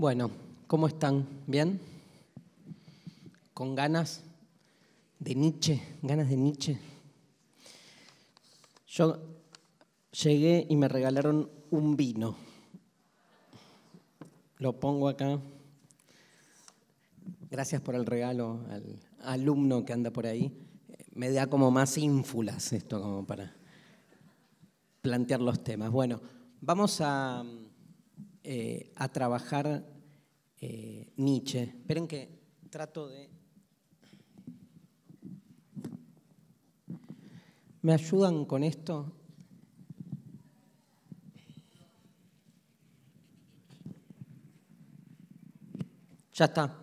Bueno, ¿cómo están? ¿Bien? ¿Con ganas de Nietzsche? ¿Ganas de Nietzsche? Yo llegué y me regalaron un vino. Lo pongo acá. Gracias por el regalo al alumno que anda por ahí. Me da como más ínfulas esto como para plantear los temas. Bueno, vamos a, eh, a trabajar eh, Nietzsche. Esperen que trato de... ¿Me ayudan con esto? Ya está.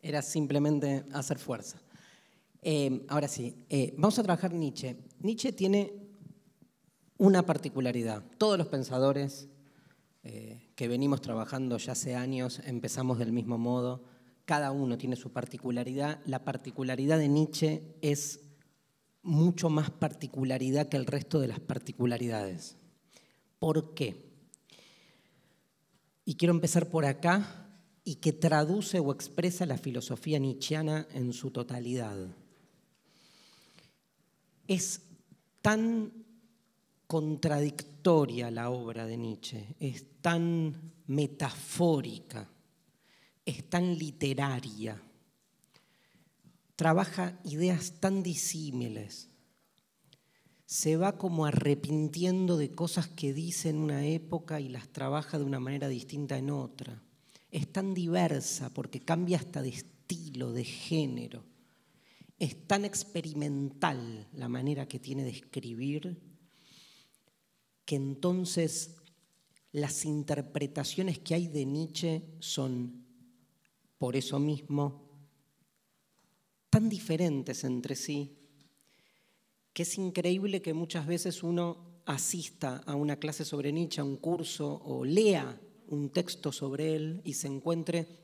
Era simplemente hacer fuerza. Eh, ahora sí, eh, vamos a trabajar Nietzsche. Nietzsche tiene una particularidad. Todos los pensadores venimos trabajando ya hace años, empezamos del mismo modo, cada uno tiene su particularidad, la particularidad de Nietzsche es mucho más particularidad que el resto de las particularidades. ¿Por qué? Y quiero empezar por acá y que traduce o expresa la filosofía nietzscheana en su totalidad. Es tan contradictoria la obra de Nietzsche, es tan metafórica, es tan literaria, trabaja ideas tan disímiles, se va como arrepintiendo de cosas que dice en una época y las trabaja de una manera distinta en otra. Es tan diversa porque cambia hasta de estilo, de género. Es tan experimental la manera que tiene de escribir que entonces las interpretaciones que hay de Nietzsche son, por eso mismo, tan diferentes entre sí, que es increíble que muchas veces uno asista a una clase sobre Nietzsche, a un curso, o lea un texto sobre él y se encuentre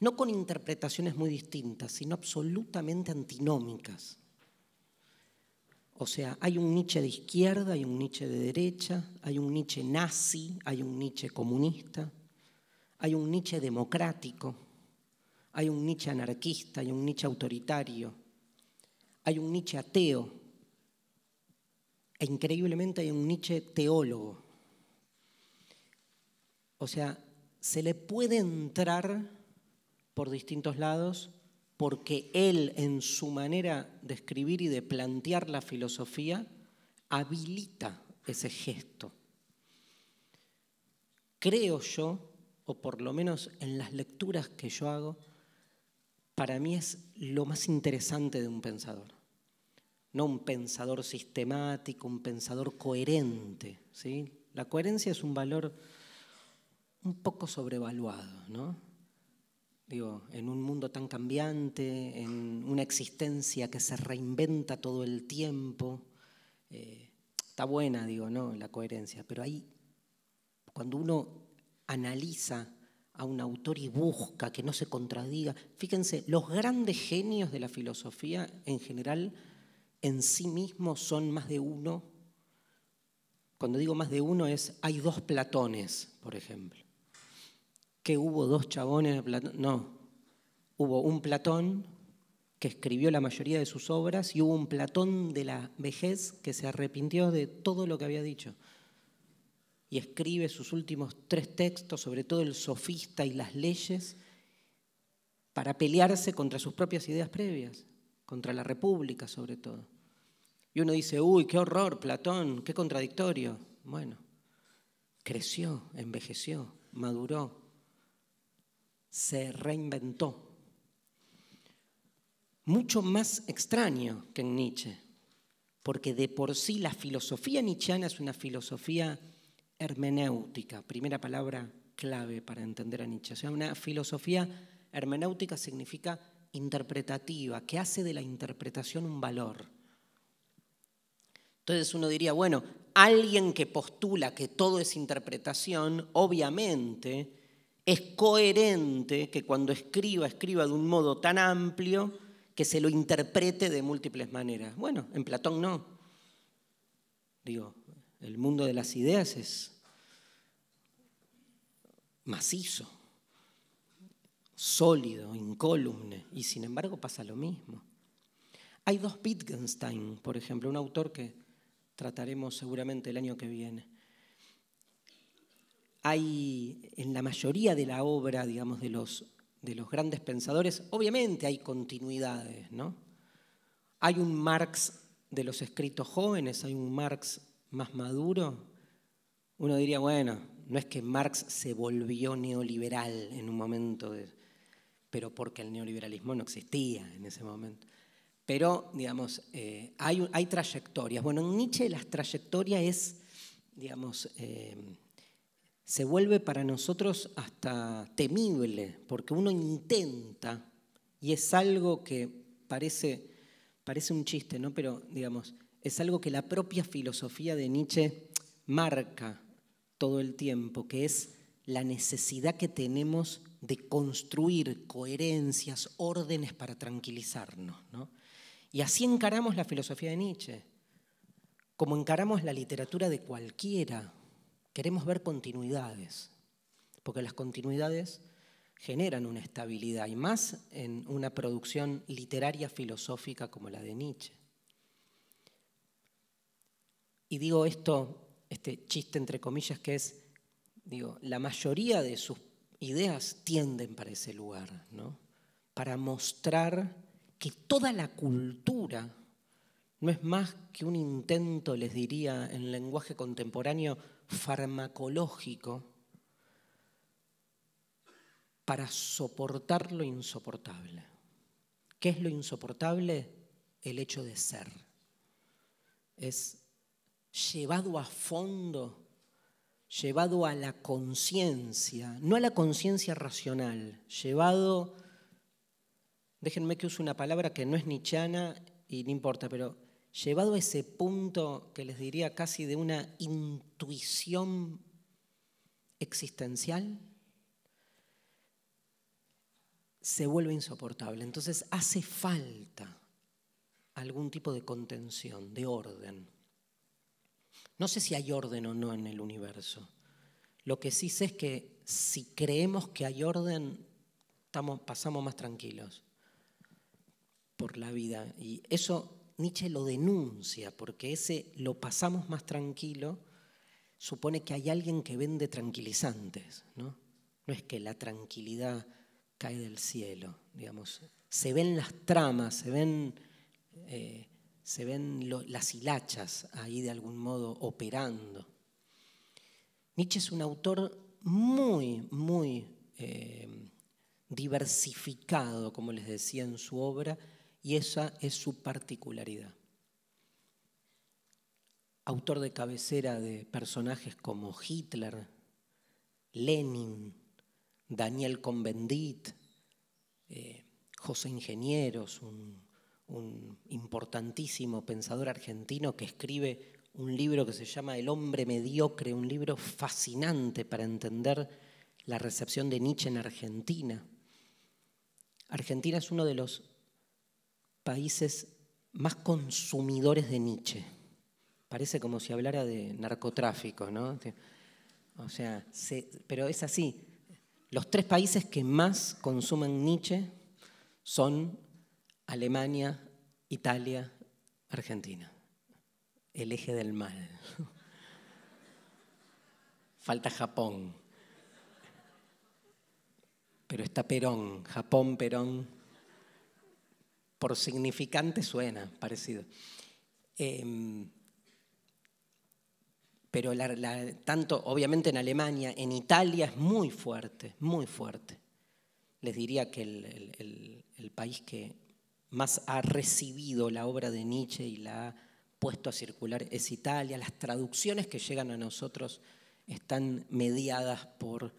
no con interpretaciones muy distintas, sino absolutamente antinómicas. O sea, hay un Nietzsche de izquierda, hay un Nietzsche de derecha, hay un Nietzsche nazi, hay un Nietzsche comunista, hay un Nietzsche democrático, hay un Nietzsche anarquista, hay un Nietzsche autoritario, hay un Nietzsche ateo, e increíblemente hay un Nietzsche teólogo. O sea, se le puede entrar por distintos lados porque él en su manera de escribir y de plantear la filosofía habilita ese gesto. Creo yo, o por lo menos en las lecturas que yo hago, para mí es lo más interesante de un pensador. No un pensador sistemático, un pensador coherente. ¿sí? La coherencia es un valor un poco sobrevaluado, ¿no? en un mundo tan cambiante, en una existencia que se reinventa todo el tiempo, eh, está buena, digo, ¿no? La coherencia. Pero ahí, cuando uno analiza a un autor y busca que no se contradiga, fíjense, los grandes genios de la filosofía en general en sí mismos son más de uno. Cuando digo más de uno es, hay dos Platones, por ejemplo que hubo dos chabones No, hubo un Platón que escribió la mayoría de sus obras y hubo un Platón de la vejez que se arrepintió de todo lo que había dicho. Y escribe sus últimos tres textos, sobre todo el sofista y las leyes, para pelearse contra sus propias ideas previas, contra la República sobre todo. Y uno dice, uy, qué horror, Platón, qué contradictorio. Bueno, creció, envejeció, maduró, se reinventó. Mucho más extraño que en Nietzsche, porque de por sí la filosofía nietzscheana es una filosofía hermenéutica, primera palabra clave para entender a Nietzsche. una filosofía hermenéutica significa interpretativa, que hace de la interpretación un valor. Entonces uno diría, bueno, alguien que postula que todo es interpretación, obviamente es coherente que cuando escriba, escriba de un modo tan amplio que se lo interprete de múltiples maneras. Bueno, en Platón no. Digo, el mundo de las ideas es macizo, sólido, incólume, y sin embargo pasa lo mismo. Hay dos Wittgenstein, por ejemplo, un autor que trataremos seguramente el año que viene hay en la mayoría de la obra, digamos, de los, grandes pensadores, obviamente hay continuidades, ¿no? Hay un Marx de los escritos jóvenes, hay un Marx más maduro. Uno diría, bueno, no es que Marx se volvió neoliberal en un momento, pero porque el neoliberalismo no existía en ese momento. Pero, digamos, eh, hay, trayectorias. Bueno, en Nietzsche la trayectoria es, digamos, eh, se vuelve para nosotros hasta temible, porque uno intenta, y es algo que parece, parece un chiste, ¿no? Pero digamos, es algo que la propia filosofía de Nietzsche marca todo el tiempo, que es la necesidad que tenemos de construir coherencias, órdenes para tranquilizarnos. Y así encaramos la filosofía de Nietzsche, como encaramos la literatura de cualquiera Queremos ver continuidades, porque las continuidades generan una estabilidad, y más en una producción literaria filosófica como la de Nietzsche. Y digo esto, este chiste entre comillas, que es, digo, la mayoría de sus ideas tienden para ese lugar, ¿no? Para mostrar que toda la cultura no es más que un intento, les diría, en lenguaje contemporáneo, farmacológico para soportar lo insoportable. ¿Qué es lo insoportable? El hecho de ser. Es llevado a fondo, llevado a la conciencia, no a la conciencia racional, llevado, déjenme que use una palabra que no es nichana y no importa, pero llevado a ese punto que les diría casi de una intuición existencial, se vuelve insoportable. Entonces hace falta algún tipo de contención, de orden. No sé si hay orden o no en el universo. Lo que sí sé es que si creemos que hay orden, pasamos más tranquilos por la vida. Y eso Nietzsche lo denuncia, porque ese lo pasamos más tranquilo supone que hay alguien que vende tranquilizantes, ¿no? No es que la tranquilidad cae del cielo, digamos. Se ven las tramas, se ven, eh, las hilachas ahí de algún modo operando. Nietzsche es un autor muy, muy eh, diversificado, como les decía en su obra, y esa es su particularidad. Autor de cabecera de personajes como Hitler, Lenin, Daniel Convendit, eh, José Ingenieros, un, un importantísimo pensador argentino que escribe un libro que se llama El hombre mediocre, un libro fascinante para entender la recepción de Nietzsche en Argentina. Argentina es uno de los países más consumidores de Nietzsche. Parece como si hablara de narcotráfico, ¿no? O sea, pero es así. Los tres países que más consumen Nietzsche son Alemania, Italia, Argentina. El eje del mal. Falta Japón. Pero está Perón, Japón, Perón, por significante suena parecido. Em, pero tanto, obviamente en Alemania, en Italia es muy fuerte, muy fuerte. Les diría que el, el país que más ha recibido la obra de Nietzsche y la ha puesto a circular es Italia. Las traducciones que llegan a nosotros están mediadas por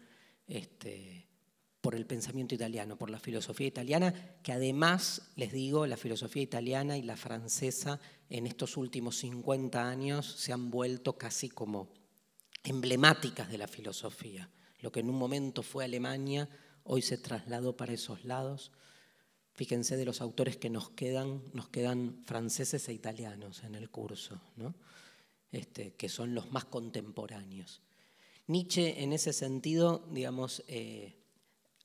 este, por el pensamiento italiano, por la filosofía italiana, que además, les digo, la filosofía italiana y la francesa en estos últimos 50 años se han vuelto casi como emblemáticas de la filosofía. Lo que en un momento fue Alemania, hoy se trasladó para esos lados. Fíjense de los autores que nos quedan, nos quedan franceses e italianos en el curso, este, que son los más contemporáneos. Nietzsche, en ese sentido, digamos, eh,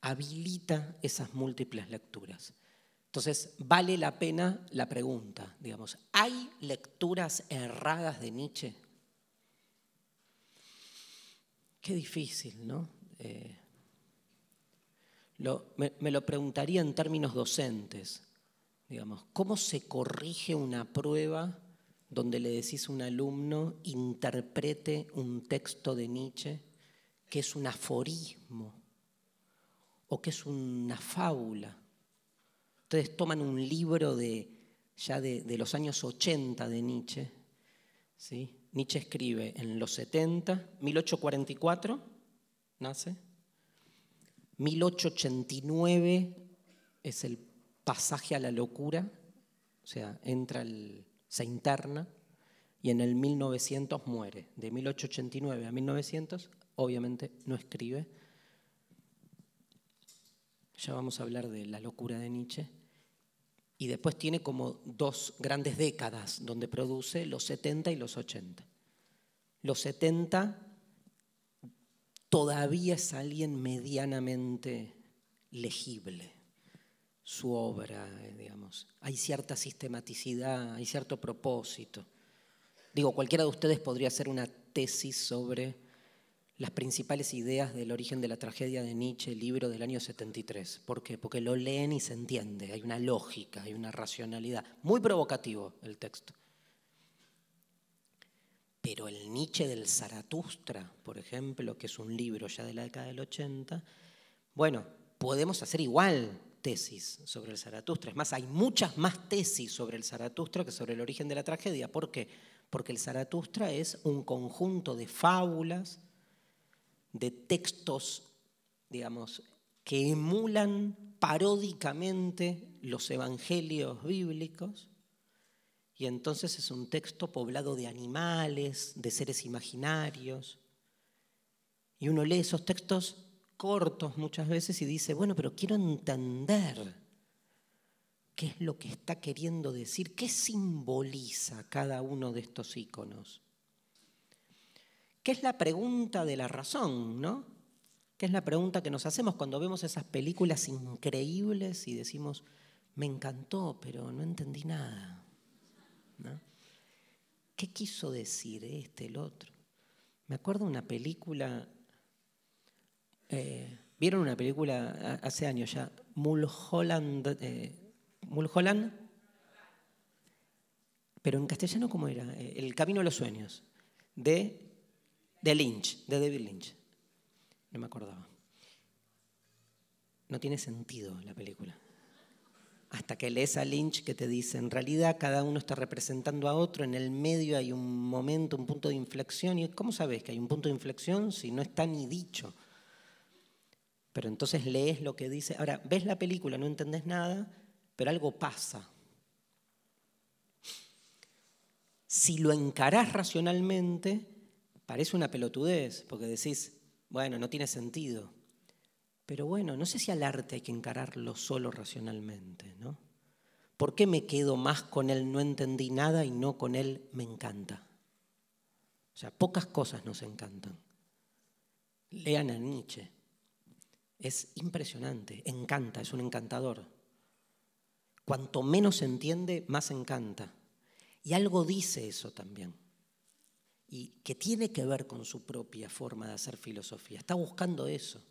habilita esas múltiples lecturas. Entonces, vale la pena la pregunta, digamos, ¿hay lecturas erradas de Nietzsche? Qué difícil, ¿no? Eh, me, me lo preguntaría en términos docentes, digamos, ¿cómo se corrige una prueba donde le decís a un alumno interprete un texto de Nietzsche que es un aforismo? o que es una fábula. Ustedes toman un libro ya de, los años 80 de Nietzsche. ¿sí? Nietzsche escribe en los 70, 1844 nace, 1889 es el pasaje a la locura, o sea, entra se interna y en el 1900 muere. De 1889 a 1900 obviamente no escribe ya vamos a hablar de la locura de Nietzsche, y después tiene como dos grandes décadas donde produce los 70 y los 80. Los 70 todavía es alguien medianamente legible, su obra, eh, digamos. Hay cierta sistematicidad, hay cierto propósito. Digo, cualquiera de ustedes podría hacer una tesis sobre las principales ideas del origen de la tragedia de Nietzsche, libro del año 73. ¿Por qué? Porque lo leen y se entiende, hay una lógica, hay una racionalidad. Muy provocativo el texto. Pero el Nietzsche del Zaratustra, por ejemplo, que es un libro ya de la década del 80, bueno, podemos hacer igual tesis sobre el Zaratustra. Es más, hay muchas más tesis sobre el Zaratustra que sobre el origen de la tragedia. ¿Por qué? Porque el Zaratustra es un conjunto de fábulas, de textos, digamos, que emulan paródicamente los evangelios bíblicos, y entonces es un texto poblado de animales, de seres imaginarios, y uno lee esos textos cortos muchas veces y dice, bueno, pero quiero entender qué es lo que está queriendo decir, qué simboliza cada uno de estos iconos es la pregunta de la razón, ¿no? Que es la pregunta que nos hacemos cuando vemos esas películas increíbles y decimos, me encantó, pero no entendí nada. ¿Qué quiso decir este, el otro? Me acuerdo una película, eh, vieron una película hace años ya, Mulholland, eh, Mulholland, pero en castellano cómo era, eh, El Camino a los Sueños, de de Lynch, de David Lynch. No me acordaba. No tiene sentido la película. Hasta que lees a Lynch que te dice, en realidad cada uno está representando a otro, en el medio hay un momento, un punto de inflexión, y ¿cómo sabes que hay un punto de inflexión si no está ni dicho? Pero entonces lees lo que dice. Ahora, ves la película, no entendés nada, pero algo pasa. Si lo encarás racionalmente, Parece una pelotudez, porque decís, bueno, no tiene sentido. Pero bueno, no sé si al arte hay que encararlo solo racionalmente, ¿no? ¿Por qué me quedo más con él no entendí nada y no con él me encanta? O sea, pocas cosas nos encantan. Lean a Nietzsche. Es impresionante, encanta, es un encantador. Cuanto menos se entiende, más encanta. Y algo dice eso también y que tiene que ver con su propia forma de hacer filosofía. Está buscando eso.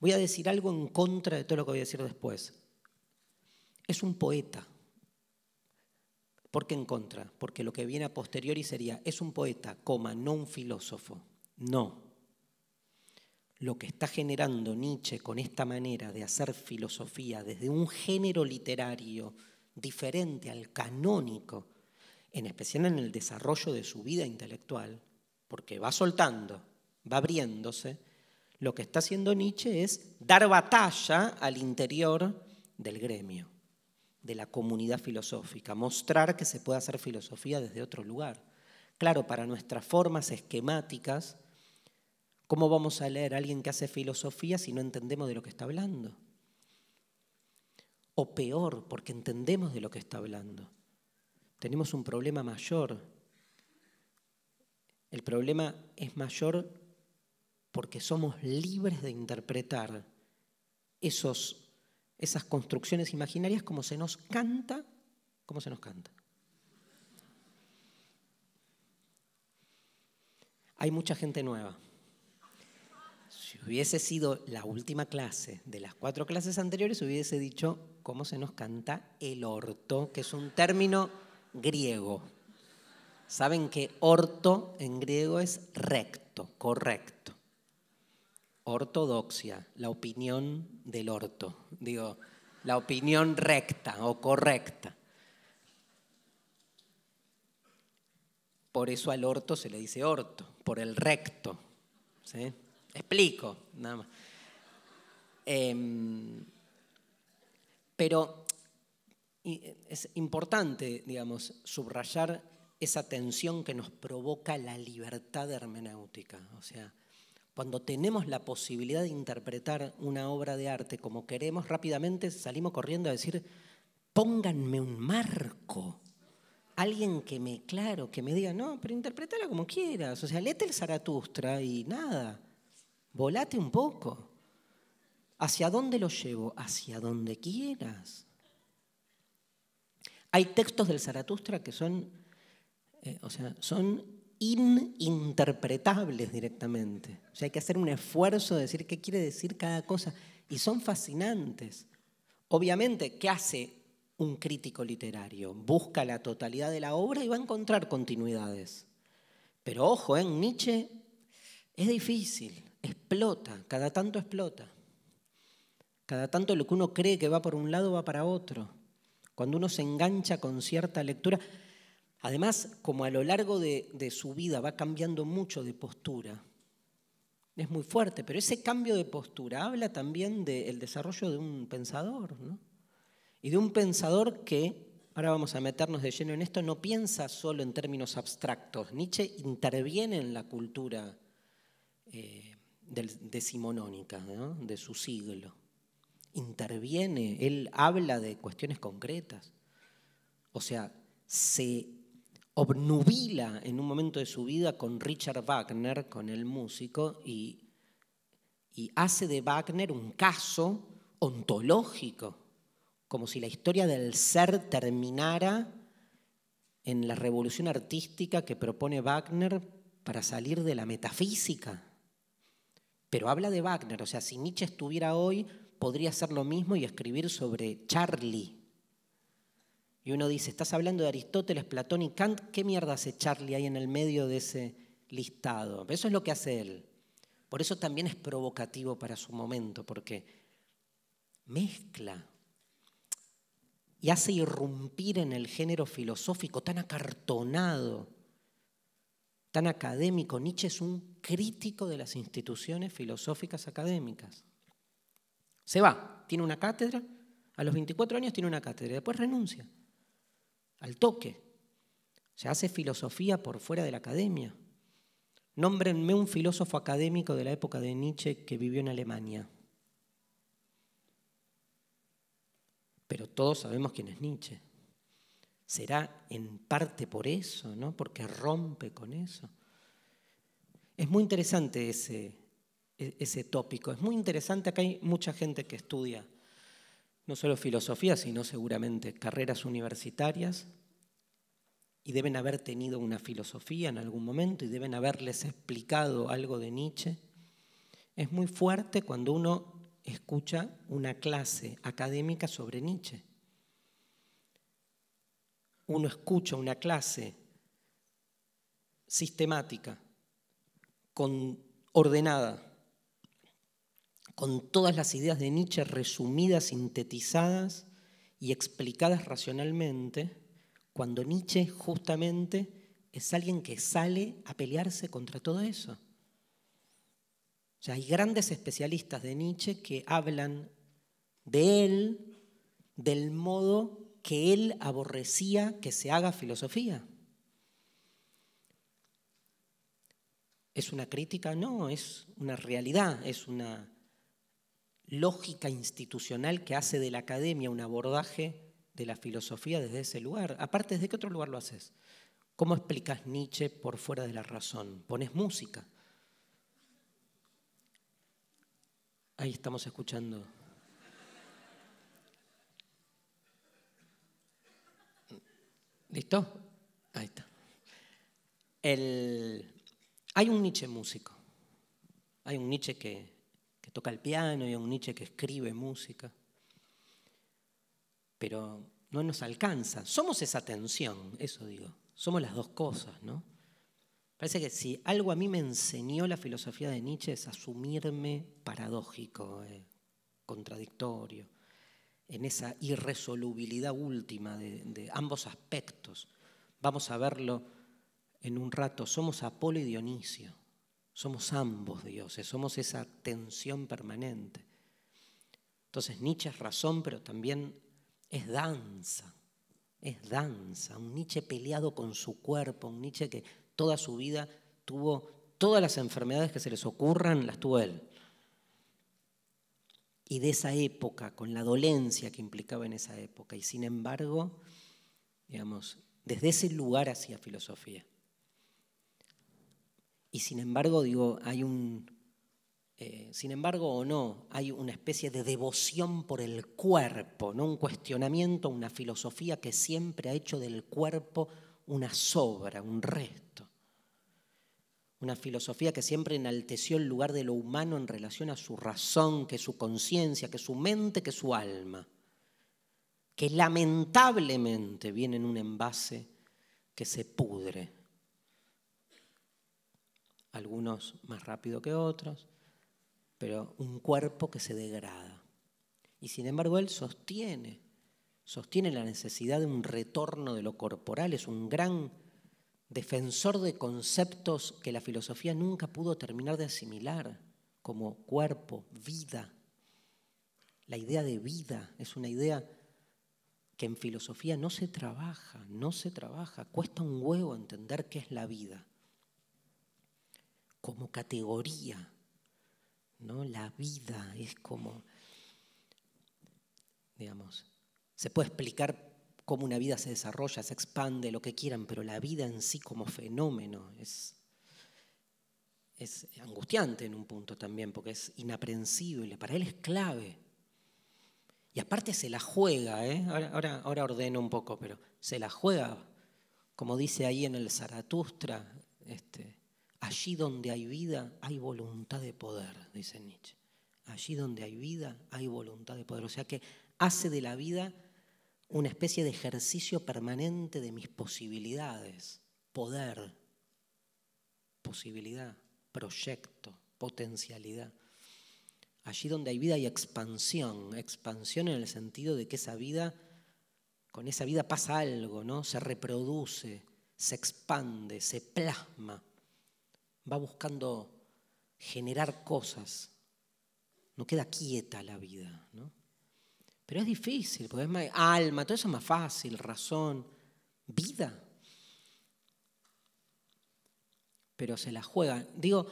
Voy a decir algo en contra de todo lo que voy a decir después. Es un poeta. ¿Por qué en contra? Porque lo que viene a posteriori sería, es un poeta, coma, no un filósofo. No. Lo que está generando Nietzsche con esta manera de hacer filosofía desde un género literario diferente al canónico, en especial en el desarrollo de su vida intelectual, porque va soltando, va abriéndose, lo que está haciendo Nietzsche es dar batalla al interior del gremio, de la comunidad filosófica, mostrar que se puede hacer filosofía desde otro lugar. Claro, para nuestras formas esquemáticas, ¿cómo vamos a leer a alguien que hace filosofía si no entendemos de lo que está hablando? O peor, porque entendemos de lo que está hablando tenemos un problema mayor. El problema es mayor porque somos libres de interpretar esos, esas construcciones imaginarias como se nos canta, como se nos canta. Hay mucha gente nueva. Si hubiese sido la última clase de las cuatro clases anteriores, hubiese dicho cómo se nos canta el orto, que es un término griego. Saben que orto en griego es recto, correcto. Ortodoxia, la opinión del orto. Digo, la opinión recta o correcta. Por eso al orto se le dice orto, por el recto. ¿sí? Explico, nada más. Em, pero eh, es importante, digamos, subrayar esa tensión que nos provoca la libertad hermenéutica. O sea, cuando tenemos la posibilidad de interpretar una obra de arte como queremos, rápidamente salimos corriendo a decir, pónganme un marco. Alguien que me, claro, que me diga, no, pero interpretala como quieras. O sea, léete el Zaratustra y nada, volate un poco. ¿Hacia dónde lo llevo? Hacia donde quieras. Hay textos del Zaratustra que son, eh, o sea, son ininterpretables directamente. O sea, hay que hacer un esfuerzo de decir qué quiere decir cada cosa. Y son fascinantes. Obviamente, ¿qué hace un crítico literario? Busca la totalidad de la obra y va a encontrar continuidades. Pero ojo, ¿eh? en Nietzsche es difícil, explota, cada tanto explota. Cada tanto lo que uno cree que va por un lado va para otro. Cuando uno se engancha con cierta lectura, además, como a lo largo de, su vida va cambiando mucho de postura, es muy fuerte, pero ese cambio de postura habla también del desarrollo de un pensador, Y de un pensador que, ahora vamos a meternos de lleno en esto, no piensa solo en términos abstractos. Nietzsche interviene en la cultura eh, decimonónica, de su siglo interviene, él habla de cuestiones concretas. O sea, se obnubila en un momento de su vida con Richard Wagner, con el músico, y, y hace de Wagner un caso ontológico, como si la historia del ser terminara en la revolución artística que propone Wagner para salir de la metafísica. Pero habla de Wagner, o sea, si Nietzsche estuviera hoy, podría hacer lo mismo y escribir sobre Charlie. Y uno dice, estás hablando de Aristóteles, Platón y Kant, ¿qué mierda hace Charlie ahí en el medio de ese listado? eso es lo que hace él. Por eso también es provocativo para su momento, porque mezcla y hace irrumpir en el género filosófico tan acartonado, tan académico. Nietzsche es un crítico de las instituciones filosóficas académicas. Se va, tiene una cátedra, a los 24 años tiene una cátedra, después renuncia, al toque. Se hace filosofía por fuera de la academia. Nómbrenme un filósofo académico de la época de Nietzsche que vivió en Alemania. Pero todos sabemos quién es Nietzsche. Será en parte por eso, ¿no? Porque rompe con eso. Es muy interesante ese, e, ese tópico. Es muy interesante, acá hay mucha gente que estudia no solo filosofía, sino seguramente carreras universitarias, y deben haber tenido una filosofía en algún momento y deben haberles explicado algo de Nietzsche. Es muy fuerte cuando uno escucha una clase académica sobre Nietzsche. Uno escucha una clase sistemática, con, ordenada, con todas las ideas de Nietzsche resumidas, sintetizadas y explicadas racionalmente, cuando Nietzsche justamente es alguien que sale a pelearse contra todo eso. O sea, hay grandes especialistas de Nietzsche que hablan de él, del modo que él aborrecía que se haga filosofía. ¿Es una crítica? No, es una realidad, es una lógica institucional que hace de la academia un abordaje de la filosofía desde ese lugar. Aparte, ¿desde qué otro lugar lo haces? ¿Cómo explicas Nietzsche por fuera de la razón? Pones música. Ahí estamos escuchando. ¿Listo? Ahí está. Hay un Nietzsche músico. Hay un Nietzsche que toca el piano y a un Nietzsche que escribe música. Pero no nos alcanza. Somos esa tensión, eso digo. Somos las dos cosas, ¿no? Parece que si algo a mí me enseñó la filosofía de Nietzsche es asumirme paradójico, eh, contradictorio, en esa irresolubilidad última de ambos aspectos. Vamos a verlo en un rato. Somos Apolo y Dionisio. Somos ambos dioses, somos esa tensión permanente. Entonces Nietzsche es razón, pero también es danza, es danza, un Nietzsche peleado con su cuerpo, un Nietzsche que toda su vida tuvo todas las enfermedades que se les ocurran, las tuvo él. Y de esa época, con la dolencia que implicaba en esa época, y sin embargo, digamos, desde ese lugar hacía filosofía. Y sin embargo, digo, hay un, eh, sin embargo o no, hay una especie de devoción por el cuerpo, ¿no? un cuestionamiento, una filosofía que siempre ha hecho del cuerpo una sobra, un resto. Una filosofía que siempre enalteció el lugar de lo humano en relación a su razón, que su conciencia, que su mente, que su alma, que lamentablemente viene en un envase que se pudre algunos más rápido que otros, pero un cuerpo que se degrada. Y sin embargo él sostiene, sostiene la necesidad de un retorno de lo corporal, es un gran defensor de conceptos que la filosofía nunca pudo terminar de asimilar, como cuerpo, vida. La idea de vida es una idea que en filosofía no se trabaja, no se trabaja, cuesta un huevo entender qué es la vida como categoría, ¿no? La vida es como, digamos, se puede explicar cómo una vida se desarrolla, se expande, lo que quieran, pero la vida en sí como fenómeno es, es angustiante en un punto también, porque es inaprensible, para él es clave. Y aparte se la juega, ¿eh? ahora, ahora, ahora ordeno un poco, pero se la juega, como dice ahí en el Zaratustra, este, Allí donde hay vida hay voluntad de poder, dice Nietzsche. Allí donde hay vida hay voluntad de poder. O sea que hace de la vida una especie de ejercicio permanente de mis posibilidades, poder, posibilidad, proyecto, potencialidad. Allí donde hay vida hay expansión, expansión en el sentido de que esa vida, con esa vida pasa algo, ¿no? Se reproduce, se expande, se plasma va buscando generar cosas. No queda quieta la vida, ¿no? Pero es difícil, porque es más, alma, todo eso es más fácil, razón, vida. Pero se la juega. Digo,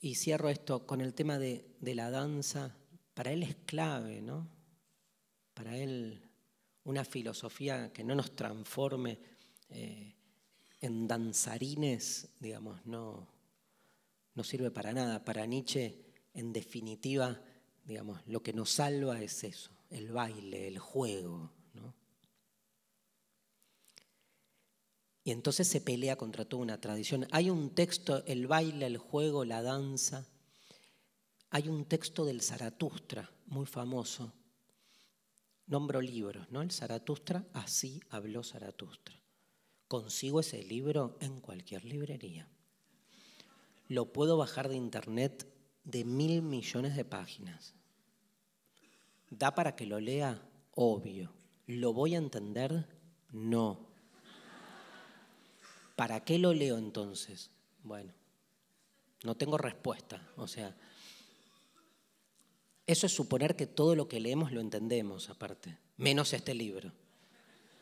y cierro esto con el tema de, la danza. Para él es clave, ¿no? Para él una filosofía que no nos transforme eh, en danzarines, digamos, no, no sirve para nada. Para Nietzsche, en definitiva, digamos, lo que nos salva es eso, el baile, el juego. Y entonces se pelea contra toda una tradición. Hay un texto, el baile, el juego, la danza. Hay un texto del Zaratustra, muy famoso. Nombro libros, ¿no? El Zaratustra, así habló Zaratustra. Consigo ese libro en cualquier librería lo puedo bajar de internet de mil millones de páginas. ¿Da para que lo lea? Obvio. ¿Lo voy a entender? No. ¿Para qué lo leo entonces? Bueno, no tengo respuesta. O sea, eso es suponer que todo lo que leemos lo entendemos aparte, menos este libro.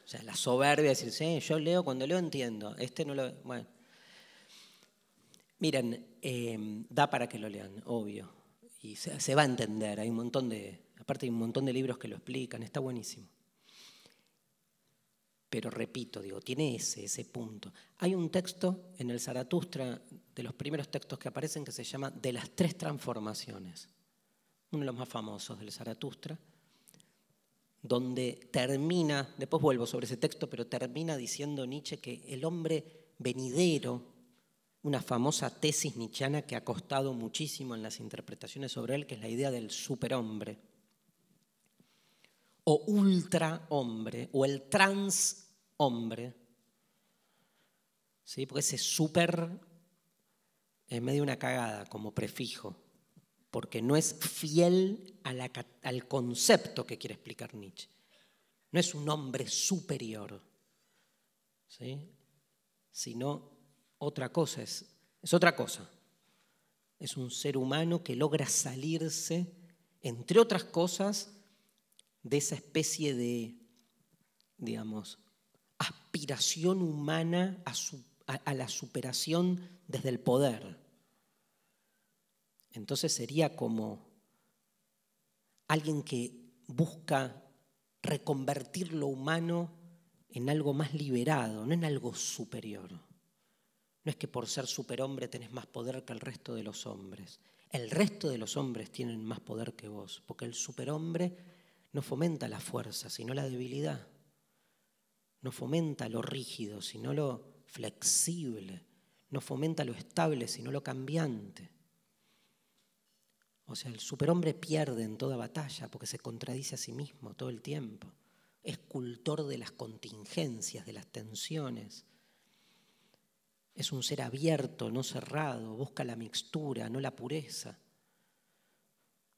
O sea, la soberbia de decir, sí, yo leo cuando leo entiendo, este no lo... Bueno, Miren, em, da para que lo lean, obvio. Y se, va a entender, hay un montón de, aparte hay un montón de libros que lo explican, está buenísimo. Pero repito, digo, tiene ese, ese punto. Hay un texto en el Zaratustra, de los primeros textos que aparecen, que se llama De las tres transformaciones, uno de los más famosos del Zaratustra, donde termina, después vuelvo sobre ese texto, pero termina diciendo Nietzsche que el hombre venidero, una famosa tesis nichiana que ha costado muchísimo en las interpretaciones sobre él, que es la idea del superhombre, o ultrahombre, o el transhombre. ¿Sí? Porque ese super es medio una cagada como prefijo, porque no es fiel al concepto que quiere explicar Nietzsche. No es un hombre superior, ¿sí? sino otra cosa, es, es otra cosa. Es un ser humano que logra salirse, entre otras cosas, de esa especie de, digamos, aspiración humana a, a la superación desde el poder. Entonces sería como alguien que busca reconvertir lo humano en algo más liberado, no en algo superior. No es que por ser superhombre tenés más poder que el resto de los hombres. El resto de los hombres tienen más poder que vos, porque el superhombre no fomenta la fuerza, sino la debilidad. No fomenta lo rígido, sino lo flexible. No fomenta lo estable, sino lo cambiante. O sea, el superhombre pierde en toda batalla porque se contradice a sí mismo todo el tiempo. Es cultor de las contingencias, de las tensiones es un ser abierto, no cerrado, busca la mixtura, no la pureza.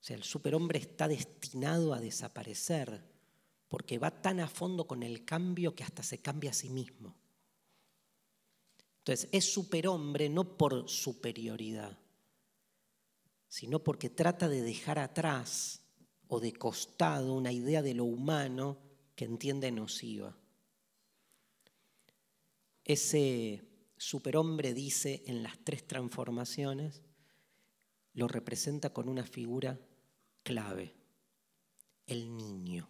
O sea, el superhombre está destinado a desaparecer porque va tan a fondo con el cambio que hasta se cambia a sí mismo. Entonces, es superhombre no por superioridad, sino porque trata de dejar atrás o de costado una idea de lo humano que entiende nociva. Ese superhombre dice en las tres transformaciones, lo representa con una figura clave, el niño.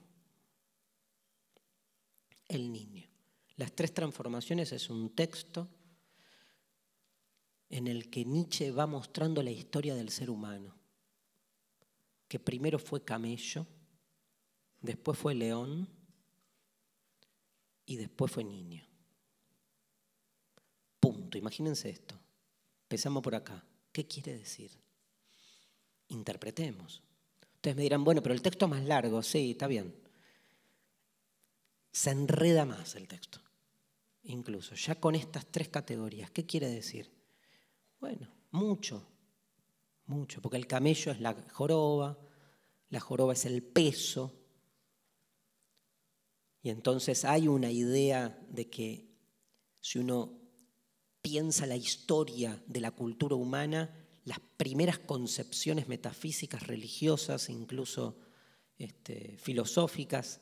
El niño. Las tres transformaciones es un texto en el que Nietzsche va mostrando la historia del ser humano, que primero fue camello, después fue león y después fue niño. Imagínense esto. Empezamos por acá. ¿Qué quiere decir? Interpretemos. Ustedes me dirán, bueno, pero el texto es más largo, sí, está bien. Se enreda más el texto. Incluso, ya con estas tres categorías, ¿qué quiere decir? Bueno, mucho, mucho, porque el camello es la joroba, la joroba es el peso. Y entonces hay una idea de que si uno piensa la historia de la cultura humana, las primeras concepciones metafísicas, religiosas, incluso este, filosóficas,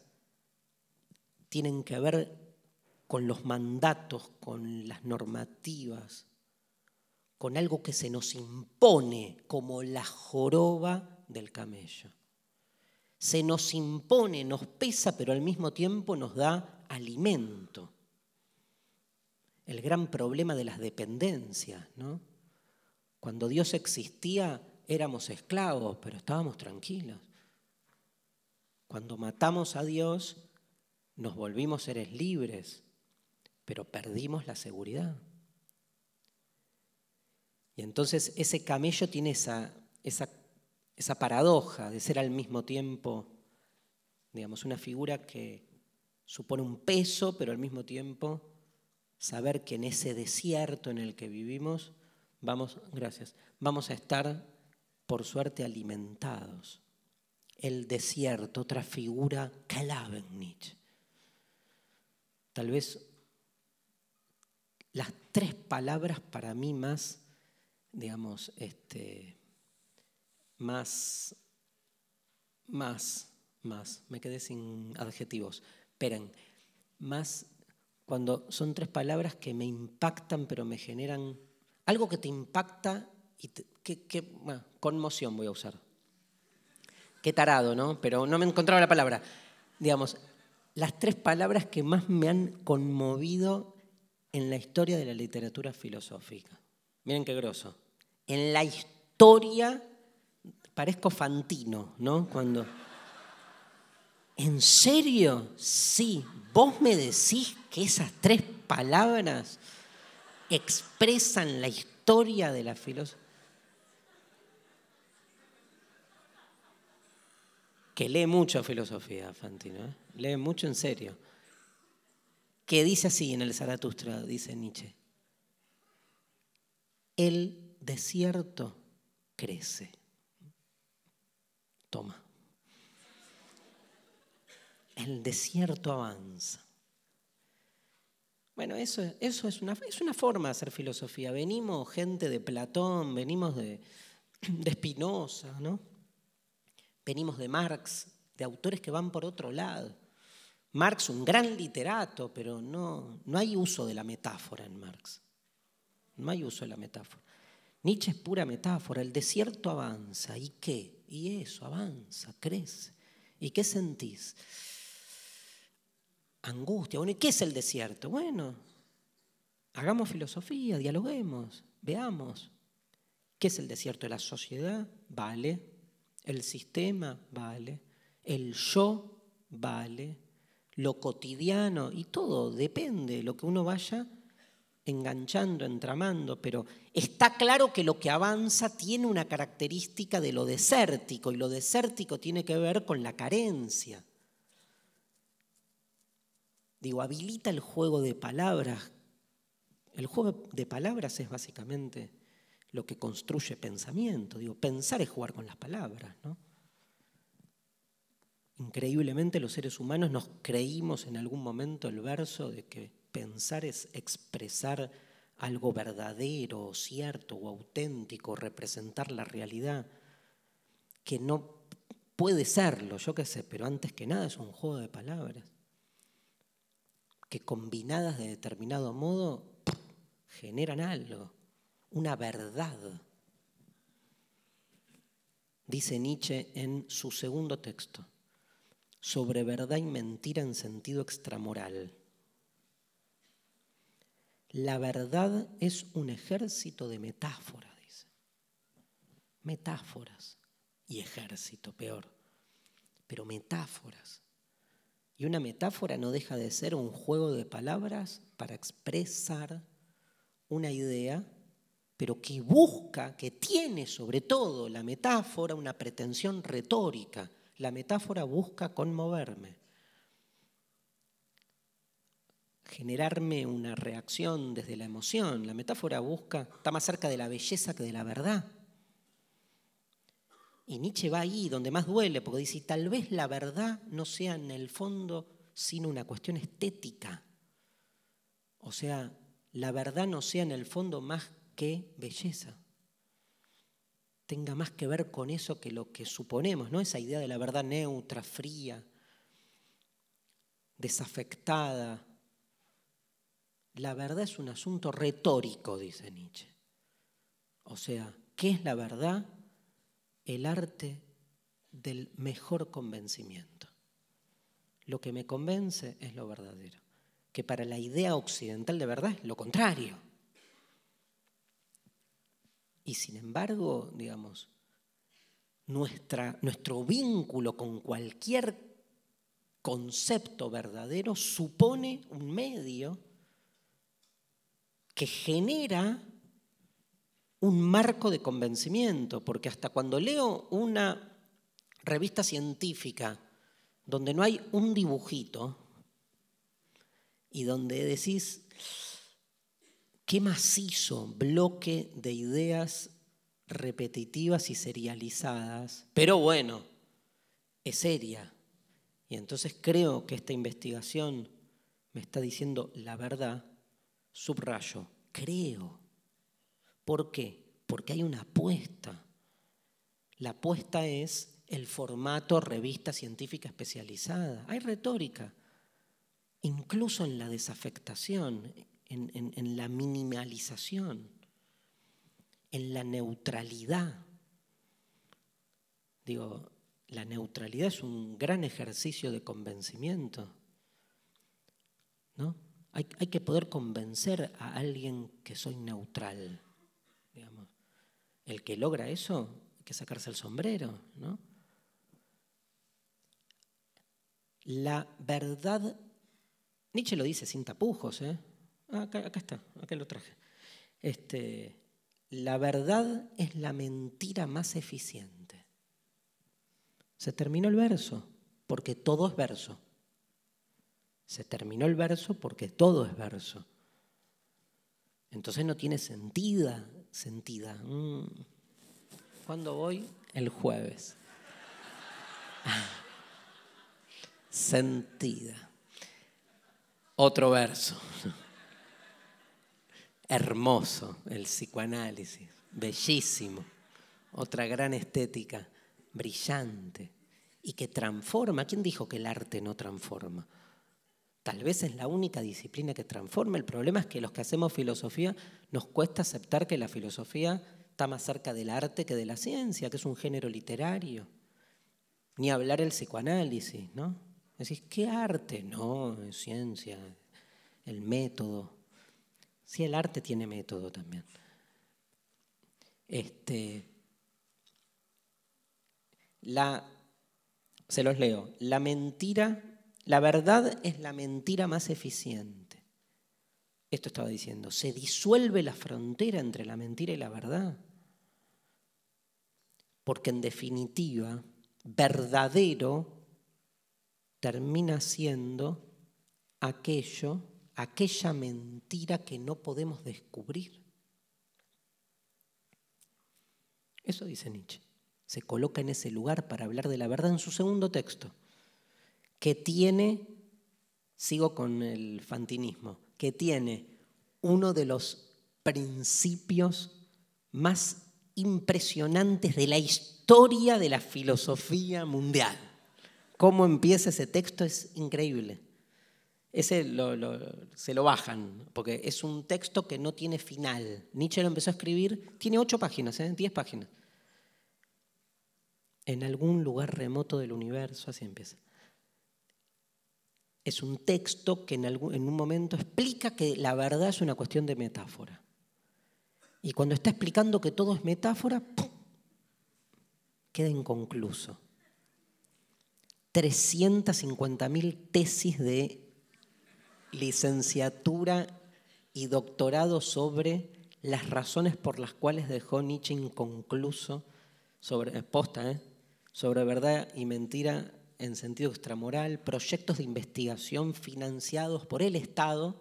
tienen que ver con los mandatos, con las normativas, con algo que se nos impone como la joroba del camello. Se nos impone, nos pesa, pero al mismo tiempo nos da alimento el gran problema de las dependencias. Cuando Dios existía éramos esclavos, pero estábamos tranquilos. Cuando matamos a Dios nos volvimos seres libres, pero perdimos la seguridad. Y entonces ese camello tiene esa, esa paradoja de ser al mismo tiempo, digamos, una figura que supone un peso, pero al mismo tiempo saber que en ese desierto en el que vivimos vamos, gracias, vamos a estar por suerte alimentados. El desierto, otra figura clave Nietzsche. Tal vez las tres palabras para mí más, digamos, este, más, más, más, me quedé sin adjetivos, esperen, más cuando son tres palabras que me impactan, pero me generan algo que te impacta y que, conmoción voy a usar. Qué tarado, ¿no? Pero no me encontraba la palabra. Digamos, las tres palabras que más me han conmovido en la historia de la literatura filosófica. Miren qué groso. En la historia, parezco Fantino, ¿no? Cuando ¿En serio? Sí. Vos me decís que esas tres palabras expresan la historia de la filosofía. Que lee mucho filosofía, Fantino. Lee mucho en serio. Que dice así en el Zaratustra, dice Nietzsche. El desierto crece. Toma el desierto avanza. Bueno, eso, es, una, forma de hacer filosofía. Venimos gente de Platón, venimos de, de Spinoza, ¿no? venimos de Marx, de autores que van por otro lado. Marx, un gran literato, pero no, no hay uso de la metáfora en Marx. No hay uso de la metáfora. Nietzsche es pura metáfora. El desierto avanza. ¿Y qué? Y eso, avanza, crece. ¿Y qué sentís? angustia. qué es el desierto? Bueno, hagamos filosofía, dialoguemos, veamos. ¿Qué es el desierto? La sociedad vale, el sistema vale, el yo vale, lo cotidiano y todo depende, de lo que uno vaya enganchando, entramando, pero está claro que lo que avanza tiene una característica de lo desértico y lo desértico tiene que ver con la carencia. Digo, habilita el juego de palabras. El juego de palabras es básicamente lo que construye pensamiento. Digo, pensar es jugar con las palabras, ¿no? Increíblemente los seres humanos nos creímos en algún momento el verso de que pensar es expresar algo verdadero, cierto o auténtico, representar la realidad, que no puede serlo, yo qué sé, pero antes que nada es un juego de palabras que combinadas de determinado modo generan algo, una verdad. Dice Nietzsche en su segundo texto, sobre verdad y mentira en sentido extramoral. La verdad es un ejército de metáforas, dice. Metáforas y ejército, peor. Pero metáforas. Y una metáfora no deja de ser un juego de palabras para expresar una idea, pero que busca, que tiene sobre todo la metáfora una pretensión retórica. La metáfora busca conmoverme, generarme una reacción desde la emoción. La metáfora busca, está más cerca de la belleza que de la verdad. Y Nietzsche va ahí donde más duele, porque dice, tal vez la verdad no sea en el fondo sino una cuestión estética. O sea, la verdad no sea en el fondo más que belleza. Tenga más que ver con eso que lo que suponemos, ¿no? Esa idea de la verdad neutra, fría, desafectada. La verdad es un asunto retórico, dice Nietzsche. O sea, ¿qué es la verdad? el arte del mejor convencimiento. Lo que me convence es lo verdadero, que para la idea occidental de verdad es lo contrario. Y sin embargo, digamos, nuestra, nuestro vínculo con cualquier concepto verdadero supone un medio que genera un marco de convencimiento, porque hasta cuando leo una revista científica donde no hay un dibujito y donde decís, qué macizo bloque de ideas repetitivas y serializadas, pero bueno, es seria. Y entonces creo que esta investigación me está diciendo la verdad, subrayo, creo ¿Por qué? Porque hay una apuesta. La apuesta es el formato revista científica especializada. Hay retórica, incluso en la desafectación, en, la minimalización, en la neutralidad. Digo, la neutralidad es un gran ejercicio de convencimiento. Hay, hay que poder convencer a alguien que soy neutral. El que logra eso, hay que sacarse el sombrero, ¿no? La verdad, Nietzsche lo dice sin tapujos, ¿eh? Ah, acá, está, acá lo traje. Este, la verdad es la mentira más eficiente. Se terminó el verso, porque todo es verso. Se terminó el verso porque todo es verso. Entonces no tiene sentido, sentida. Mm. ¿Cuándo voy? El jueves. sentida. Otro verso. Hermoso el psicoanálisis, bellísimo. Otra gran estética, brillante y que transforma. ¿Quién dijo que el arte no transforma? Tal vez es la única disciplina que transforma. El problema es que los que hacemos filosofía nos cuesta aceptar que la filosofía está más cerca del arte que de la ciencia, que es un género literario. Ni hablar el psicoanálisis, ¿no? Decís, ¿qué arte? No, es ciencia, el método. Sí, el arte tiene método también. Este, la, se los leo. La mentira la verdad es la mentira más eficiente. Esto estaba diciendo, se disuelve la frontera entre la mentira y la verdad. Porque en definitiva, verdadero termina siendo aquello, aquella mentira que no podemos descubrir. Eso dice Nietzsche. Se coloca en ese lugar para hablar de la verdad en su segundo texto que tiene, sigo con el fantinismo, que tiene uno de los principios más impresionantes de la historia de la filosofía mundial. Cómo empieza ese texto es increíble. Ese se lo bajan, porque es un texto que no tiene final. Nietzsche lo empezó a escribir, tiene ocho páginas, ¿eh? diez páginas. En algún lugar remoto del universo, así empieza es un texto que en, un momento explica que la verdad es una cuestión de metáfora. Y cuando está explicando que todo es metáfora, queda inconcluso. 350.000 tesis de licenciatura y doctorado sobre las razones por las cuales dejó Nietzsche inconcluso sobre, eh, posta, ¿eh? sobre verdad y mentira en sentido extramoral proyectos de investigación financiados por el Estado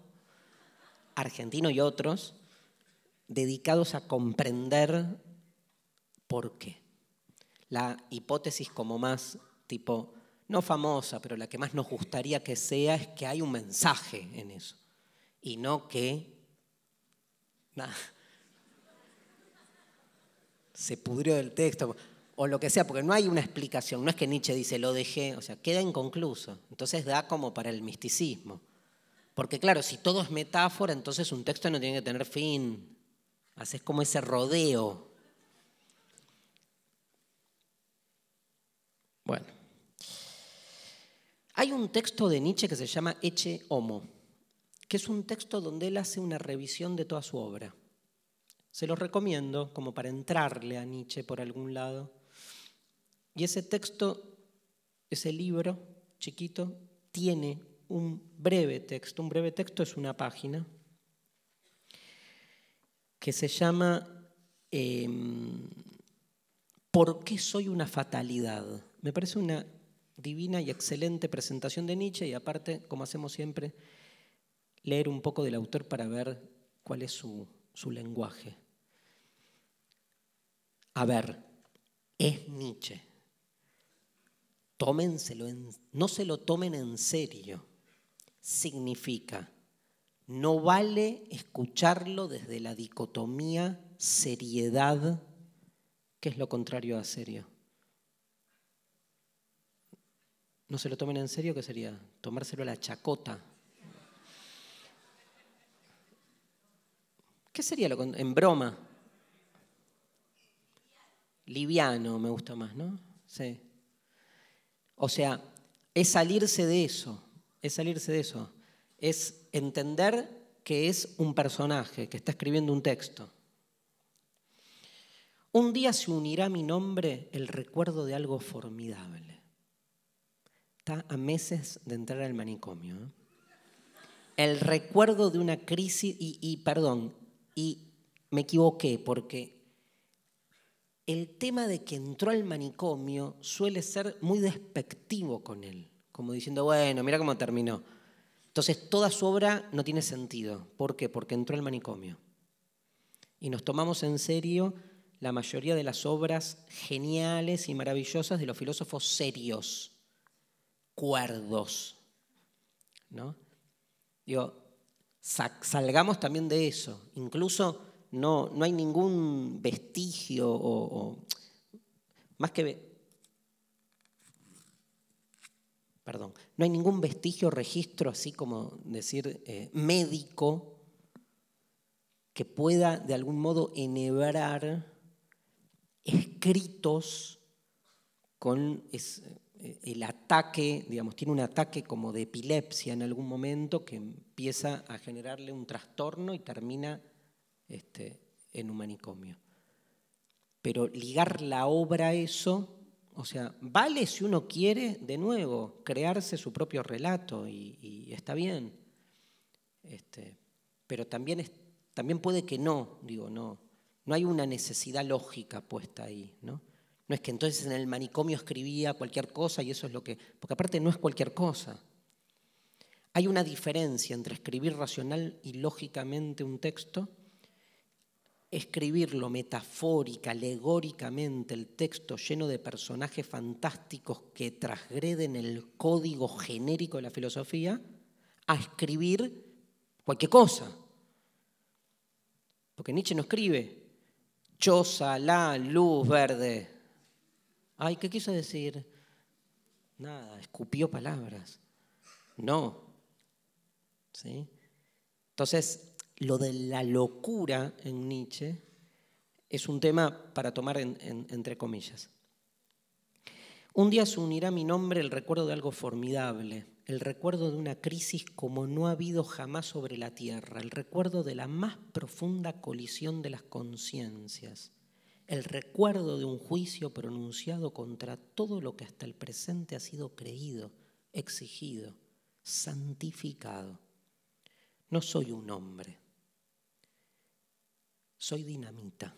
argentino y otros dedicados a comprender por qué. La hipótesis como más tipo, no famosa, pero la que más nos gustaría que sea es que hay un mensaje en eso y no que Se pudrió el texto o lo que sea, porque no hay una explicación, no es que Nietzsche dice lo dejé, o sea, queda inconcluso. Entonces da como para el misticismo. Porque claro, si todo es metáfora, entonces un texto no tiene que tener fin. Haces como ese rodeo. Bueno. Hay un texto de Nietzsche que se llama Eche Homo, que es un texto donde él hace una revisión de toda su obra. Se lo recomiendo como para entrarle a Nietzsche por algún lado y ese texto, ese libro chiquito, tiene un breve texto. Un breve texto es una página que se llama em, ¿Por qué soy una fatalidad? Me parece una divina y excelente presentación de Nietzsche y aparte, como hacemos siempre, leer un poco del autor para ver cuál es su, su lenguaje. A ver, es Nietzsche tómenselo no se lo tomen en serio. Significa, no vale escucharlo desde la dicotomía seriedad, que es lo contrario a serio. No se lo tomen en serio, ¿qué sería? Tomárselo a la chacota. ¿Qué sería lo en broma? Liviano me gusta más, ¿no? Sí. O sea, es salirse de eso, es salirse de eso, es entender que es un personaje, que está escribiendo un texto. Un día se unirá a mi nombre el recuerdo de algo formidable. Está a meses de entrar al manicomio. ¿eh? El recuerdo de una crisis, y, y perdón, y me equivoqué porque el tema de que entró al manicomio suele ser muy despectivo con él, como diciendo, bueno, mira cómo terminó. Entonces toda su obra no tiene sentido. ¿Por qué? Porque entró al manicomio. Y nos tomamos en serio la mayoría de las obras geniales y maravillosas de los filósofos serios, cuerdos. ¿no? Digo, salgamos también de eso. Incluso no, hay ningún vestigio o, más que perdón, no hay ningún vestigio, registro, así como decir eh, médico, que pueda de algún modo enhebrar escritos con eh, el ataque, digamos, tiene un ataque como de epilepsia en algún momento que empieza a generarle un trastorno y termina este, en un manicomio. Pero ligar la obra a eso, o sea, vale si uno quiere, de nuevo, crearse su propio relato y, está bien. Este, pero también, también puede que no, digo, no. No hay una necesidad lógica puesta ahí, ¿no? No es que entonces en el manicomio escribía cualquier cosa y eso es lo que... Porque aparte no es cualquier cosa. Hay una diferencia entre escribir racional y lógicamente un texto escribirlo metafórica, alegóricamente, el texto lleno de personajes fantásticos que transgreden el código genérico de la filosofía, a escribir cualquier cosa. Porque Nietzsche no escribe choza, la, luz verde. Ay, ¿qué quiso decir? Nada, escupió palabras. No. ¿Sí? Entonces, lo de la locura en Nietzsche es un tema para tomar entre comillas. Un día se unirá a mi nombre el recuerdo de algo formidable, el recuerdo de una crisis como no ha habido jamás sobre la Tierra, el recuerdo de la más profunda colisión de las conciencias, el recuerdo de un juicio pronunciado contra todo lo que hasta el presente ha sido creído, exigido, santificado. No soy un hombre, soy dinamita.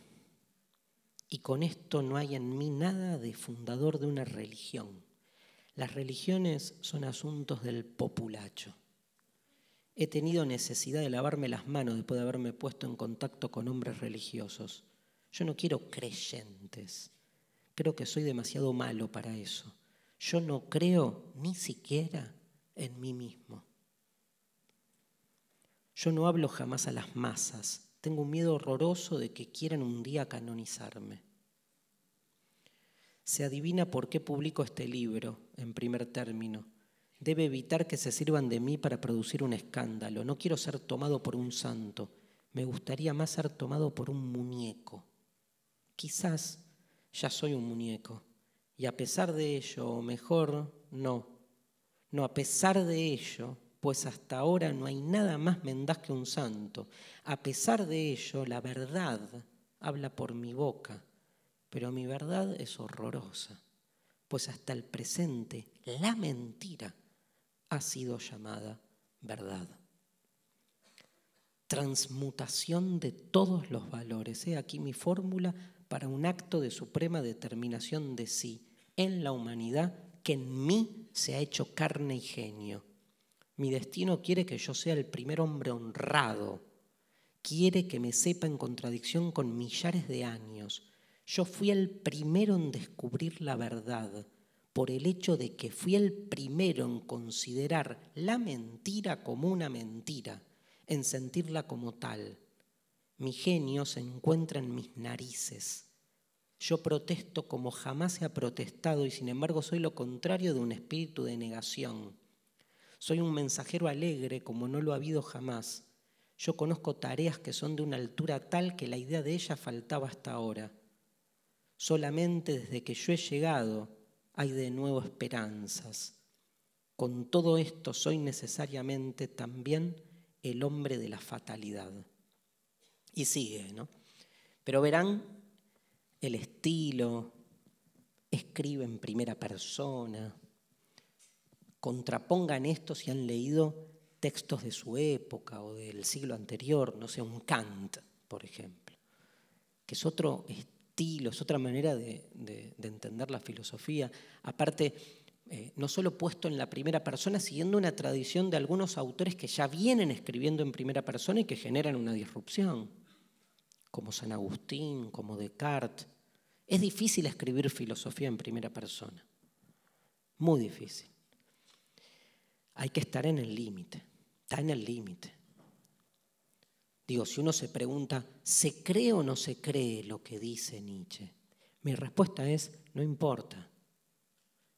Y con esto no hay en mí nada de fundador de una religión. Las religiones son asuntos del populacho. He tenido necesidad de lavarme las manos después de haberme puesto en contacto con hombres religiosos. Yo no quiero creyentes. Creo que soy demasiado malo para eso. Yo no creo ni siquiera en mí mismo. Yo no hablo jamás a las masas, tengo un miedo horroroso de que quieran un día canonizarme. Se adivina por qué publico este libro, en primer término. Debe evitar que se sirvan de mí para producir un escándalo. No quiero ser tomado por un santo. Me gustaría más ser tomado por un muñeco. Quizás ya soy un muñeco. Y a pesar de ello, o mejor, no. No, a pesar de ello, pues hasta ahora no hay nada más mendaz que un santo. A pesar de ello, la verdad habla por mi boca, pero mi verdad es horrorosa, pues hasta el presente la mentira ha sido llamada verdad. Transmutación de todos los valores. He aquí mi fórmula para un acto de suprema determinación de sí en la humanidad que en mí se ha hecho carne y genio mi destino quiere que yo sea el primer hombre honrado. Quiere que me sepa en contradicción con millares de años. Yo fui el primero en descubrir la verdad por el hecho de que fui el primero en considerar la mentira como una mentira, en sentirla como tal. Mi genio se encuentra en mis narices. Yo protesto como jamás se ha protestado y sin embargo soy lo contrario de un espíritu de negación. Soy un mensajero alegre como no lo ha habido jamás. Yo conozco tareas que son de una altura tal que la idea de ellas faltaba hasta ahora. Solamente desde que yo he llegado hay de nuevo esperanzas. Con todo esto soy necesariamente también el hombre de la fatalidad. Y sigue, ¿no? Pero verán el estilo, escribe en primera persona, contrapongan esto si han leído textos de su época o del siglo anterior, no sé, un Kant, por ejemplo, que es otro estilo, es otra manera de, entender la filosofía. Aparte, eh, no solo puesto en la primera persona, siguiendo una tradición de algunos autores que ya vienen escribiendo en primera persona y que generan una disrupción, como San Agustín, como Descartes. Es difícil escribir filosofía en primera persona, muy difícil. Hay que estar en el límite, está en el límite. Digo, si uno se pregunta, ¿se cree o no se cree lo que dice Nietzsche? Mi respuesta es, no importa.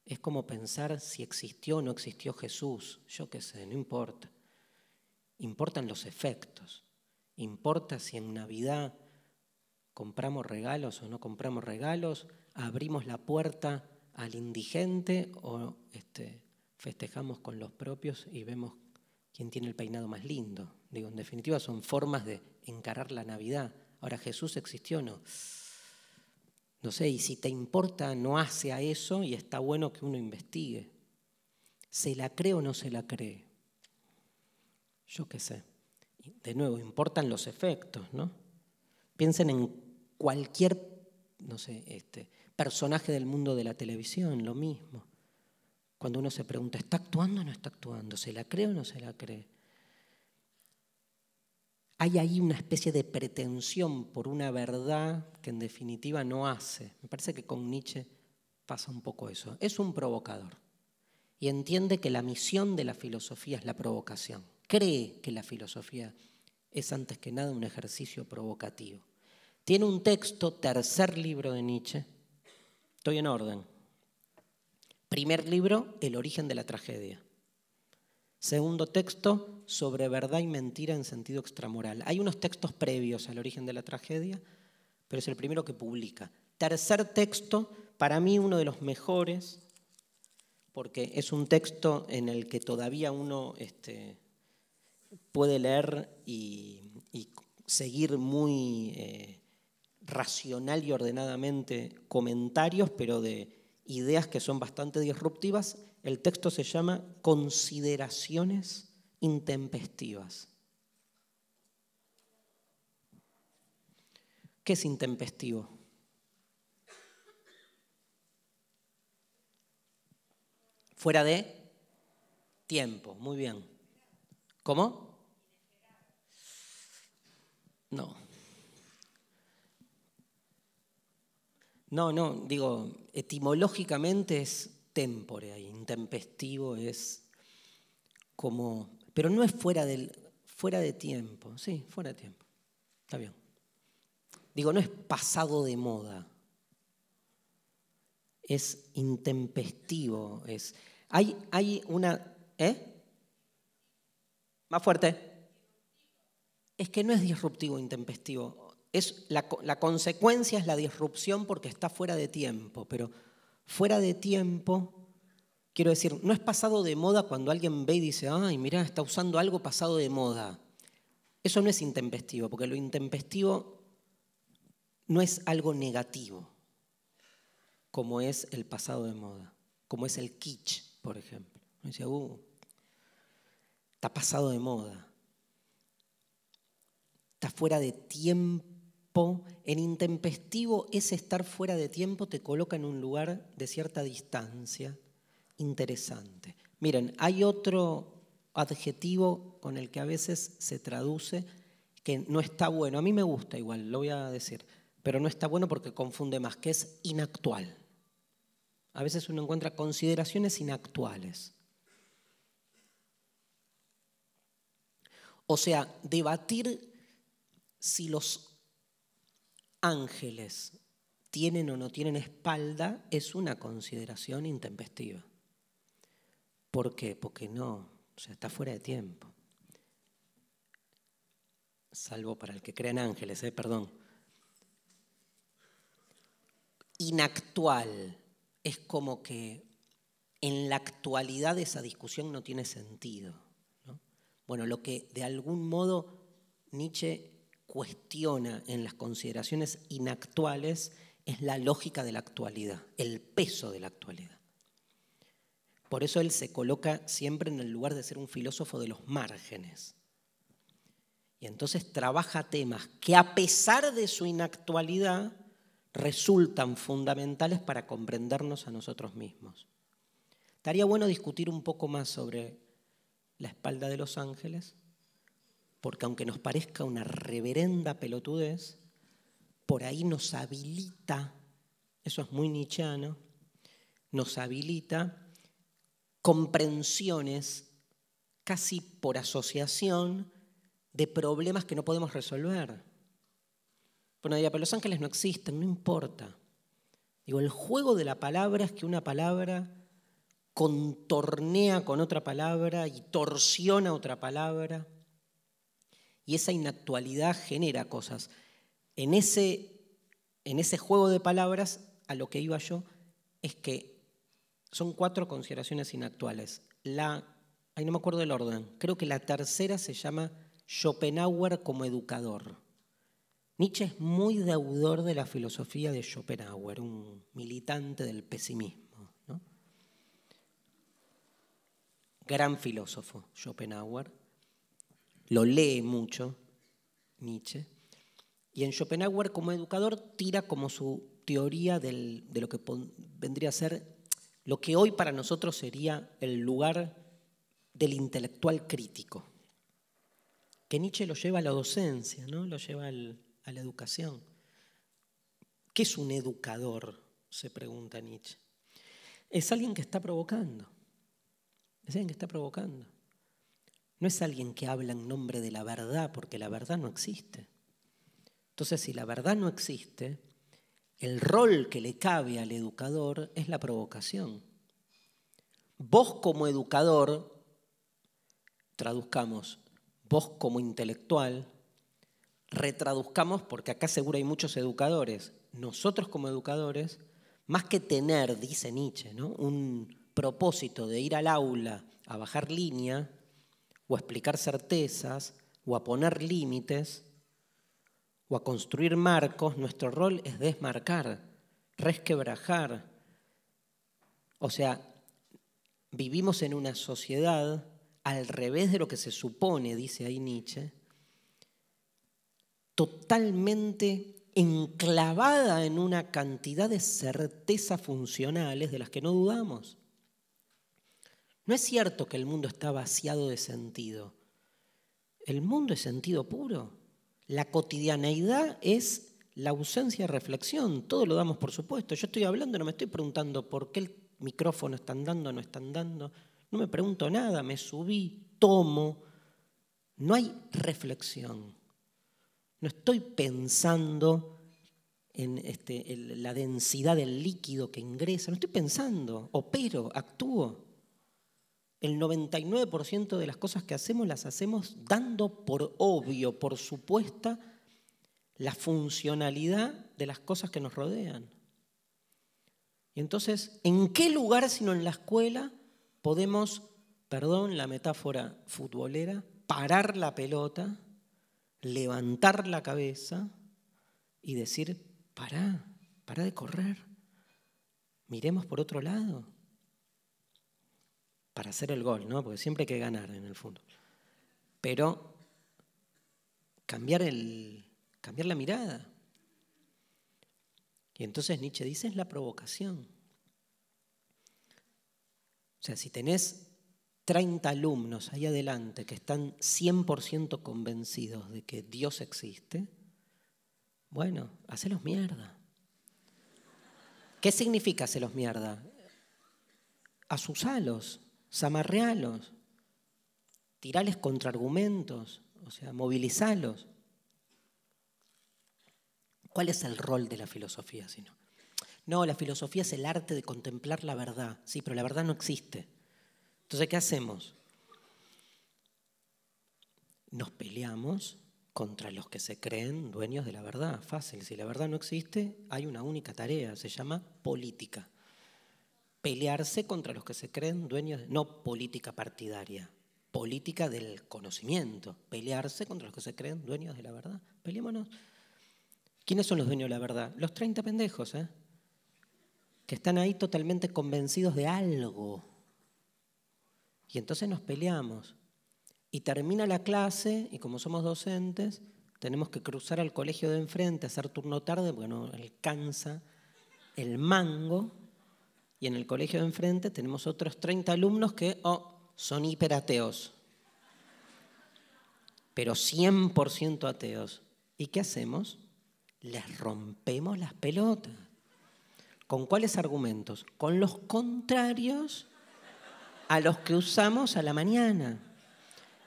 Es como pensar si existió o no existió Jesús, yo qué sé, no importa. Importan los efectos, importa si en Navidad compramos regalos o no compramos regalos, abrimos la puerta al indigente o este, festejamos con los propios y vemos quién tiene el peinado más lindo. Digo, en definitiva son formas de encarar la Navidad. Ahora, ¿Jesús existió o no? No sé, y si te importa, no hace a eso y está bueno que uno investigue. ¿Se la cree o no se la cree? Yo qué sé. De nuevo, importan los efectos, ¿no? Piensen en cualquier, no sé, este, personaje del mundo de la televisión, lo mismo. Cuando uno se pregunta, ¿está actuando o no está actuando? ¿Se la cree o no se la cree? Hay ahí una especie de pretensión por una verdad que en definitiva no hace. Me parece que con Nietzsche pasa un poco eso. Es un provocador y entiende que la misión de la filosofía es la provocación. Cree que la filosofía es antes que nada un ejercicio provocativo. Tiene un texto, tercer libro de Nietzsche. Estoy en orden, Primer libro, El origen de la tragedia. Segundo texto, sobre verdad y mentira en sentido extramoral. Hay unos textos previos al origen de la tragedia, pero es el primero que publica. Tercer texto, para mí uno de los mejores, porque es un texto en el que todavía uno este, puede leer y, seguir muy eh, racional y ordenadamente comentarios, pero de ideas que son bastante disruptivas, el texto se llama Consideraciones intempestivas. ¿Qué es intempestivo? Fuera de tiempo, muy bien. ¿Cómo? No. No, no, digo, etimológicamente es tempore, intempestivo es como... Pero no es fuera, del, fuera de tiempo, sí, fuera de tiempo. Está bien. Digo, no es pasado de moda. Es intempestivo. Es, hay, hay una... ¿Eh? Más fuerte. Es que no es disruptivo, intempestivo es la, consecuencia es la disrupción porque está fuera de tiempo, pero fuera de tiempo Quiero decir, no es pasado de moda cuando alguien ve y dice, ay, mira, está usando algo pasado de moda. Eso no es intempestivo, porque lo intempestivo no es algo negativo, como es el pasado de moda, como es el kitsch, por ejemplo. Uh, está pasado de moda, está fuera de tiempo en intempestivo, ese estar fuera de tiempo te coloca en un lugar de cierta distancia interesante. Miren, hay otro adjetivo con el que a veces se traduce que no está bueno. A mí me gusta igual, lo voy a decir, pero no está bueno porque confunde más, que es inactual. A veces uno encuentra consideraciones inactuales. O sea, debatir si los ángeles tienen o no tienen espalda es una consideración intempestiva. ¿Por qué? Porque no, o sea, está fuera de tiempo. Salvo para el que crea en ángeles, ¿eh? perdón. Inactual es como que en la actualidad esa discusión no tiene sentido. Bueno, lo que de algún modo Nietzsche cuestiona en las consideraciones inactuales es la lógica de la actualidad, el peso de la actualidad. Por eso él se coloca siempre en el lugar de ser un filósofo de los márgenes. Y entonces trabaja temas que a pesar de su inactualidad resultan fundamentales para comprendernos a nosotros mismos. Estaría bueno discutir un poco más sobre la espalda de los ángeles, porque aunque nos parezca una reverenda pelotudez, por ahí nos habilita, eso es muy nichano, nos habilita comprensiones casi por asociación de problemas que no podemos resolver. Bueno, diría, pero los ángeles no existen, no importa. Digo, el juego de la palabra es que una palabra contornea con otra palabra y torsiona otra palabra y esa inactualidad genera cosas. En ese, juego de palabras, a lo que iba yo, es que son cuatro consideraciones inactuales. La, ahí no me acuerdo del orden, creo que la tercera se llama Schopenhauer como educador. Nietzsche es muy deudor de la filosofía de Schopenhauer, un militante del pesimismo. Gran filósofo, Schopenhauer lo lee mucho, Nietzsche. Y en Schopenhauer, como educador, tira como su teoría de lo que vendría a ser lo que hoy para nosotros sería el lugar del intelectual crítico. Que Nietzsche lo lleva a la docencia, ¿no? lo lleva a la educación. ¿Qué es un educador? se pregunta Nietzsche. Es alguien que está provocando. Es alguien que está provocando. No es alguien que habla en nombre de la verdad, porque la verdad no existe. Entonces, si la verdad no existe, el rol que le cabe al educador es la provocación. Vos como educador, traduzcamos, vos como intelectual, retraduzcamos, porque acá seguro hay muchos educadores, nosotros como educadores, más que tener, dice Nietzsche, un propósito de ir al aula a bajar línea, o a explicar certezas, o a poner límites, o a construir marcos, nuestro rol es desmarcar, resquebrajar. O sea, vivimos en una sociedad al revés de lo que se supone, dice ahí Nietzsche, totalmente enclavada en una cantidad de certezas funcionales de las que no dudamos. No es cierto que el mundo está vaciado de sentido. El mundo es sentido puro. La cotidianeidad es la ausencia de reflexión. Todo lo damos por supuesto. Yo estoy hablando, no me estoy preguntando por qué el micrófono está andando o no está andando. No me pregunto nada, me subí, tomo. No hay reflexión. No estoy pensando en este, la densidad del líquido que ingresa. No estoy pensando, opero, actúo el 99% de las cosas que hacemos las hacemos dando por obvio, por supuesta, la funcionalidad de las cosas que nos rodean. Y entonces, ¿en qué lugar sino en la escuela podemos, perdón la metáfora futbolera, parar la pelota, levantar la cabeza y decir, pará, pará de correr, miremos por otro lado? para hacer el gol, ¿no? Porque siempre hay que ganar en el fondo Pero cambiar, cambiar la mirada. Y entonces Nietzsche dice es la provocación. O sea, si tenés 30 alumnos ahí adelante que están 100% convencidos de que Dios existe, bueno, hacelos mierda. ¿Qué significa hacelos mierda? alos zamarrealos, tirales argumentos, o sea, movilizalos. ¿Cuál es el rol de la filosofía? no, la filosofía es el arte de contemplar la verdad, sí, pero la verdad no existe. Entonces, ¿qué hacemos? Nos peleamos contra los que se creen dueños de la verdad. Fácil, si la verdad no existe, hay una única tarea, se llama política pelearse contra los que se creen dueños, no política partidaria, política del conocimiento, pelearse contra los que se creen dueños de la verdad. Peleémonos. ¿Quiénes son los dueños de la verdad? Los 30 pendejos, ¿eh? Que están ahí totalmente convencidos de algo. Y entonces nos peleamos. Y termina la clase, y como somos docentes, tenemos que cruzar al colegio de enfrente, hacer turno tarde, porque no alcanza el mango y en el colegio de enfrente tenemos otros 30 alumnos que oh, son hiperateos, pero 100% ateos. ¿Y qué hacemos? Les rompemos las pelotas. ¿Con cuáles argumentos? Con los contrarios a los que usamos a la mañana.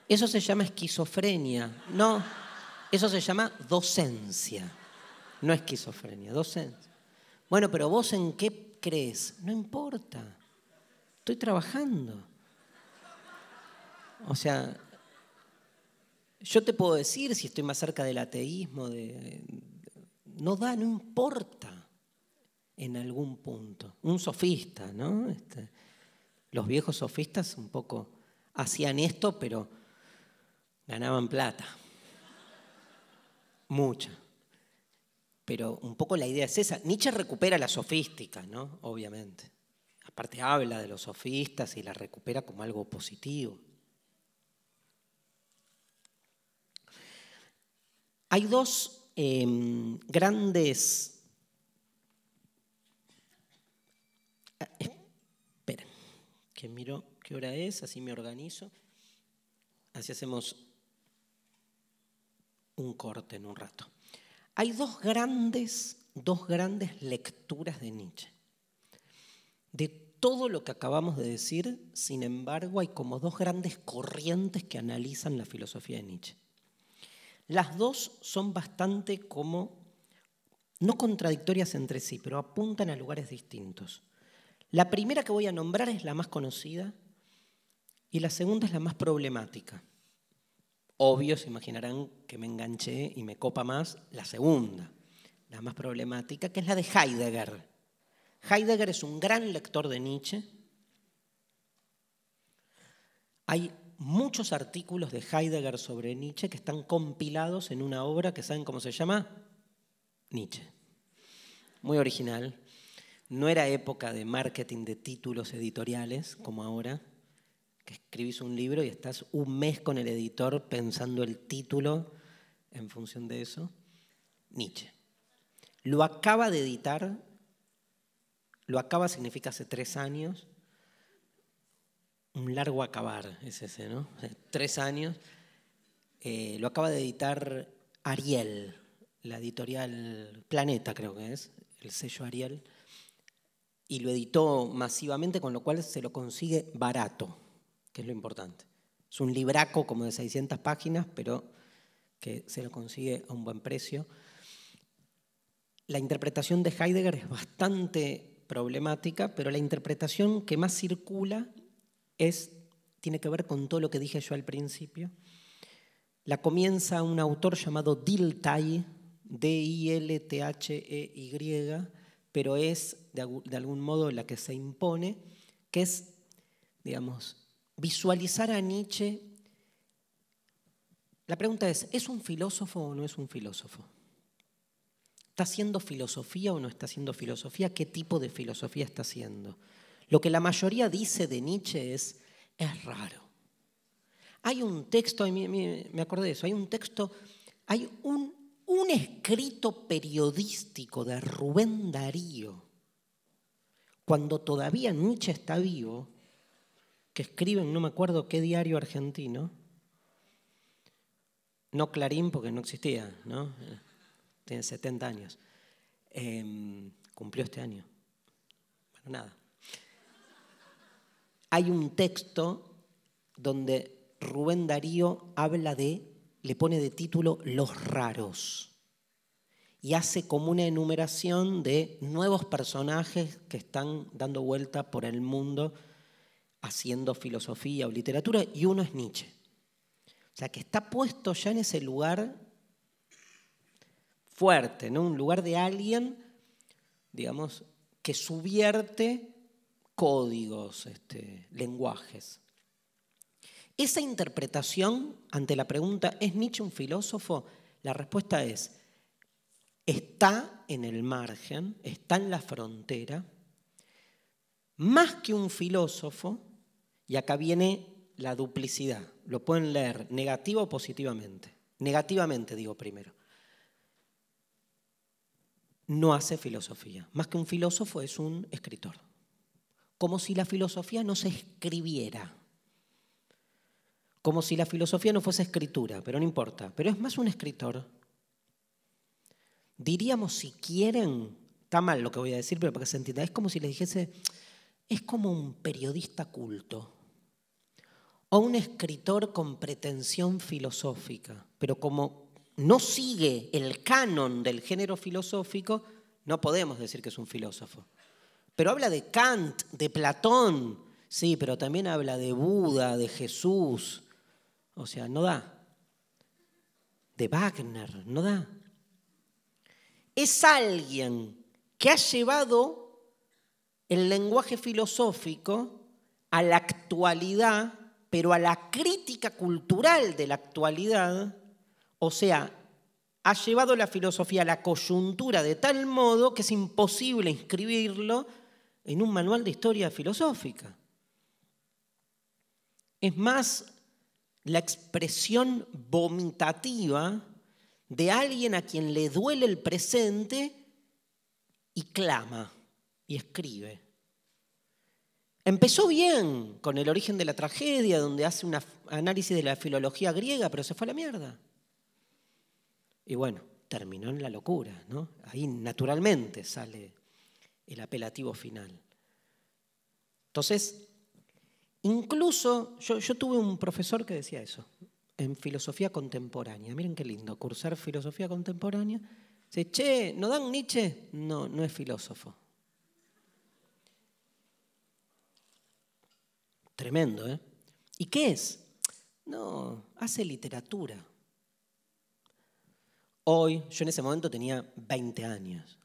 Eso se llama esquizofrenia. No, eso se llama docencia. No esquizofrenia, docencia. Bueno, pero vos en qué crees? No importa. Estoy trabajando. O sea, yo te puedo decir si estoy más cerca del ateísmo, de, no da, no importa en algún punto. Un sofista, ¿no? Este, los viejos sofistas un poco hacían esto, pero ganaban plata. Mucha pero un poco la idea es esa. Nietzsche recupera la sofística, ¿no? Obviamente. Aparte habla de los sofistas y la recupera como algo positivo. Hay dos em, grandes... Ah, eh, esperen, espera, que miro qué hora es, así me organizo. Así hacemos un corte en un rato. Hay dos grandes, dos grandes lecturas de Nietzsche. De todo lo que acabamos de decir, sin embargo, hay como dos grandes corrientes que analizan la filosofía de Nietzsche. Las dos son bastante como, no contradictorias entre sí, pero apuntan a lugares distintos. La primera que voy a nombrar es la más conocida y la segunda es la más problemática. Obvio, se imaginarán que me enganché y me copa más la segunda, la más problemática, que es la de Heidegger. Heidegger es un gran lector de Nietzsche. Hay muchos artículos de Heidegger sobre Nietzsche que están compilados en una obra que saben cómo se llama? Nietzsche. Muy original. No era época de marketing de títulos editoriales como ahora que escribís un libro y estás un mes con el editor pensando el título en función de eso? Nietzsche. Lo acaba de editar, lo acaba significa hace tres años, un largo acabar es ese, ¿no? tres años, eh, lo acaba de editar Ariel, la editorial Planeta creo que es, el sello Ariel, y lo editó masivamente, con lo cual se lo consigue barato que es lo importante. Es un libraco como de 600 páginas, pero que se lo consigue a un buen precio. La interpretación de Heidegger es bastante problemática, pero la interpretación que más circula es, tiene que ver con todo lo que dije yo al principio. La comienza un autor llamado Dilthey, D-I-L-T-H-E-Y, pero es de algún modo la que se impone, que es, digamos, visualizar a Nietzsche, la pregunta es, ¿es un filósofo o no es un filósofo? ¿Está haciendo filosofía o no está haciendo filosofía? ¿Qué tipo de filosofía está haciendo? Lo que la mayoría dice de Nietzsche es, es raro. Hay un texto, me acordé de eso, hay un texto, hay un, un escrito periodístico de Rubén Darío, cuando todavía Nietzsche está vivo, que escriben, no me acuerdo qué diario argentino, no Clarín porque no existía, ¿no? Tiene 70 años. Em, cumplió este año. Bueno, nada. Hay un texto donde Rubén Darío habla de, le pone de título Los raros y hace como una enumeración de nuevos personajes que están dando vuelta por el mundo haciendo filosofía o literatura y uno es Nietzsche. O sea, que está puesto ya en ese lugar fuerte, Un lugar de alguien, digamos, que subierte códigos, este, lenguajes. Esa interpretación ante la pregunta, ¿es Nietzsche un filósofo? La respuesta es, está en el margen, está en la frontera. Más que un filósofo, y acá viene la duplicidad. Lo pueden leer negativo o positivamente. Negativamente digo primero. No hace filosofía. Más que un filósofo es un escritor. Como si la filosofía no se escribiera. Como si la filosofía no fuese escritura, pero no importa. Pero es más un escritor. Diríamos, si quieren, está mal lo que voy a decir, pero para que se entienda, es como si les dijese, es como un periodista culto o un escritor con pretensión filosófica, pero como no sigue el canon del género filosófico, no podemos decir que es un filósofo. Pero habla de Kant, de Platón, sí, pero también habla de Buda, de Jesús. O sea, no da. De Wagner, no da. Es alguien que ha llevado el lenguaje filosófico a la actualidad, pero a la crítica cultural de la actualidad, o sea, ha llevado la filosofía a la coyuntura de tal modo que es imposible inscribirlo en un manual de historia filosófica. Es más la expresión vomitativa de alguien a quien le duele el presente y clama y escribe. Empezó bien con el origen de la tragedia, donde hace un análisis de la filología griega, pero se fue a la mierda. Y bueno, terminó en la locura, ¿no? Ahí naturalmente sale el apelativo final. Entonces, incluso yo, tuve un profesor que decía eso, en filosofía contemporánea. Miren qué lindo, cursar filosofía contemporánea. Dice, che, ¿no dan Nietzsche? No, no es filósofo. Tremendo, ¿eh? ¿Y qué es? No, hace literatura. Hoy, yo en ese momento tenía 20 años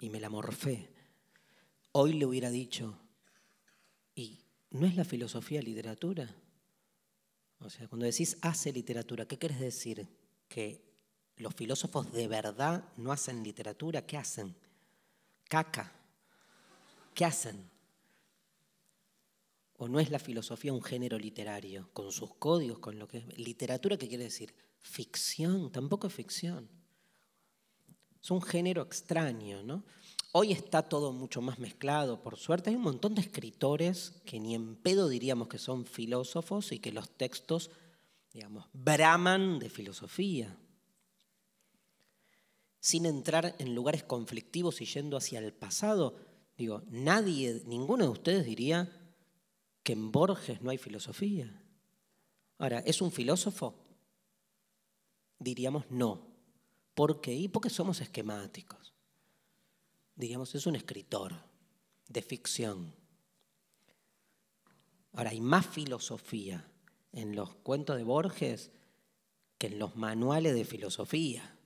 y me la morfé. Hoy le hubiera dicho, ¿y no es la filosofía literatura? O sea, cuando decís hace literatura, ¿qué querés decir? ¿Que los filósofos de verdad no hacen literatura? ¿Qué hacen? Caca. ¿Qué hacen? ¿O no es la filosofía un género literario, con sus códigos, con lo que es? Literatura, ¿qué quiere decir? Ficción, tampoco es ficción. Es un género extraño, ¿no? Hoy está todo mucho más mezclado, por suerte. Hay un montón de escritores que ni en pedo diríamos que son filósofos y que los textos, digamos, braman de filosofía. Sin entrar en lugares conflictivos y yendo hacia el pasado, digo, nadie, ninguno de ustedes diría que en Borges no hay filosofía. Ahora, ¿es un filósofo? Diríamos no. ¿Por qué? Y porque somos esquemáticos. Diríamos, es un escritor de ficción. Ahora, hay más filosofía en los cuentos de Borges que en los manuales de filosofía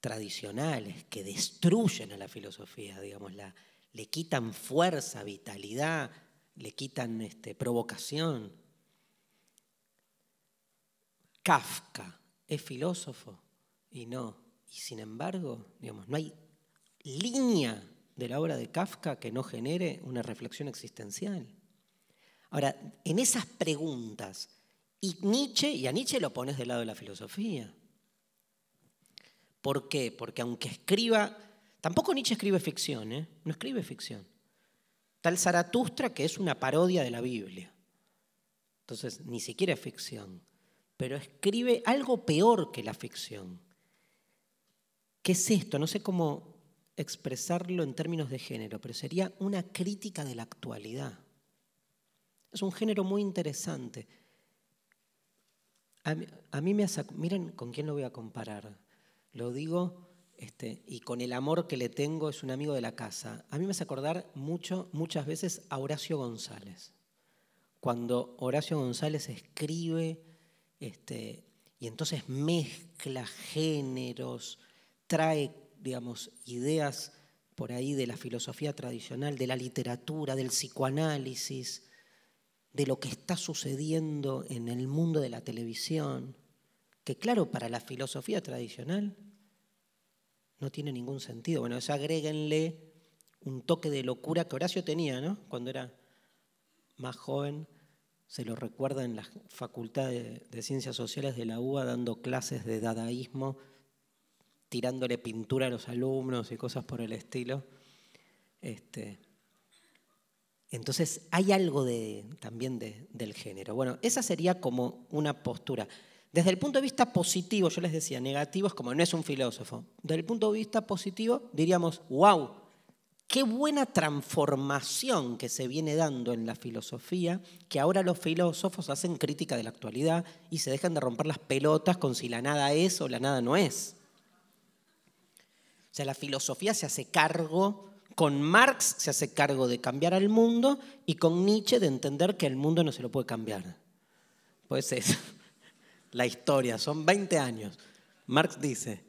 tradicionales que destruyen a la filosofía, digamos, la, le quitan fuerza, vitalidad, le quitan este, provocación. Kafka es filósofo y no. Y sin embargo, digamos, no hay línea de la obra de Kafka que no genere una reflexión existencial. Ahora, en esas preguntas, y Nietzsche, y a Nietzsche lo pones del lado de la filosofía. ¿Por qué? Porque aunque escriba, tampoco Nietzsche escribe ficción, ¿eh? no escribe ficción. Zaratustra, que es una parodia de la Biblia. Entonces, ni siquiera es ficción, pero escribe algo peor que la ficción. ¿Qué es esto? No sé cómo expresarlo en términos de género, pero sería una crítica de la actualidad. Es un género muy interesante. A mí, a mí me hace, miren con quién lo voy a comparar. Lo digo este, y con el amor que le tengo es un amigo de la casa. A mí me hace acordar mucho, muchas veces a Horacio González. Cuando Horacio González escribe este, y entonces mezcla géneros, trae, digamos, ideas por ahí de la filosofía tradicional, de la literatura, del psicoanálisis, de lo que está sucediendo en el mundo de la televisión, que claro, para la filosofía tradicional no tiene ningún sentido. Bueno, eso agréguenle un toque de locura que Horacio tenía, ¿no? Cuando era más joven, se lo recuerda en la Facultad de, Ciencias Sociales de la UBA dando clases de dadaísmo, tirándole pintura a los alumnos y cosas por el estilo. Este, entonces hay algo también del género. Bueno, esa sería como una postura. Desde el punto de vista positivo, yo les decía, negativo es como no es un filósofo. Desde el punto de vista positivo diríamos, wow, qué buena transformación que se viene dando en la filosofía, que ahora los filósofos hacen crítica de la actualidad y se dejan de romper las pelotas con si la nada es o la nada no es. O sea, la filosofía se hace cargo, con Marx se hace cargo de cambiar al mundo y con Nietzsche de entender que el mundo no se lo puede cambiar. Pues eso la historia, son 20 años. Marx dice,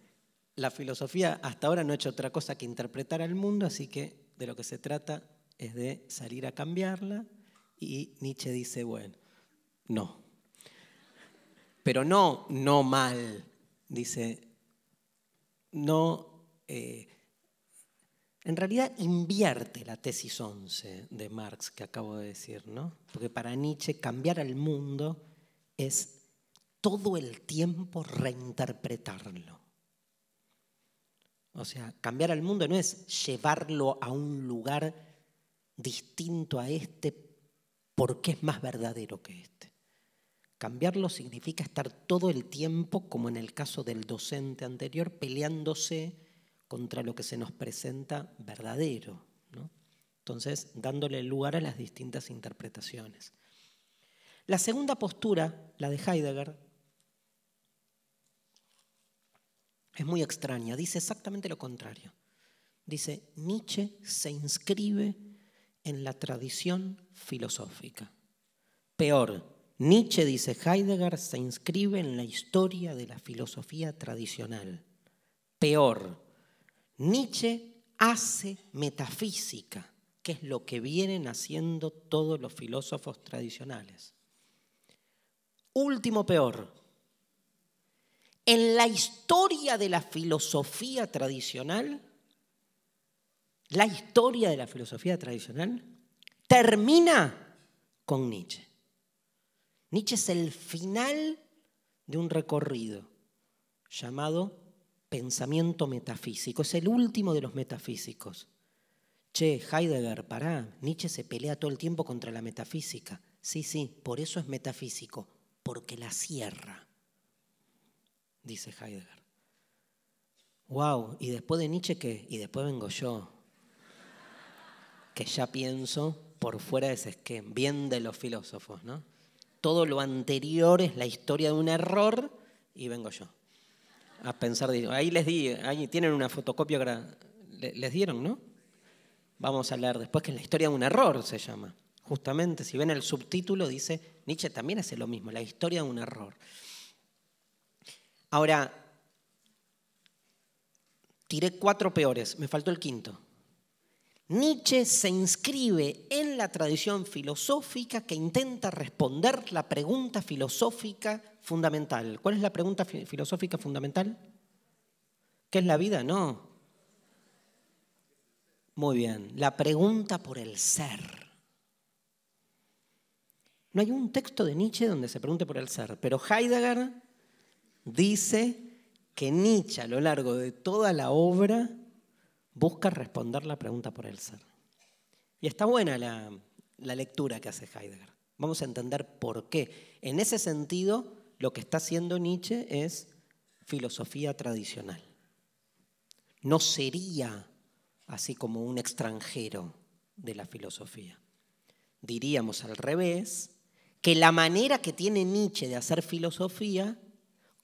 la filosofía hasta ahora no ha hecho otra cosa que interpretar al mundo, así que de lo que se trata es de salir a cambiarla. Y Nietzsche dice, bueno, no. Pero no, no mal. Dice, no... Eh, en realidad invierte la tesis 11 de Marx que acabo de decir, ¿no? Porque para Nietzsche cambiar al mundo es todo el tiempo reinterpretarlo. O sea, cambiar al mundo no es llevarlo a un lugar distinto a este porque es más verdadero que este. Cambiarlo significa estar todo el tiempo, como en el caso del docente anterior, peleándose contra lo que se nos presenta verdadero. Entonces, dándole lugar a las distintas interpretaciones. La segunda postura, la de Heidegger, es muy extraña, dice exactamente lo contrario. Dice, Nietzsche se inscribe en la tradición filosófica. Peor, Nietzsche, dice Heidegger, se inscribe en la historia de la filosofía tradicional. Peor, Nietzsche hace metafísica, que es lo que vienen haciendo todos los filósofos tradicionales. Último peor, en la historia de la filosofía tradicional, la historia de la filosofía tradicional termina con Nietzsche. Nietzsche es el final de un recorrido llamado pensamiento metafísico, es el último de los metafísicos. Che, Heidegger, pará, Nietzsche se pelea todo el tiempo contra la metafísica. Sí, sí, por eso es metafísico, porque la cierra dice Heidegger. ¡Wow! ¿Y después de Nietzsche qué? Y después vengo yo, que ya pienso por fuera de ese esquema, bien de los filósofos, ¿no? Todo lo anterior es la historia de un error y vengo yo a pensar. Ahí les di, ahí tienen una fotocopia, les dieron, ¿no? Vamos a leer después que es la historia de un error, se llama. Justamente, si ven el subtítulo, dice, Nietzsche también hace lo mismo, la historia de un error. Ahora, tiré cuatro peores, me faltó el quinto. Nietzsche se inscribe en la tradición filosófica que intenta responder la pregunta filosófica fundamental. ¿Cuál es la pregunta filosófica fundamental? ¿Qué es la vida? No. Muy bien, la pregunta por el ser. No hay un texto de Nietzsche donde se pregunte por el ser, pero Heidegger dice que Nietzsche a lo largo de toda la obra busca responder la pregunta por el ser. Y está buena la, la lectura que hace Heidegger. Vamos a entender por qué. En ese sentido, lo que está haciendo Nietzsche es filosofía tradicional. No sería así como un extranjero de la filosofía. Diríamos al revés, que la manera que tiene Nietzsche de hacer filosofía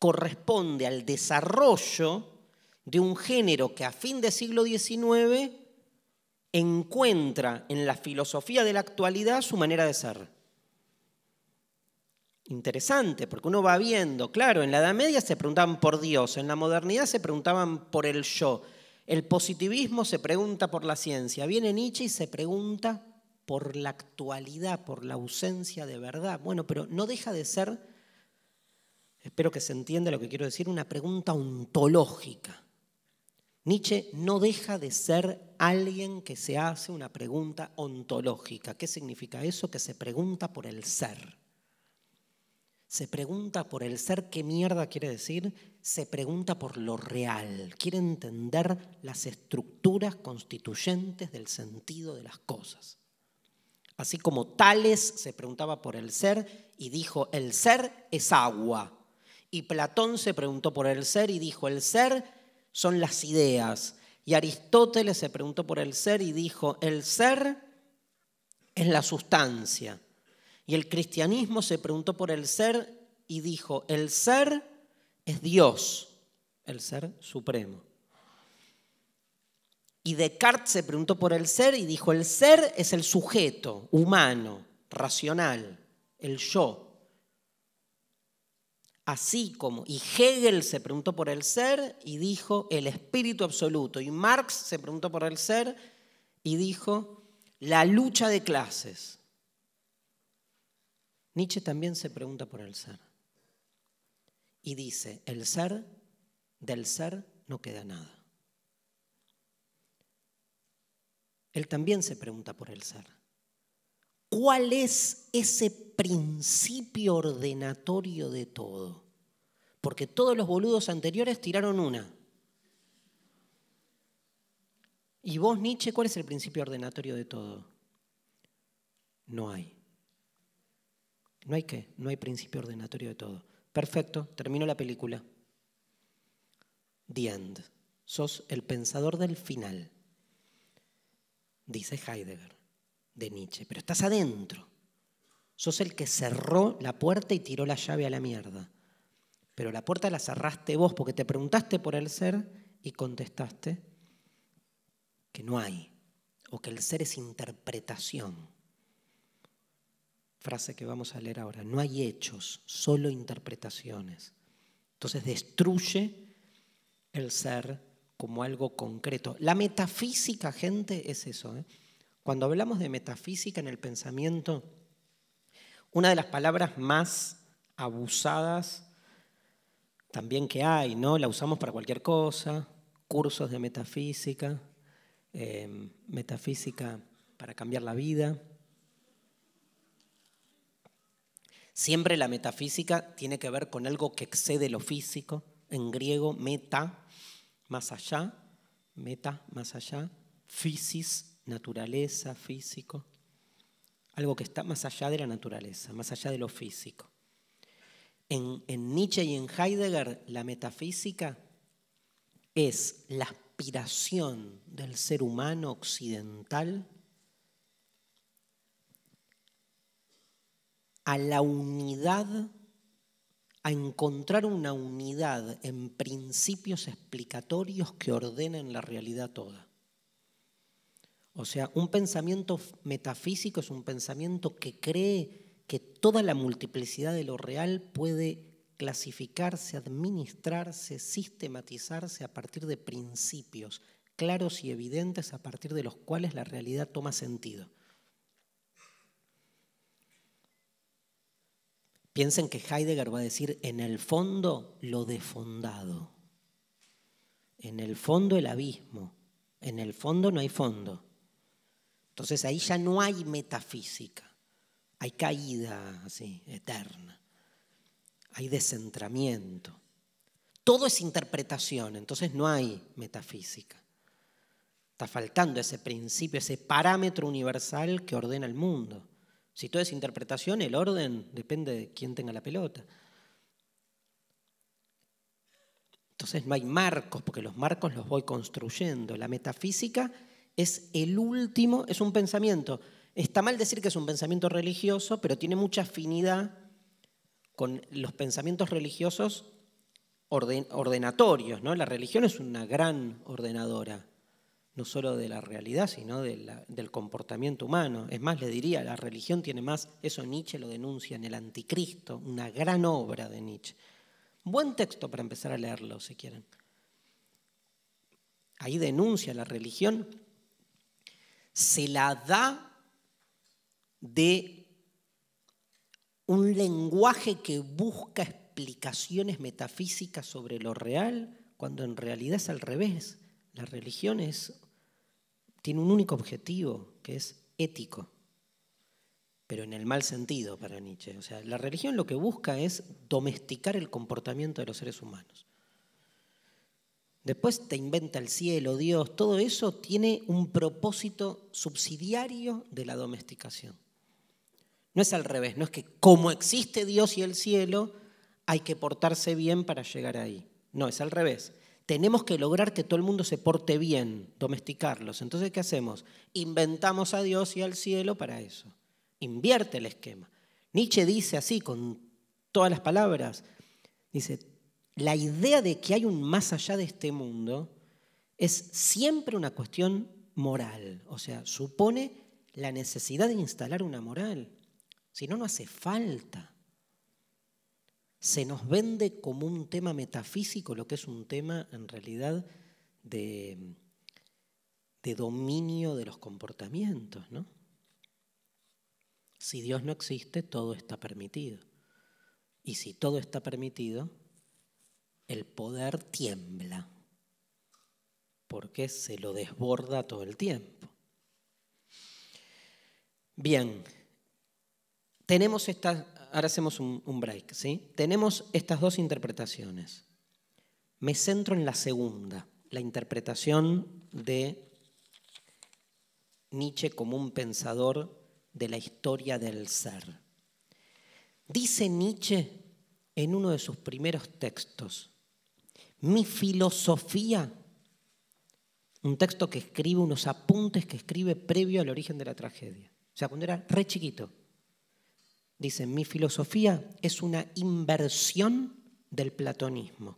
corresponde al desarrollo de un género que a fin de siglo XIX encuentra en la filosofía de la actualidad su manera de ser. Interesante, porque uno va viendo, claro, en la Edad Media se preguntaban por Dios, en la modernidad se preguntaban por el yo, el positivismo se pregunta por la ciencia, viene Nietzsche y se pregunta por la actualidad, por la ausencia de verdad. Bueno, pero no deja de ser espero que se entienda lo que quiero decir, una pregunta ontológica. Nietzsche no deja de ser alguien que se hace una pregunta ontológica. ¿Qué significa eso? Que se pregunta por el ser. Se pregunta por el ser, ¿qué mierda quiere decir? Se pregunta por lo real. Quiere entender las estructuras constituyentes del sentido de las cosas. Así como Tales se preguntaba por el ser y dijo, el ser es agua. Y Platón se preguntó por el ser y dijo, el ser son las ideas. Y Aristóteles se preguntó por el ser y dijo, el ser es la sustancia. Y el cristianismo se preguntó por el ser y dijo, el ser es Dios, el ser supremo. Y Descartes se preguntó por el ser y dijo, el ser es el sujeto humano, racional, el yo así como, y Hegel se preguntó por el ser y dijo el espíritu absoluto, y Marx se preguntó por el ser y dijo la lucha de clases. Nietzsche también se pregunta por el ser y dice, el ser, del ser no queda nada. Él también se pregunta por el ser. ¿Cuál es ese principio ordenatorio de todo. Porque todos los boludos anteriores tiraron una. Y vos, Nietzsche, ¿cuál es el principio ordenatorio de todo? No hay. No hay qué, no hay principio ordenatorio de todo. Perfecto, termino la película. The end. Sos el pensador del final, dice Heidegger de Nietzsche, pero estás adentro. Sos el que cerró la puerta y tiró la llave a la mierda. Pero la puerta la cerraste vos porque te preguntaste por el ser y contestaste que no hay o que el ser es interpretación. Frase que vamos a leer ahora. No hay hechos, solo interpretaciones. Entonces destruye el ser como algo concreto. La metafísica, gente, es eso. ¿eh? Cuando hablamos de metafísica en el pensamiento, una de las palabras más abusadas también que hay, ¿no? La usamos para cualquier cosa, cursos de metafísica, em, metafísica para cambiar la vida. Siempre la metafísica tiene que ver con algo que excede lo físico, en griego meta, más allá, meta, más allá, physis, naturaleza, físico algo que está más allá de la naturaleza, más allá de lo físico. En, Nietzsche y en Heidegger, la metafísica es la aspiración del ser humano occidental a la unidad, a encontrar una unidad en principios explicatorios que ordenen la realidad toda. O sea, un pensamiento metafísico es un pensamiento que cree que toda la multiplicidad de lo real puede clasificarse, administrarse, sistematizarse a partir de principios claros y evidentes a partir de los cuales la realidad toma sentido. Piensen que Heidegger va a decir, en el fondo lo defondado, en el fondo el abismo, en el fondo no hay fondo. Entonces ahí ya no hay metafísica, hay caída así, eterna, hay descentramiento. Todo es interpretación, entonces no hay metafísica. Está faltando ese principio, ese parámetro universal que ordena el mundo. Si todo es interpretación, el orden depende de quién tenga la pelota. Entonces no hay marcos, porque los marcos los voy construyendo. La metafísica es el último, es un pensamiento. Está mal decir que es un pensamiento religioso, pero tiene mucha afinidad con los pensamientos religiosos ordenatorios. ¿no? La religión es una gran ordenadora, no solo de la realidad, sino del comportamiento humano. Es más, le diría, la religión tiene más, eso Nietzsche lo denuncia en el Anticristo, una gran obra de Nietzsche. Buen texto para empezar a leerlo, si quieren. Ahí denuncia la religión se la da de un lenguaje que busca explicaciones metafísicas sobre lo real, cuando en realidad es al revés. La religión tiene un único objetivo, que es ético, pero en el mal sentido para Nietzsche. O sea, la religión lo que busca es domesticar el comportamiento de los seres humanos. Después te inventa el cielo, Dios, todo eso tiene un propósito subsidiario de la domesticación. No es al revés, no es que como existe Dios y el cielo, hay que portarse bien para llegar ahí. No, es al revés. Tenemos que lograr que todo el mundo se porte bien, domesticarlos. Entonces, ¿qué hacemos? Inventamos a Dios y al cielo para eso. Invierte el esquema. Nietzsche dice así, con todas las palabras, dice, la idea de que hay un más allá de este mundo es siempre una cuestión moral, o sea, supone la necesidad de instalar una moral, si no, no hace falta. Se nos vende como un tema metafísico, lo que es un tema en realidad de, dominio de los comportamientos, ¿no? Si Dios no existe, todo está permitido. Y si todo está permitido, el poder tiembla, porque se lo desborda todo el tiempo. Bien, tenemos estas, ahora hacemos un, un, break, ¿sí? Tenemos estas dos interpretaciones. Me centro en la segunda, la interpretación de Nietzsche como un pensador de la historia del ser. Dice Nietzsche en uno de sus primeros textos, mi filosofía. Un texto que escribe, unos apuntes que escribe previo al origen de la tragedia. O sea, cuando era re chiquito. Dice, mi filosofía es una inversión del platonismo.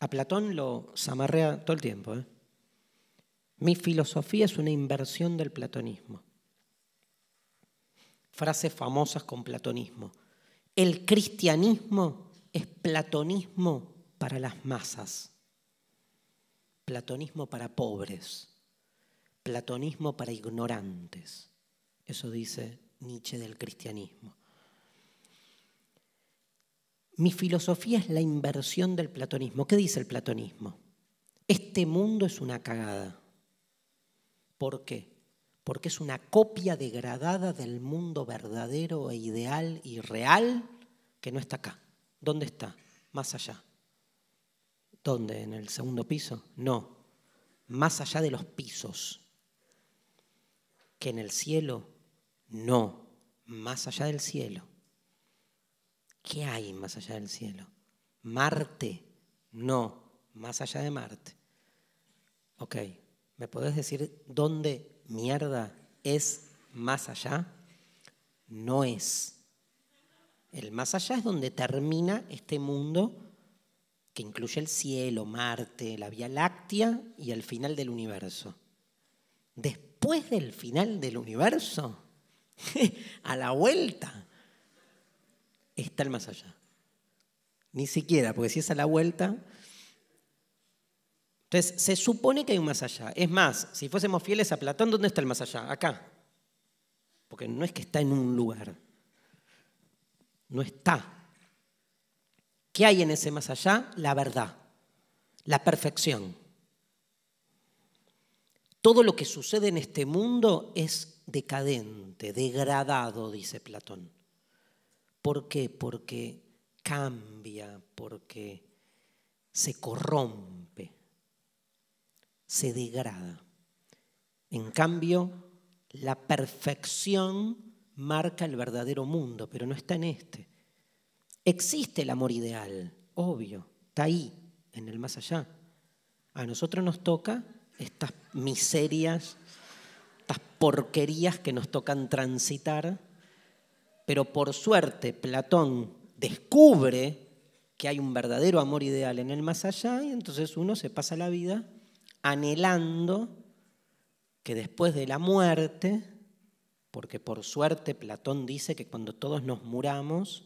A Platón lo zamarrea todo el tiempo. ¿eh? Mi filosofía es una inversión del platonismo. Frases famosas con platonismo. El cristianismo es platonismo para las masas, platonismo para pobres, platonismo para ignorantes. Eso dice Nietzsche del cristianismo. Mi filosofía es la inversión del platonismo. ¿Qué dice el platonismo? Este mundo es una cagada. ¿Por qué? Porque es una copia degradada del mundo verdadero e ideal y real que no está acá. ¿Dónde está? Más allá. ¿Dónde? ¿En el segundo piso? No. Más allá de los pisos. ¿Que en el cielo? No. Más allá del cielo. ¿Qué hay más allá del cielo? Marte. No. Más allá de Marte. Ok. ¿Me podés decir dónde mierda es más allá? No es el más allá es donde termina este mundo que incluye el cielo, Marte, la Vía Láctea y el final del universo. Después del final del universo, a la vuelta, está el más allá. Ni siquiera, porque si es a la vuelta... Entonces, se supone que hay un más allá. Es más, si fuésemos fieles a Platón, ¿dónde está el más allá? Acá. Porque no es que está en un lugar no está. ¿Qué hay en ese más allá? La verdad, la perfección. Todo lo que sucede en este mundo es decadente, degradado, dice Platón. ¿Por qué? Porque cambia, porque se corrompe, se degrada. En cambio, la perfección marca el verdadero mundo, pero no está en este. Existe el amor ideal, obvio, está ahí, en el más allá. A nosotros nos toca estas miserias, estas porquerías que nos tocan transitar, pero por suerte Platón descubre que hay un verdadero amor ideal en el más allá y entonces uno se pasa la vida anhelando que después de la muerte porque por suerte Platón dice que cuando todos nos muramos,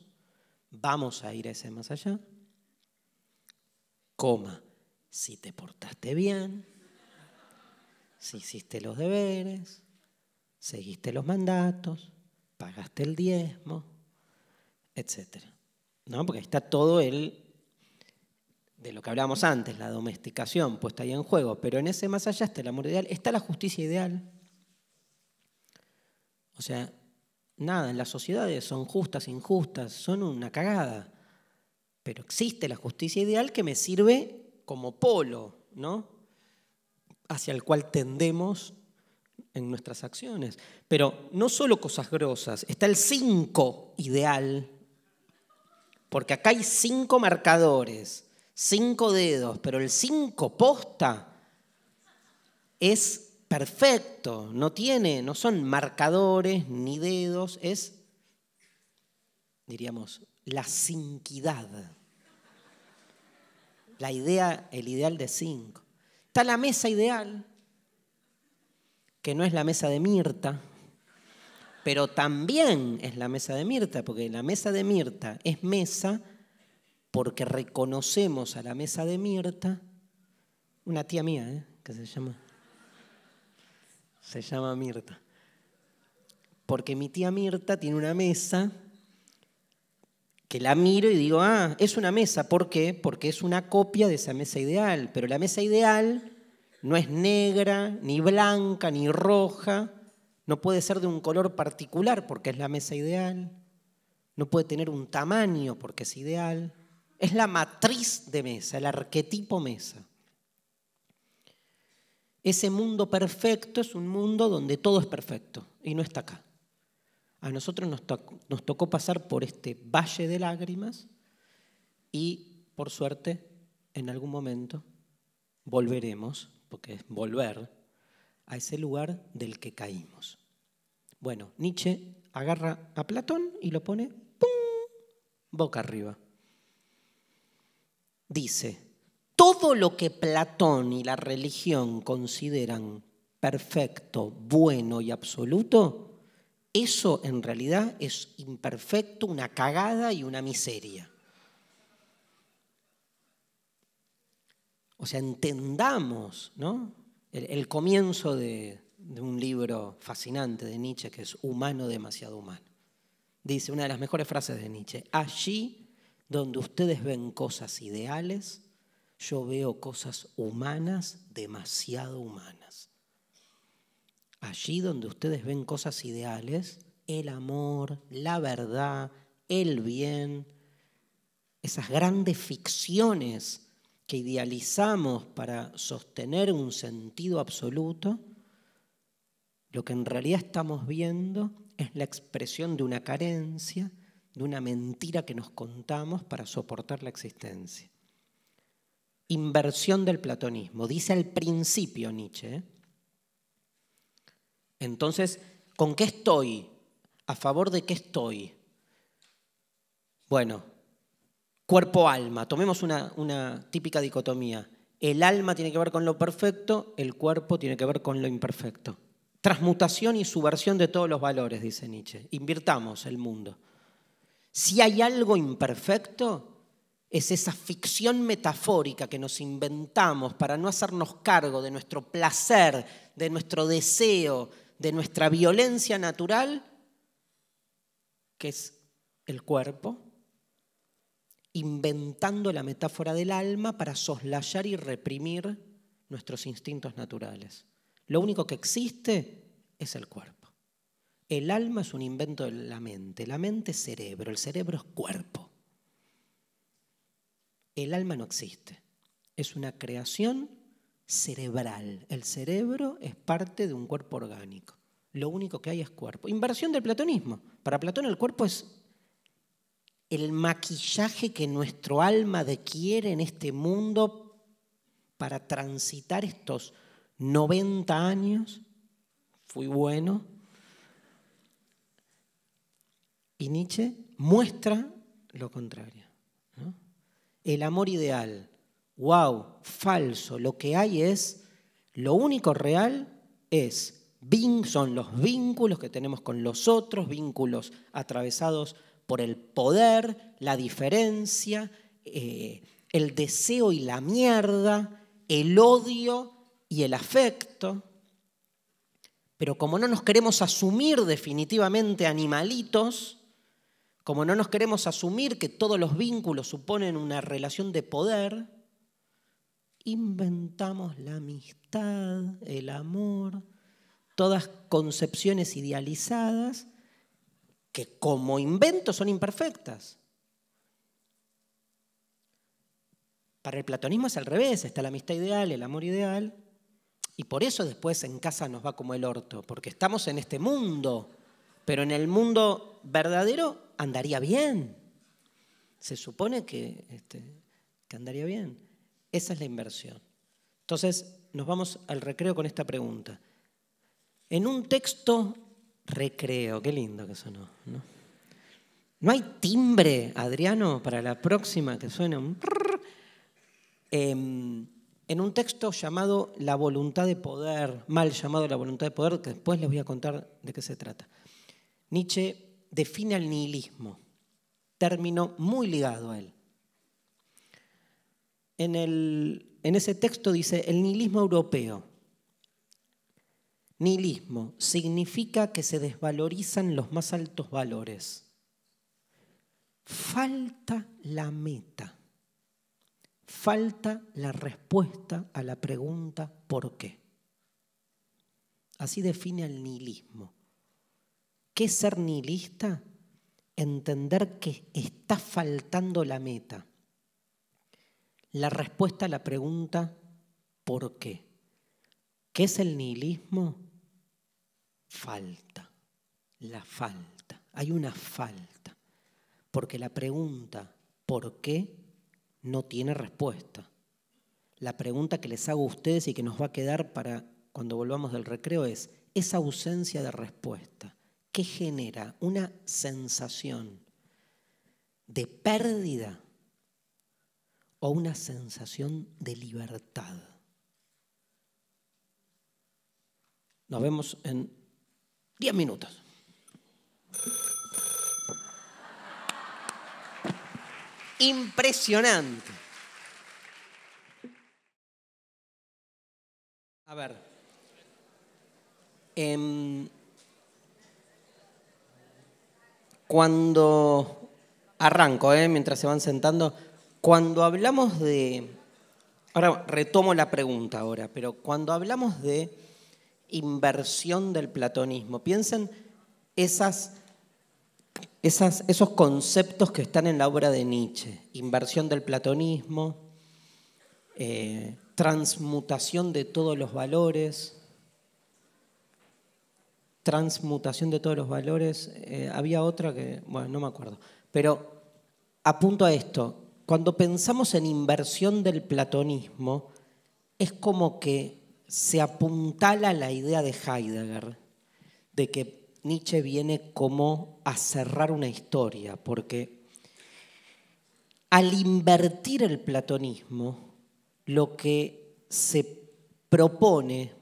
vamos a ir a ese más allá, coma, si te portaste bien, si hiciste los deberes, seguiste los mandatos, pagaste el diezmo, etc. ¿No? Porque ahí está todo el de lo que hablábamos antes, la domesticación puesta ahí en juego, pero en ese más allá está el amor ideal, está la justicia ideal, o sea, nada, las sociedades son justas, e injustas, son una cagada. Pero existe la justicia ideal que me sirve como polo, ¿no? Hacia el cual tendemos en nuestras acciones. Pero no solo cosas grosas, está el cinco ideal, porque acá hay cinco marcadores, cinco dedos, pero el cinco posta es perfecto, no tiene, no son marcadores ni dedos, es, diríamos, la cinquidad. La idea, el ideal de cinco. Está la mesa ideal, que no es la mesa de Mirta, pero también es la mesa de Mirta, porque la mesa de Mirta es mesa porque reconocemos a la mesa de Mirta, una tía mía, ¿eh? que se llama se llama Mirta. Porque mi tía Mirta tiene una mesa que la miro y digo, ah, es una mesa. ¿Por qué? Porque es una copia de esa mesa ideal. Pero la mesa ideal no es negra, ni blanca, ni roja. No puede ser de un color particular porque es la mesa ideal. No puede tener un tamaño porque es ideal. Es la matriz de mesa, el arquetipo mesa. Ese mundo perfecto es un mundo donde todo es perfecto y no está acá. A nosotros nos, tocó, pasar por este valle de lágrimas y, por suerte, en algún momento volveremos, porque es volver, a ese lugar del que caímos. Bueno, Nietzsche agarra a Platón y lo pone ¡pum! boca arriba. Dice, todo lo que Platón y la religión consideran perfecto, bueno y absoluto, eso en realidad es imperfecto, una cagada y una miseria. O sea, entendamos ¿no? el, comienzo de un libro fascinante de Nietzsche que es Humano demasiado humano. Dice una de las mejores frases de Nietzsche, allí donde ustedes ven cosas ideales, yo veo cosas humanas, demasiado humanas. Allí donde ustedes ven cosas ideales, el amor, la verdad, el bien, esas grandes ficciones que idealizamos para sostener un sentido absoluto, lo que en realidad estamos viendo es la expresión de una carencia, de una mentira que nos contamos para soportar la existencia inversión del platonismo, dice al principio Nietzsche. Entonces, ¿con qué estoy? ¿A favor de qué estoy? Bueno, cuerpo-alma, tomemos una, típica dicotomía. El alma tiene que ver con lo perfecto, el cuerpo tiene que ver con lo imperfecto. Transmutación y subversión de todos los valores, dice Nietzsche. Invirtamos el mundo. Si hay algo imperfecto, es esa ficción metafórica que nos inventamos para no hacernos cargo de nuestro placer, de nuestro deseo, de nuestra violencia natural, que es el cuerpo, inventando la metáfora del alma para soslayar y reprimir nuestros instintos naturales. Lo único que existe es el cuerpo. El alma es un invento de la mente, la mente es cerebro, el cerebro es cuerpo. El alma no existe, es una creación cerebral. El cerebro es parte de un cuerpo orgánico. Lo único que hay es cuerpo. Inversión del platonismo. Para Platón el cuerpo es el maquillaje que nuestro alma adquiere en este mundo para transitar estos 90 años. Fui bueno. Y Nietzsche muestra lo contrario el amor ideal. ¡Wow! Falso. Lo que hay es, lo único real es son los vínculos que tenemos con los otros, vínculos atravesados por el poder, la diferencia, eh, el deseo y la mierda, el odio y el afecto. Pero como no nos queremos asumir definitivamente animalitos, como no nos queremos asumir que todos los vínculos suponen una relación de poder, inventamos la amistad, el amor, todas concepciones idealizadas que como invento son imperfectas. Para el platonismo es al revés, está la amistad ideal, el amor ideal, y por eso después en casa nos va como el orto, porque estamos en este mundo, pero en el mundo verdadero andaría bien. Se supone que, este, que andaría bien. Esa es la inversión. Entonces, nos vamos al recreo con esta pregunta. En un texto recreo, qué lindo que sonó, ¿no? ¿No hay timbre, Adriano, para la próxima que suene un... Em, en un texto llamado La voluntad de poder, mal llamado La voluntad de poder, que después les voy a contar de qué se trata. Nietzsche define al nihilismo, término muy ligado a él. En, ese texto dice, el nihilismo europeo. Nihilismo significa que se desvalorizan los más altos valores. Falta la meta. Falta la respuesta a la pregunta ¿por qué? Así define al nihilismo. ¿Qué es ser nihilista? Entender que está faltando la meta. La respuesta a la pregunta ¿por qué? ¿Qué es el nihilismo? Falta, la falta. Hay una falta, porque la pregunta ¿por qué? no tiene respuesta. La pregunta que les hago a ustedes y que nos va a quedar para cuando volvamos del recreo es, esa ausencia de respuesta, ¿qué genera? Una sensación de pérdida o una sensación de libertad. Nos vemos en 10 minutos. Impresionante. A ver. Em, Cuando arranco, eh, mientras se van sentando, cuando hablamos de, ahora retomo la pregunta ahora, pero cuando hablamos de inversión del platonismo, piensen esos conceptos que están en la obra de Nietzsche, inversión del platonismo, eh, transmutación de todos los valores, transmutación de todos los valores, eh, había otra que, bueno, no me acuerdo, pero apunto a esto, cuando pensamos en inversión del platonismo, es como que se apuntala la idea de Heidegger, de que Nietzsche viene como a cerrar una historia, porque al invertir el platonismo, lo que se propone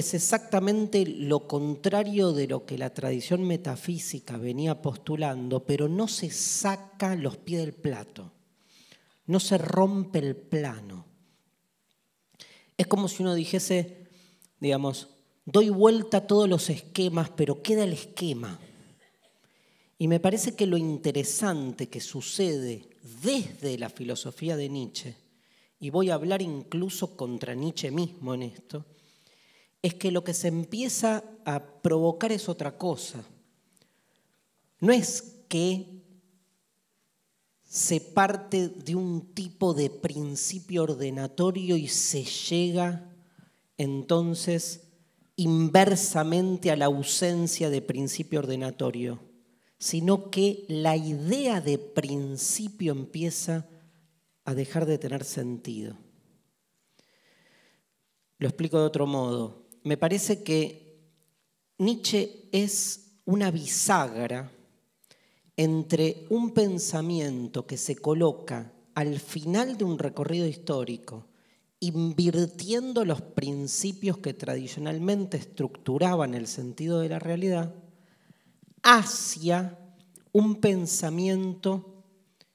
es exactamente lo contrario de lo que la tradición metafísica venía postulando, pero no se saca los pies del plato, no se rompe el plano. Es como si uno dijese, digamos, doy vuelta a todos los esquemas, pero queda el esquema. Y me parece que lo interesante que sucede desde la filosofía de Nietzsche, y voy a hablar incluso contra Nietzsche mismo en esto, es que lo que se empieza a provocar es otra cosa. No es que se parte de un tipo de principio ordenatorio y se llega entonces inversamente a la ausencia de principio ordenatorio, sino que la idea de principio empieza a dejar de tener sentido. Lo explico de otro modo me parece que Nietzsche es una bisagra entre un pensamiento que se coloca al final de un recorrido histórico, invirtiendo los principios que tradicionalmente estructuraban el sentido de la realidad, hacia un pensamiento,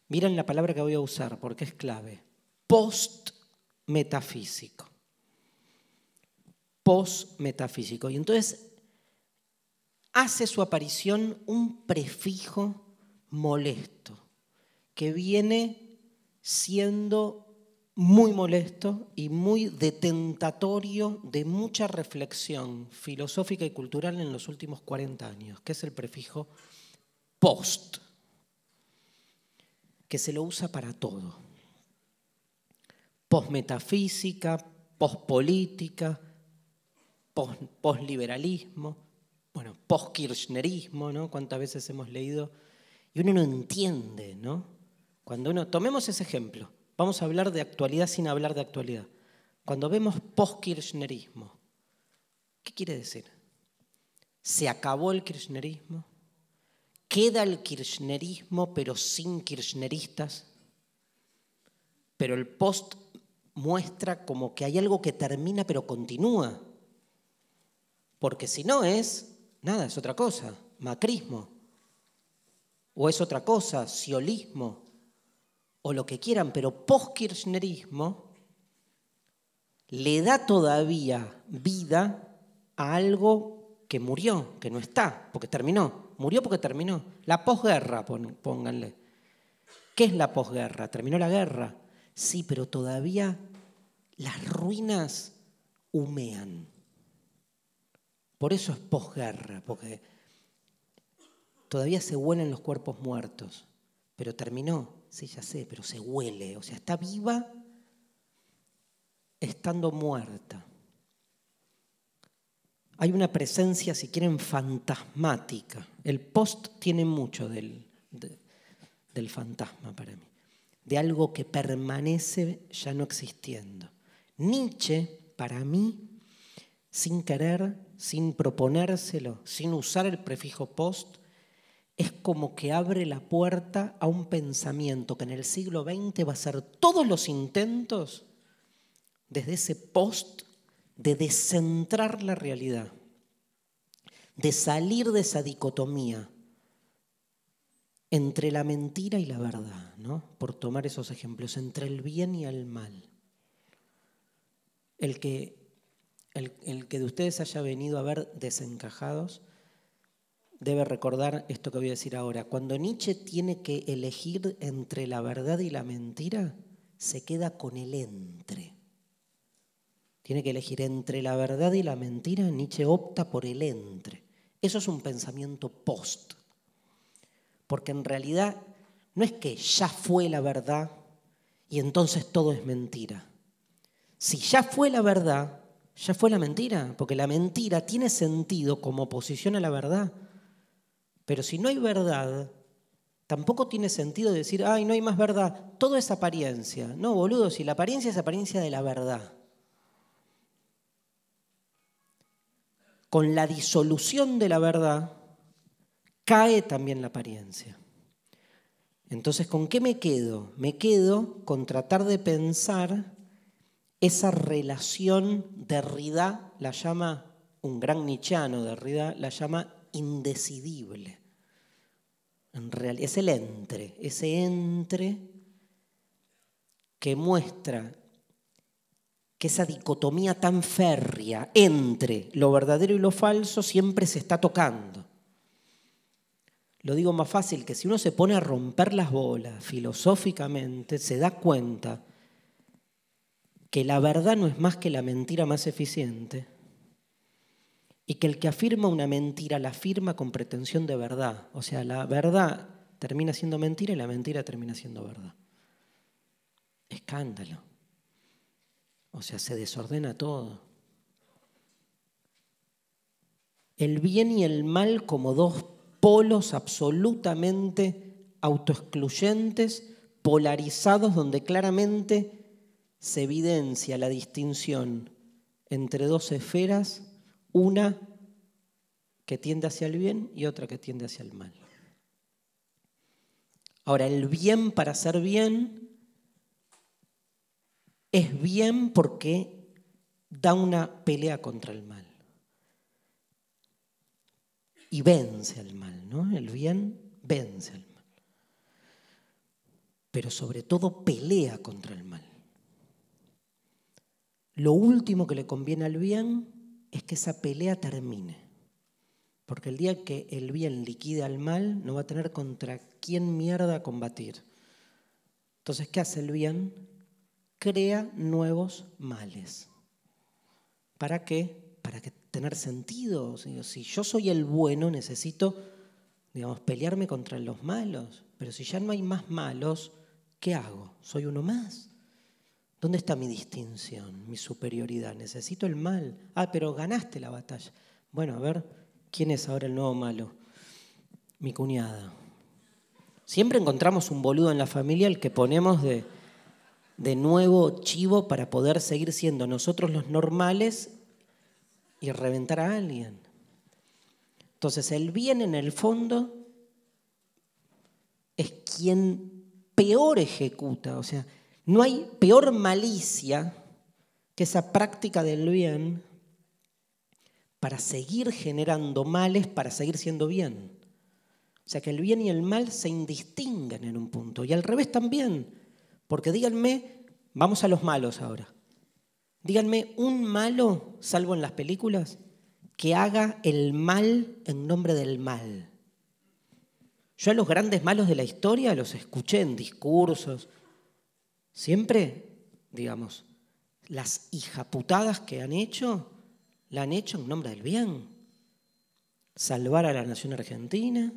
miren la palabra que voy a usar porque es clave, post-metafísico. Post metafísico Y entonces hace su aparición un prefijo molesto, que viene siendo muy molesto y muy detentatorio de mucha reflexión filosófica y cultural en los últimos 40 años, que es el prefijo post, que se lo usa para todo. Postmetafísica, política posliberalismo, bueno, post-kirchnerismo, ¿no? Cuántas veces hemos leído. Y uno no entiende, ¿no? Cuando uno, tomemos ese ejemplo, vamos a hablar de actualidad sin hablar de actualidad. Cuando vemos post-kirchnerismo, ¿qué quiere decir? ¿Se acabó el kirchnerismo? ¿Queda el kirchnerismo pero sin kirchneristas? Pero el post muestra como que hay algo que termina pero continúa. Porque si no es, nada, es otra cosa, macrismo, o es otra cosa, siolismo o lo que quieran, pero post-kirchnerismo le da todavía vida a algo que murió, que no está, porque terminó, murió porque terminó. La posguerra, pónganle. ¿Qué es la posguerra? Terminó la guerra. Sí, pero todavía las ruinas humean. Por eso es posguerra, porque todavía se huelen los cuerpos muertos, pero terminó, sí, ya sé, pero se huele, o sea, está viva estando muerta. Hay una presencia, si quieren, fantasmática. El post tiene mucho del, fantasma para mí, de algo que permanece ya no existiendo. Nietzsche, para mí, sin querer, sin proponérselo, sin usar el prefijo post, es como que abre la puerta a un pensamiento que en el siglo XX va a ser todos los intentos desde ese post de descentrar la realidad, de salir de esa dicotomía entre la mentira y la verdad, ¿no? por tomar esos ejemplos, entre el bien y el mal. El que el, que de ustedes haya venido a ver desencajados debe recordar esto que voy a decir ahora. Cuando Nietzsche tiene que elegir entre la verdad y la mentira, se queda con el entre. Tiene que elegir entre la verdad y la mentira, Nietzsche opta por el entre. Eso es un pensamiento post. Porque en realidad no es que ya fue la verdad y entonces todo es mentira. Si ya fue la verdad, ya fue la mentira, porque la mentira tiene sentido como oposición a la verdad. Pero si no hay verdad, tampoco tiene sentido decir, ay, no hay más verdad, todo es apariencia. No, boludo, si la apariencia es apariencia de la verdad. Con la disolución de la verdad cae también la apariencia. Entonces, ¿con qué me quedo? Me quedo con tratar de pensar esa relación Derrida la llama, un gran nichano Derrida la llama indecidible. En realidad es el entre, ese entre que muestra que esa dicotomía tan férrea entre lo verdadero y lo falso siempre se está tocando. Lo digo más fácil, que si uno se pone a romper las bolas filosóficamente, se da cuenta que la verdad no es más que la mentira más eficiente y que el que afirma una mentira la afirma con pretensión de verdad. O sea, la verdad termina siendo mentira y la mentira termina siendo verdad. Escándalo. O sea, se desordena todo. El bien y el mal como dos polos absolutamente autoexcluyentes, polarizados, donde claramente se evidencia la distinción entre dos esferas, una que tiende hacia el bien y otra que tiende hacia el mal. Ahora, el bien para ser bien es bien porque da una pelea contra el mal y vence al mal, ¿no? El bien vence al mal, pero sobre todo pelea contra el mal. Lo último que le conviene al bien es que esa pelea termine. Porque el día que el bien liquida al mal, no va a tener contra quién mierda combatir. Entonces, ¿qué hace el bien? Crea nuevos males. ¿Para qué? Para que tener sentido. si yo soy el bueno, necesito, digamos, pelearme contra los malos. Pero si ya no hay más malos, ¿qué hago? Soy uno más. ¿Dónde está mi distinción, mi superioridad? Necesito el mal. Ah, pero ganaste la batalla. Bueno, a ver, ¿quién es ahora el nuevo malo? Mi cuñada. Siempre encontramos un boludo en la familia al que ponemos de, de nuevo chivo para poder seguir siendo nosotros los normales y reventar a alguien. Entonces el bien en el fondo es quien peor ejecuta, o sea, no hay peor malicia que esa práctica del bien para seguir generando males, para seguir siendo bien. O sea que el bien y el mal se indistinguen en un punto. Y al revés también. Porque díganme, vamos a los malos ahora. Díganme un malo, salvo en las películas, que haga el mal en nombre del mal. Yo a los grandes malos de la historia los escuché en discursos, Siempre, digamos, las hijaputadas que han hecho, la han hecho en nombre del bien. Salvar a la nación argentina,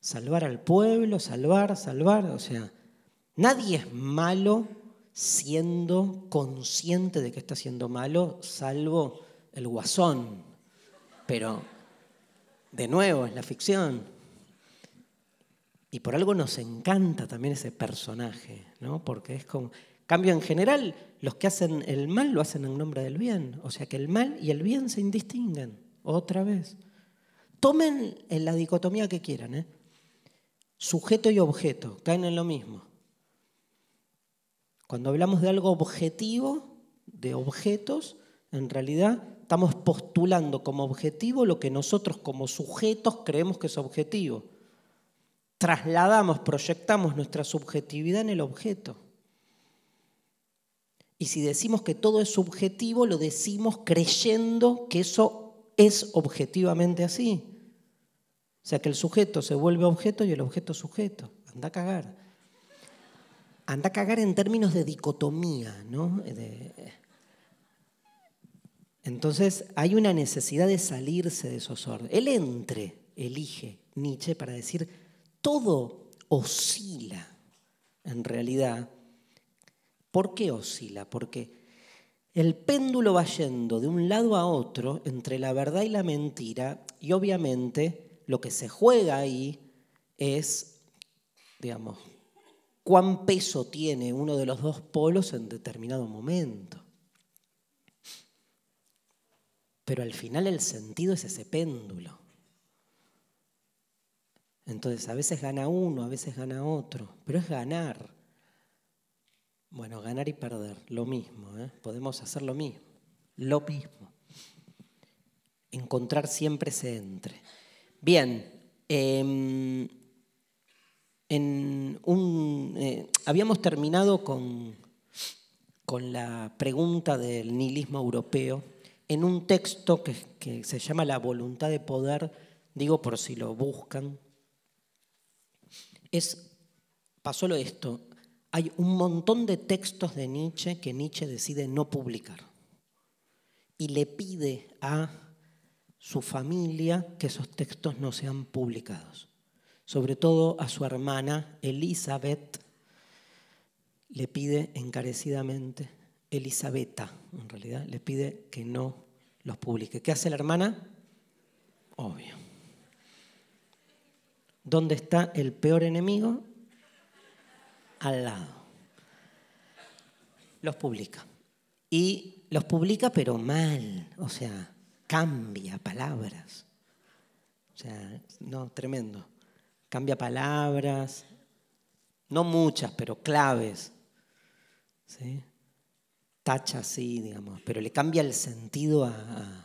salvar al pueblo, salvar, salvar. O sea, nadie es malo siendo consciente de que está siendo malo, salvo el guasón. Pero, de nuevo, es la ficción. Y por algo nos encanta también ese personaje, ¿no? Porque es como... Cambio en general, los que hacen el mal lo hacen en nombre del bien. O sea que el mal y el bien se indistinguen. Otra vez. Tomen eh, la dicotomía que quieran, ¿eh? Sujeto y objeto, caen en lo mismo. Cuando hablamos de algo objetivo, de objetos, en realidad estamos postulando como objetivo lo que nosotros como sujetos creemos que es objetivo trasladamos, proyectamos nuestra subjetividad en el objeto. Y si decimos que todo es subjetivo, lo decimos creyendo que eso es objetivamente así. O sea, que el sujeto se vuelve objeto y el objeto sujeto. Anda a cagar. Anda a cagar en términos de dicotomía, ¿no? Entonces hay una necesidad de salirse de esos órdenes. Él entre, elige Nietzsche para decir, todo oscila en realidad. ¿Por qué oscila? Porque el péndulo va yendo de un lado a otro entre la verdad y la mentira y obviamente lo que se juega ahí es, digamos, cuán peso tiene uno de los dos polos en determinado momento. Pero al final el sentido es ese péndulo. Entonces, a veces gana uno, a veces gana otro, pero es ganar. Bueno, ganar y perder, lo mismo, ¿eh? podemos hacer lo mismo, lo mismo. Encontrar siempre se entre. Bien, em, eh, habíamos terminado con, la pregunta del nihilismo europeo en un texto que se llama La voluntad de poder, digo por si lo buscan, es, pasó lo esto, hay un montón de textos de Nietzsche que Nietzsche decide no publicar y le pide a su familia que esos textos no sean publicados, sobre todo a su hermana Elizabeth, le pide encarecidamente, Elizabeth, en realidad, le pide que no los publique. ¿Qué hace la hermana? Obvio ¿Dónde está el peor enemigo? Al lado. Los publica. Y los publica pero mal, o sea, cambia palabras. O sea, no, tremendo. Cambia palabras, no muchas, pero claves. Tacha así, digamos, pero le cambia el sentido a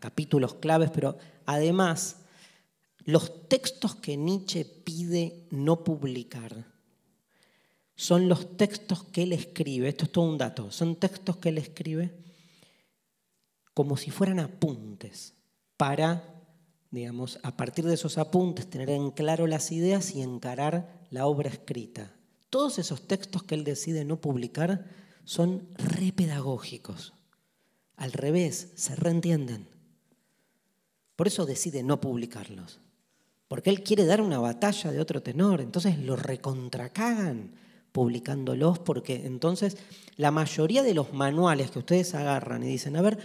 capítulos claves, pero además los textos que Nietzsche pide no publicar son los textos que él escribe, esto es todo un dato, son textos que él escribe como si fueran apuntes para, digamos, a partir de esos apuntes tener en claro las ideas y encarar la obra escrita. Todos esos textos que él decide no publicar son repedagógicos. Al revés, se reentienden. Por eso decide no publicarlos porque él quiere dar una batalla de otro tenor, entonces lo recontracagan publicándolos, porque entonces la mayoría de los manuales que ustedes agarran y dicen, a ver,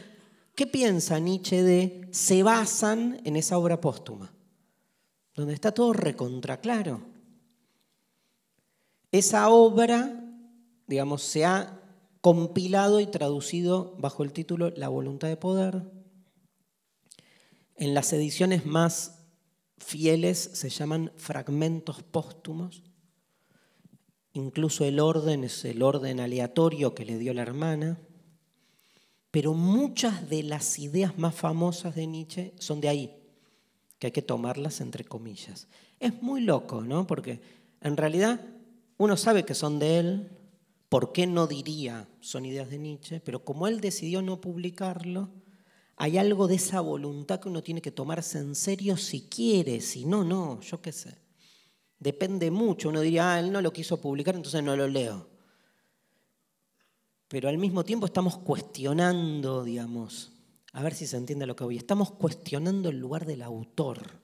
¿qué piensa Nietzsche de? se basan en esa obra póstuma, donde está todo recontraclaro. Esa obra, digamos, se ha compilado y traducido bajo el título La voluntad de poder. En las ediciones más fieles se llaman fragmentos póstumos. Incluso el orden es el orden aleatorio que le dio la hermana. Pero muchas de las ideas más famosas de Nietzsche son de ahí, que hay que tomarlas entre comillas. Es muy loco, ¿no? Porque en realidad uno sabe que son de él, ¿por qué no diría son ideas de Nietzsche? Pero como él decidió no publicarlo, hay algo de esa voluntad que uno tiene que tomarse en serio si quiere, si no, no, yo qué sé. Depende mucho, uno diría, ah, él no lo quiso publicar, entonces no lo leo. Pero al mismo tiempo estamos cuestionando, digamos, a ver si se entiende lo que voy, estamos cuestionando el lugar del autor.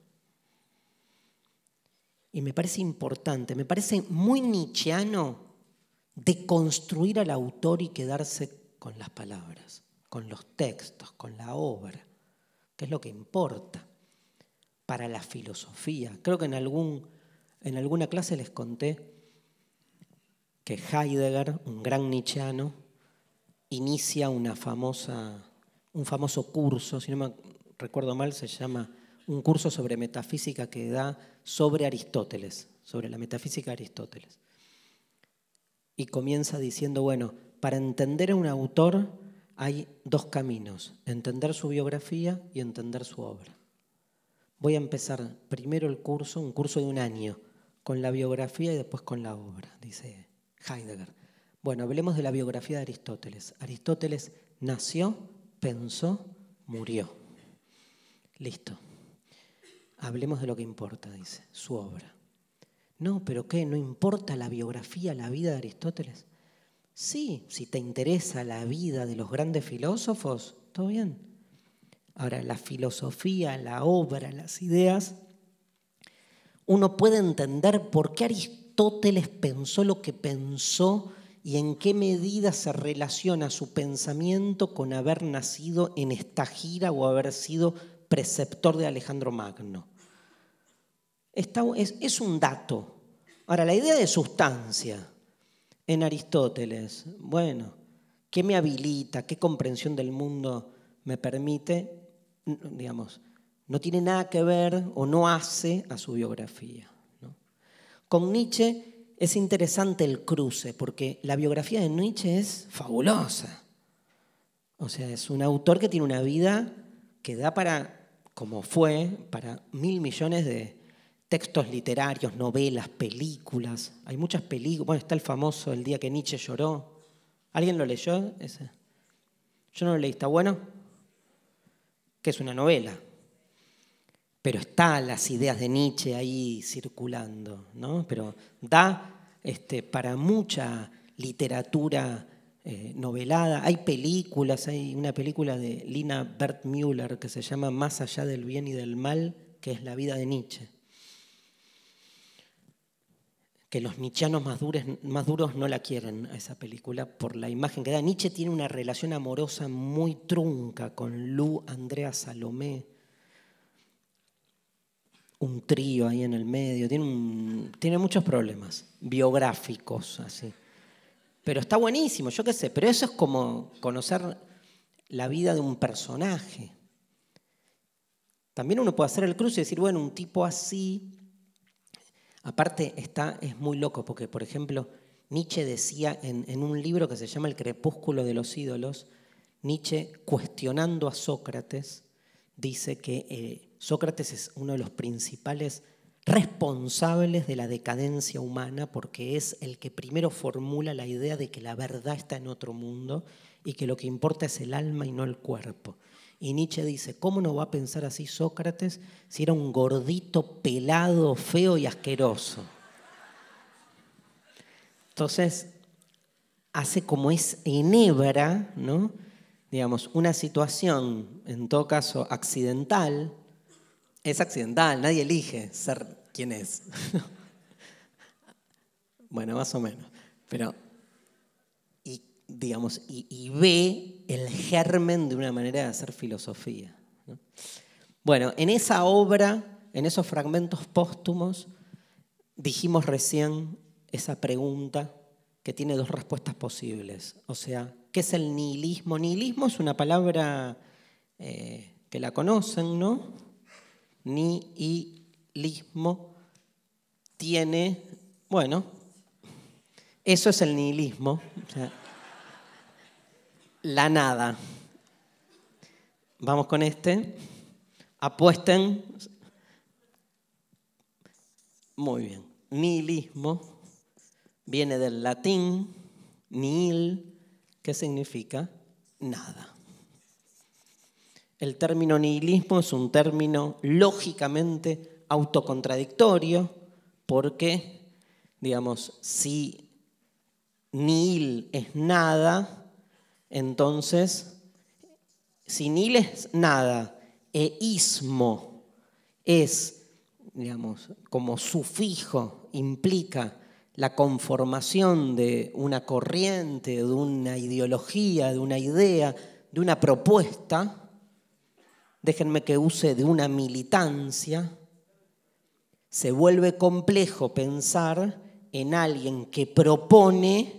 Y me parece importante, me parece muy nichiano deconstruir al autor y quedarse con las palabras con los textos, con la obra, que es lo que importa para la filosofía. Creo que en, alguna clase les conté que Heidegger, un gran nichiano, inicia una famosa, un famoso curso, si no me recuerdo mal, se llama un curso sobre metafísica que da sobre Aristóteles, sobre la metafísica de Aristóteles. Y comienza diciendo, bueno, para entender a un autor hay dos caminos, entender su biografía y entender su obra. Voy a empezar primero el curso, un curso de un año, con la biografía y después con la obra, dice Heidegger. Bueno, hablemos de la biografía de Aristóteles. Aristóteles nació, pensó, murió. Listo. Hablemos de lo que importa, dice, su obra. No, pero ¿qué? ¿No importa la biografía, la vida de Aristóteles? Sí, si te interesa la vida de los grandes filósofos, todo bien. Ahora, la filosofía, la obra, las ideas, uno puede entender por qué Aristóteles pensó lo que pensó y en qué medida se relaciona su pensamiento con haber nacido en esta gira o haber sido preceptor de Alejandro Magno. es un dato. Ahora, la idea de sustancia en Aristóteles. Bueno, ¿qué me habilita? ¿Qué comprensión del mundo me permite? Digamos, no tiene nada que ver o no hace a su biografía. Con Nietzsche es interesante el cruce, porque la biografía de Nietzsche es fabulosa. O sea, es un autor que tiene una vida que da para, como fue, para mil millones de, textos literarios, novelas, películas. Hay muchas películas. Bueno, está el famoso El día que Nietzsche lloró. ¿Alguien lo leyó? Ese? Yo no lo leí. ¿Está bueno? Que es una novela. Pero están las ideas de Nietzsche ahí circulando, ¿no? Pero da este, para mucha literatura eh, novelada. Hay películas, hay una película de Lina Müller que se llama Más allá del bien y del mal, que es la vida de Nietzsche que los nichanos más, duros no la quieren a esa película por la imagen que da. Nietzsche tiene una relación amorosa muy trunca con Lu, Andrea, Salomé. Un trío ahí en el medio. Tiene, tiene muchos problemas biográficos, así. Pero está buenísimo, yo qué sé. Pero eso es como conocer la vida de un personaje. También uno puede hacer el cruce y decir, bueno, un tipo así Aparte, está, es muy loco, porque, por ejemplo, Nietzsche decía en, un libro que se llama El crepúsculo de los ídolos, Nietzsche, cuestionando a Sócrates, dice que eh, Sócrates es uno de los principales responsables de la decadencia humana porque es el que primero formula la idea de que la verdad está en otro mundo y que lo que importa es el alma y no el cuerpo. Y Nietzsche dice, ¿cómo no va a pensar así Sócrates si era un gordito, pelado, feo y asqueroso? Entonces, hace como es enhebra, ¿no? digamos, una situación, en todo caso, accidental, es accidental, nadie elige ser quien es. bueno, más o menos. Pero y, ve el germen de una manera de hacer filosofía. Bueno, en esa obra, en esos fragmentos póstumos, dijimos recién esa pregunta que tiene dos respuestas posibles. O sea, ¿qué es el nihilismo? Nihilismo es una palabra eh, que la conocen, ¿no? Nihilismo tiene, bueno, eso es el nihilismo. O sea, la nada. Vamos con este. Apuesten. Muy bien. Nihilismo viene del latín nihil, que significa nada. El término nihilismo es un término lógicamente autocontradictorio porque, digamos, si nihil es nada, entonces, sin nada, e es, digamos, como sufijo, implica la conformación de una corriente, de una ideología, de una idea, de una propuesta. Déjenme que use de una militancia. Se vuelve complejo pensar en alguien que propone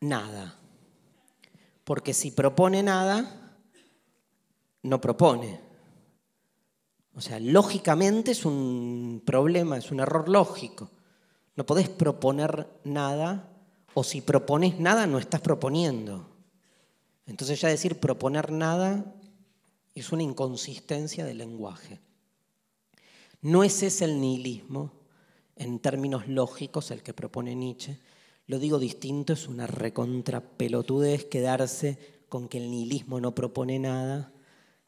nada porque si propone nada, no propone. O sea, lógicamente es un problema, es un error lógico. No podés proponer nada o si propones nada no estás proponiendo. Entonces ya decir proponer nada es una inconsistencia del lenguaje. No es ese el nihilismo en términos lógicos el que propone Nietzsche, lo digo distinto, es una recontrapelotudez quedarse con que el nihilismo no propone nada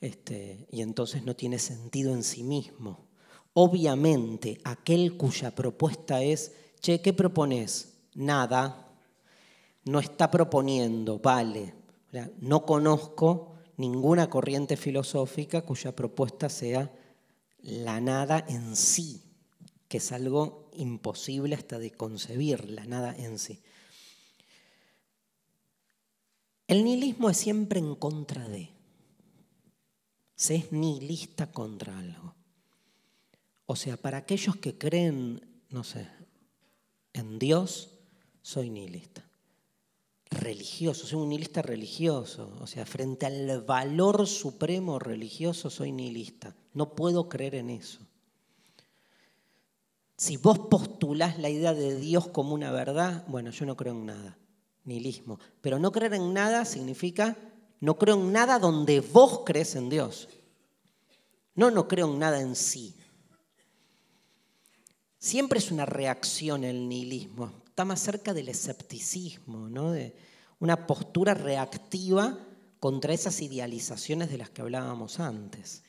este, y entonces no tiene sentido en sí mismo. Obviamente, aquel cuya propuesta es, che, ¿qué propones? Nada, no está proponiendo, vale. No conozco ninguna corriente filosófica cuya propuesta sea la nada en sí, que es algo imposible hasta de concebirla nada en sí. El nihilismo es siempre en contra de. Se es nihilista contra algo. O sea, para aquellos que creen, no sé, en Dios, soy nihilista. Religioso, soy un nihilista religioso. O sea, frente al valor supremo religioso, soy nihilista. No puedo creer en eso. Si vos postulás la idea de Dios como una verdad, bueno, yo no creo en nada, nihilismo. Pero no creer en nada significa no creo en nada donde vos crees en Dios. No, no creo en nada en sí. Siempre es una reacción el nihilismo. Está más cerca del escepticismo, ¿no? de una postura reactiva contra esas idealizaciones de las que hablábamos antes.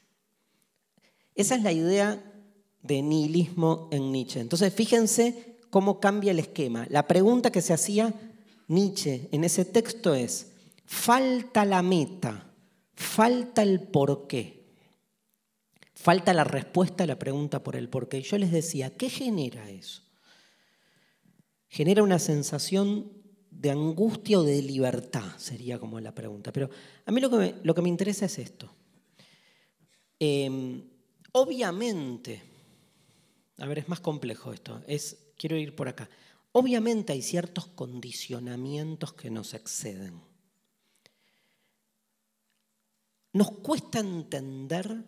Esa es la idea de nihilismo en Nietzsche. Entonces, fíjense cómo cambia el esquema. La pregunta que se hacía Nietzsche en ese texto es, falta la meta, falta el porqué, falta la respuesta a la pregunta por el porqué. yo les decía, ¿qué genera eso? Genera una sensación de angustia o de libertad, sería como la pregunta. Pero a mí lo que me, interesa es esto. Em, obviamente, a ver, es más complejo esto. Es, quiero ir por acá. Obviamente hay ciertos condicionamientos que nos exceden. Nos cuesta entender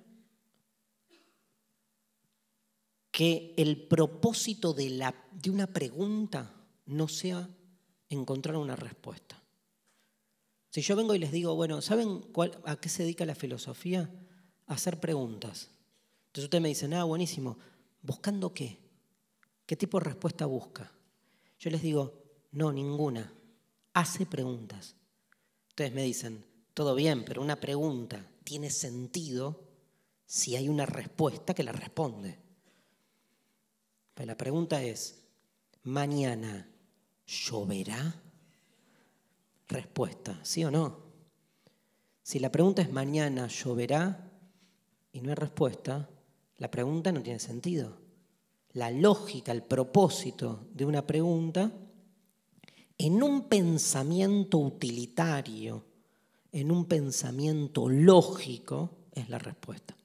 que el propósito de, una pregunta no sea encontrar una respuesta. Si yo vengo y les digo, bueno, ¿saben a qué se dedica la filosofía? A hacer preguntas. Entonces ustedes me dicen, ah, buenísimo, ¿Buscando qué? ¿Qué tipo de respuesta busca? Yo les digo, no, ninguna. Hace preguntas. Ustedes me dicen, todo bien, pero una pregunta tiene sentido si hay una respuesta que la responde. Pues la pregunta es, ¿mañana lloverá? Respuesta, ¿sí o no? Si la pregunta es mañana lloverá y no hay respuesta, la pregunta no tiene sentido. La lógica, el propósito de una pregunta, en un pensamiento utilitario, en un pensamiento lógico, es la respuesta.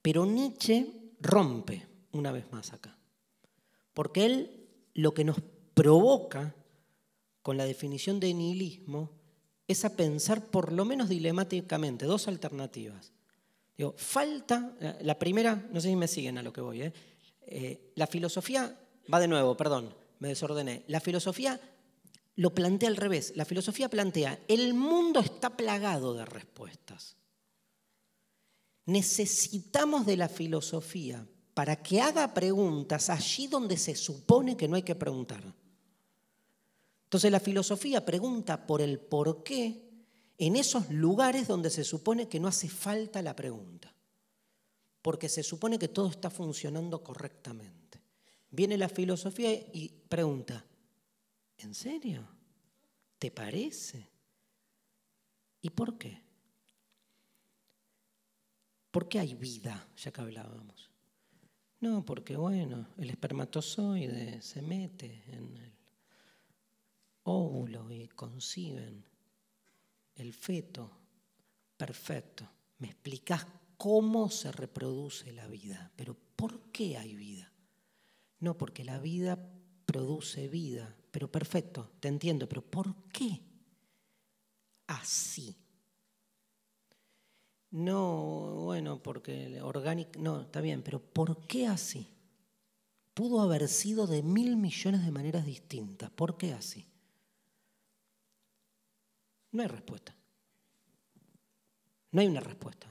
Pero Nietzsche rompe una vez más acá, porque él lo que nos provoca con la definición de nihilismo es a pensar por lo menos dilemáticamente dos alternativas falta, eh, la primera, no sé si me siguen a lo que voy, eh, eh, la filosofía, va de nuevo, perdón, me desordené, la filosofía lo plantea al revés, la filosofía plantea, el mundo está plagado de respuestas. Necesitamos de la filosofía para que haga preguntas allí donde se supone que no hay que preguntar. Entonces la filosofía pregunta por el por qué en esos lugares donde se supone que no hace falta la pregunta, porque se supone que todo está funcionando correctamente. Viene la filosofía y pregunta, ¿en serio? ¿Te parece? ¿Y por qué? ¿Por qué hay vida? Ya que hablábamos. No, porque bueno, el espermatozoide se mete en el óvulo y conciben el feto. Perfecto. Me explicas cómo se reproduce la vida, pero ¿por qué hay vida? No, porque la vida produce vida, pero perfecto, te entiendo, pero ¿por qué? Así. No, bueno, porque orgánico, no, está bien, pero ¿por qué así? Pudo haber sido de mil millones de maneras distintas, ¿por qué así? No hay respuesta. No hay una respuesta.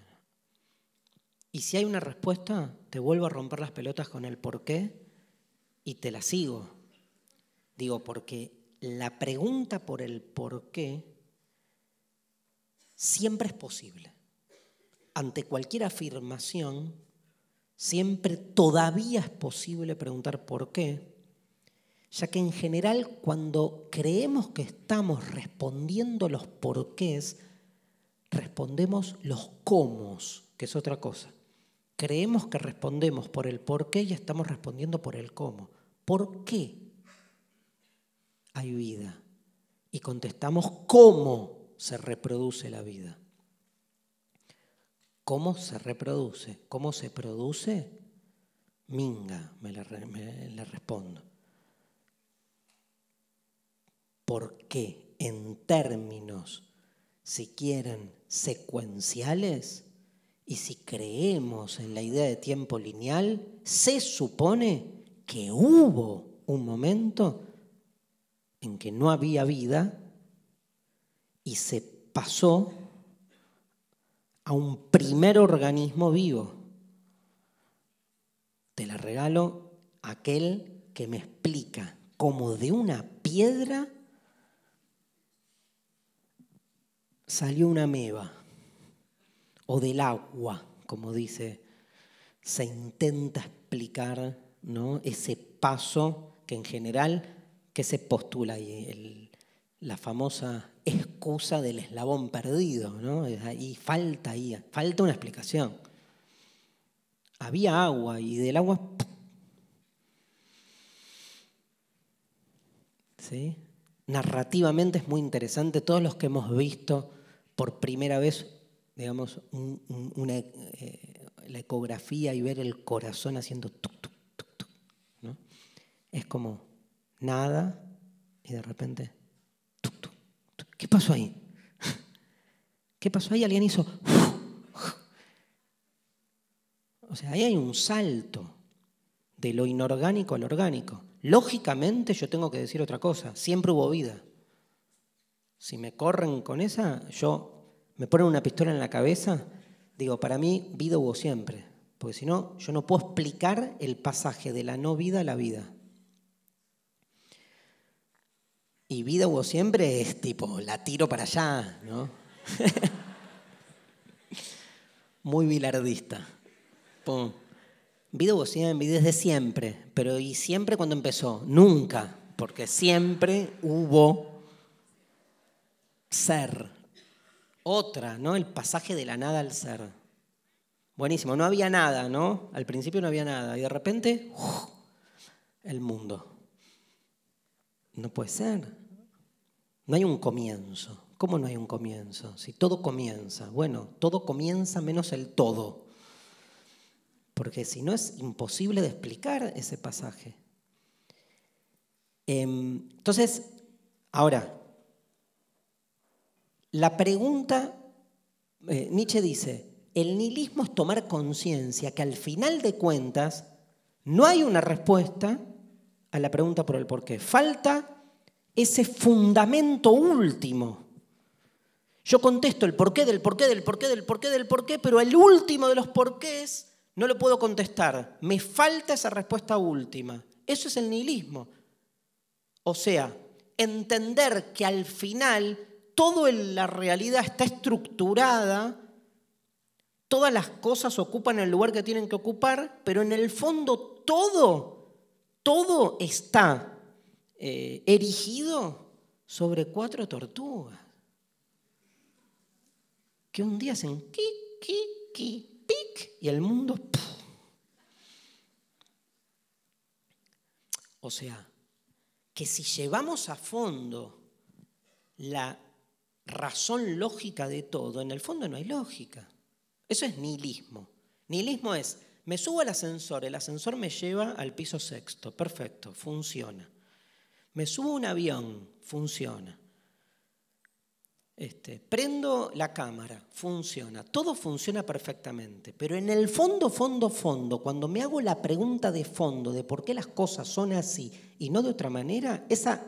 Y si hay una respuesta, te vuelvo a romper las pelotas con el por qué y te la sigo. Digo, porque la pregunta por el por qué siempre es posible. Ante cualquier afirmación, siempre todavía es posible preguntar por qué, ya que en general cuando creemos que estamos respondiendo los porqués, respondemos los cómo, que es otra cosa. Creemos que respondemos por el porqué y estamos respondiendo por el cómo. ¿Por qué hay vida? Y contestamos cómo se reproduce la vida. ¿Cómo se reproduce? ¿Cómo se produce? Minga, me le, le respondo porque en términos, si quieren, secuenciales, y si creemos en la idea de tiempo lineal, se supone que hubo un momento en que no había vida y se pasó a un primer organismo vivo. Te la regalo aquel que me explica como de una piedra salió una meba, o del agua, como dice, se intenta explicar ¿no? ese paso que en general que se postula y la famosa excusa del eslabón perdido, ¿no? Y falta ahí, falta una explicación. Había agua y del agua... ¿Sí? Narrativamente es muy interesante todos los que hemos visto por primera vez, digamos, eh, la ecografía y ver el corazón haciendo tuc, tuc, tuc, ¿no? Es como nada y de repente, tuc, ¿qué pasó ahí? ¿Qué pasó ahí? Alguien hizo... O sea, ahí hay un salto de lo inorgánico al orgánico. Lógicamente yo tengo que decir otra cosa, siempre hubo vida. Si me corren con esa, yo me ponen una pistola en la cabeza, digo, para mí vida hubo siempre, porque si no, yo no puedo explicar el pasaje de la no vida a la vida. Y vida hubo siempre es tipo, la tiro para allá, ¿no? Muy bilardista. Vida hubo siempre, desde siempre, pero ¿y siempre cuando empezó? Nunca, porque siempre hubo ser. Otra, ¿no? El pasaje de la nada al ser. Buenísimo, no había nada, ¿no? Al principio no había nada y de repente, el mundo. No puede ser. No hay un comienzo. ¿Cómo no hay un comienzo? Si todo comienza, bueno, todo comienza menos el todo. Porque si no es imposible de explicar ese pasaje. Em, entonces, ahora, la pregunta, eh, Nietzsche dice, el nihilismo es tomar conciencia que al final de cuentas no hay una respuesta a la pregunta por el porqué. Falta ese fundamento último. Yo contesto el porqué del porqué del porqué del porqué del porqué, pero el último de los porqués no lo puedo contestar. Me falta esa respuesta última. Eso es el nihilismo. O sea, entender que al final toda la realidad está estructurada, todas las cosas ocupan el lugar que tienen que ocupar, pero en el fondo todo, todo está eh, erigido sobre cuatro tortugas que un día hacen ki, ki, ki, pic, y el mundo. O sea, que si llevamos a fondo la razón lógica de todo, en el fondo no hay lógica. Eso es nihilismo. Nihilismo es, me subo al ascensor, el ascensor me lleva al piso sexto, perfecto, funciona. Me subo a un avión, funciona. Este, prendo la cámara, funciona. Todo funciona perfectamente. Pero en el fondo, fondo, fondo, cuando me hago la pregunta de fondo de por qué las cosas son así y no de otra manera, esa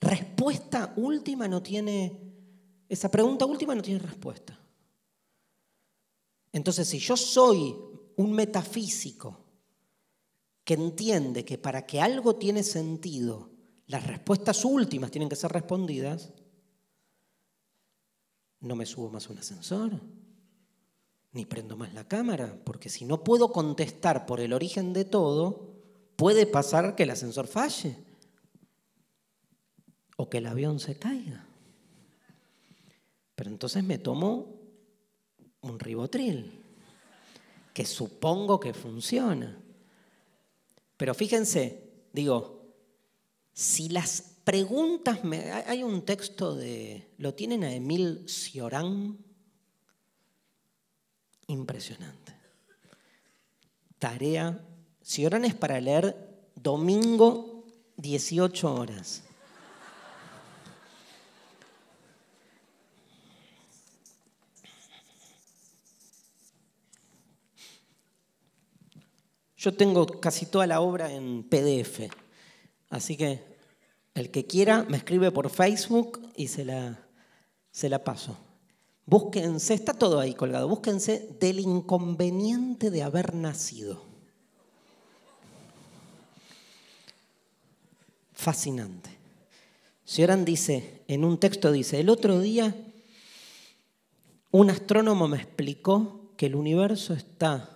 respuesta última no tiene esa pregunta última no tiene respuesta. Entonces, si yo soy un metafísico que entiende que para que algo tiene sentido, las respuestas últimas tienen que ser respondidas, no me subo más un ascensor, ni prendo más la cámara, porque si no puedo contestar por el origen de todo, puede pasar que el ascensor falle o que el avión se caiga. Pero entonces me tomo un ribotril, que supongo que funciona. Pero fíjense, digo, si las preguntas, me, hay un texto de, lo tienen a Emil Cioran, impresionante. Tarea, Cioran es para leer domingo 18 horas. Yo tengo casi toda la obra en PDF, así que el que quiera me escribe por Facebook y se la, se la paso. Búsquense, está todo ahí colgado, búsquense del inconveniente de haber nacido. Fascinante. Sioran dice, en un texto dice, el otro día un astrónomo me explicó que el universo está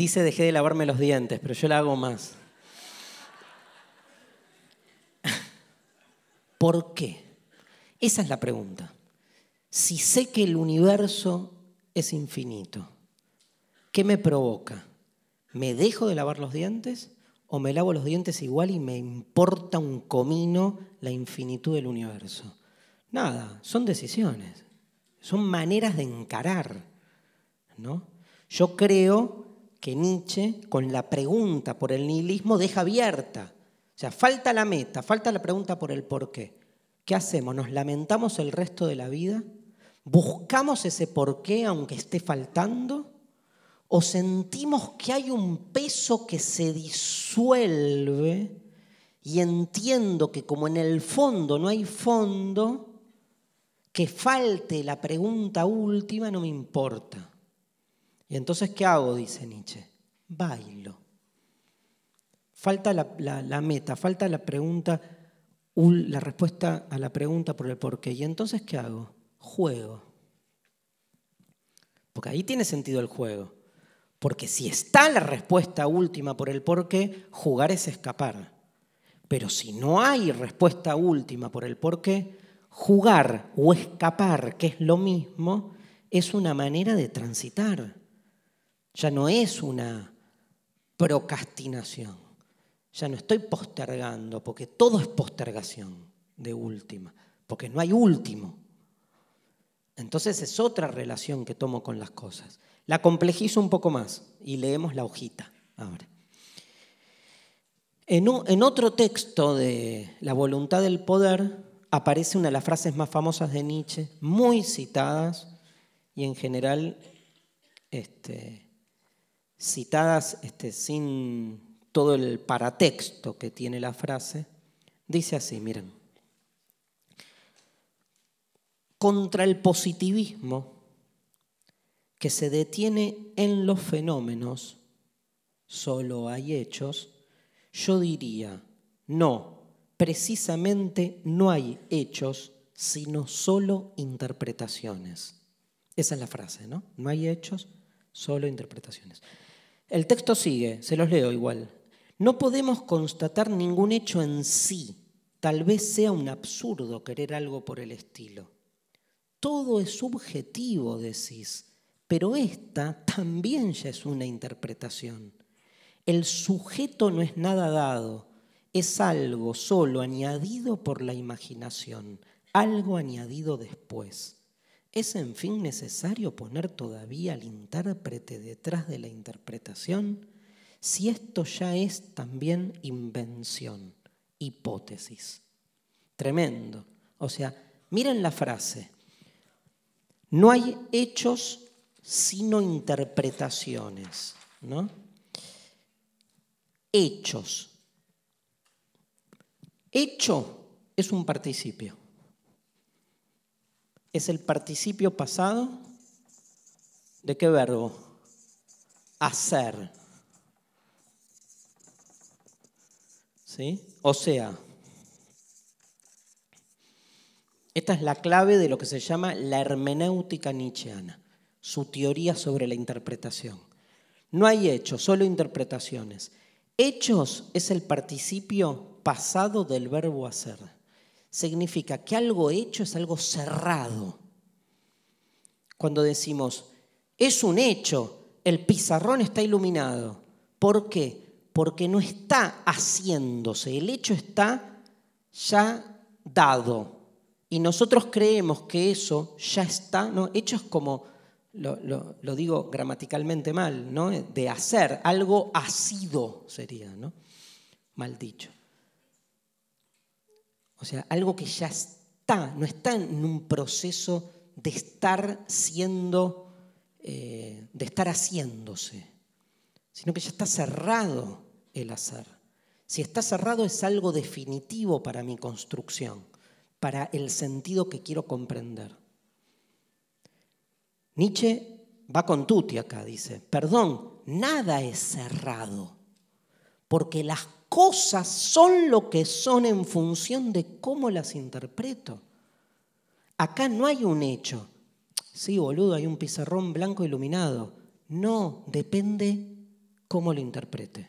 Dice dejé de lavarme los dientes, pero yo la hago más. ¿Por qué? Esa es la pregunta. Si sé que el universo es infinito, ¿qué me provoca? ¿Me dejo de lavar los dientes o me lavo los dientes igual y me importa un comino la infinitud del universo? Nada, son decisiones, son maneras de encarar, ¿no? Yo creo que Nietzsche, con la pregunta por el nihilismo, deja abierta. O sea, falta la meta, falta la pregunta por el por qué. hacemos? ¿Nos lamentamos el resto de la vida? ¿Buscamos ese por qué aunque esté faltando? ¿O sentimos que hay un peso que se disuelve y entiendo que como en el fondo no hay fondo, que falte la pregunta última no me importa? Y entonces, ¿qué hago? Dice Nietzsche. Bailo. Falta la, meta, falta la pregunta, la respuesta a la pregunta por el porqué. ¿Y entonces qué hago? Juego. Porque ahí tiene sentido el juego. Porque si está la respuesta última por el porqué, jugar es escapar. Pero si no hay respuesta última por el porqué, jugar o escapar, que es lo mismo, es una manera de transitar. Ya no es una procrastinación. Ya no estoy postergando, porque todo es postergación de última, porque no hay último. Entonces es otra relación que tomo con las cosas. La complejizo un poco más y leemos la hojita ahora. En, en otro texto de La voluntad del poder aparece una de las frases más famosas de Nietzsche, muy citadas y en general este, citadas este, sin todo el paratexto que tiene la frase, dice así, miren, contra el positivismo que se detiene en los fenómenos, solo hay hechos, yo diría, no, precisamente no hay hechos, sino solo interpretaciones. Esa es la frase, ¿no? No hay hechos, solo interpretaciones. El texto sigue, se los leo igual. No podemos constatar ningún hecho en sí. Tal vez sea un absurdo querer algo por el estilo. Todo es subjetivo, decís, pero esta también ya es una interpretación. El sujeto no es nada dado, es algo solo añadido por la imaginación, algo añadido después. ¿Es en fin necesario poner todavía al intérprete detrás de la interpretación si esto ya es también invención, hipótesis? Tremendo. O sea, miren la frase. No hay hechos sino interpretaciones, ¿no? Hechos. Hecho es un participio es el participio pasado de qué verbo? Hacer. ¿Sí? O sea, esta es la clave de lo que se llama la hermenéutica nietzscheana, su teoría sobre la interpretación. No hay hechos, solo interpretaciones. Hechos es el participio pasado del verbo hacer significa que algo hecho es algo cerrado. Cuando decimos, es un hecho, el pizarrón está iluminado. ¿Por qué? Porque no está haciéndose, el hecho está ya dado. Y nosotros creemos que eso ya está, ¿no? Hecho es como, lo, digo gramaticalmente mal, ¿no? De hacer, algo ha sido, sería, ¿no? Mal dicho. O sea, algo que ya está, no está en un proceso de estar siendo, eh, de estar haciéndose, sino que ya está cerrado el hacer. Si está cerrado es algo definitivo para mi construcción, para el sentido que quiero comprender. Nietzsche va con Tuti acá, dice, perdón, nada es cerrado, porque las cosas son lo que son en función de cómo las interpreto. Acá no hay un hecho. Sí, boludo, hay un pizarrón blanco iluminado. No, depende cómo lo interprete.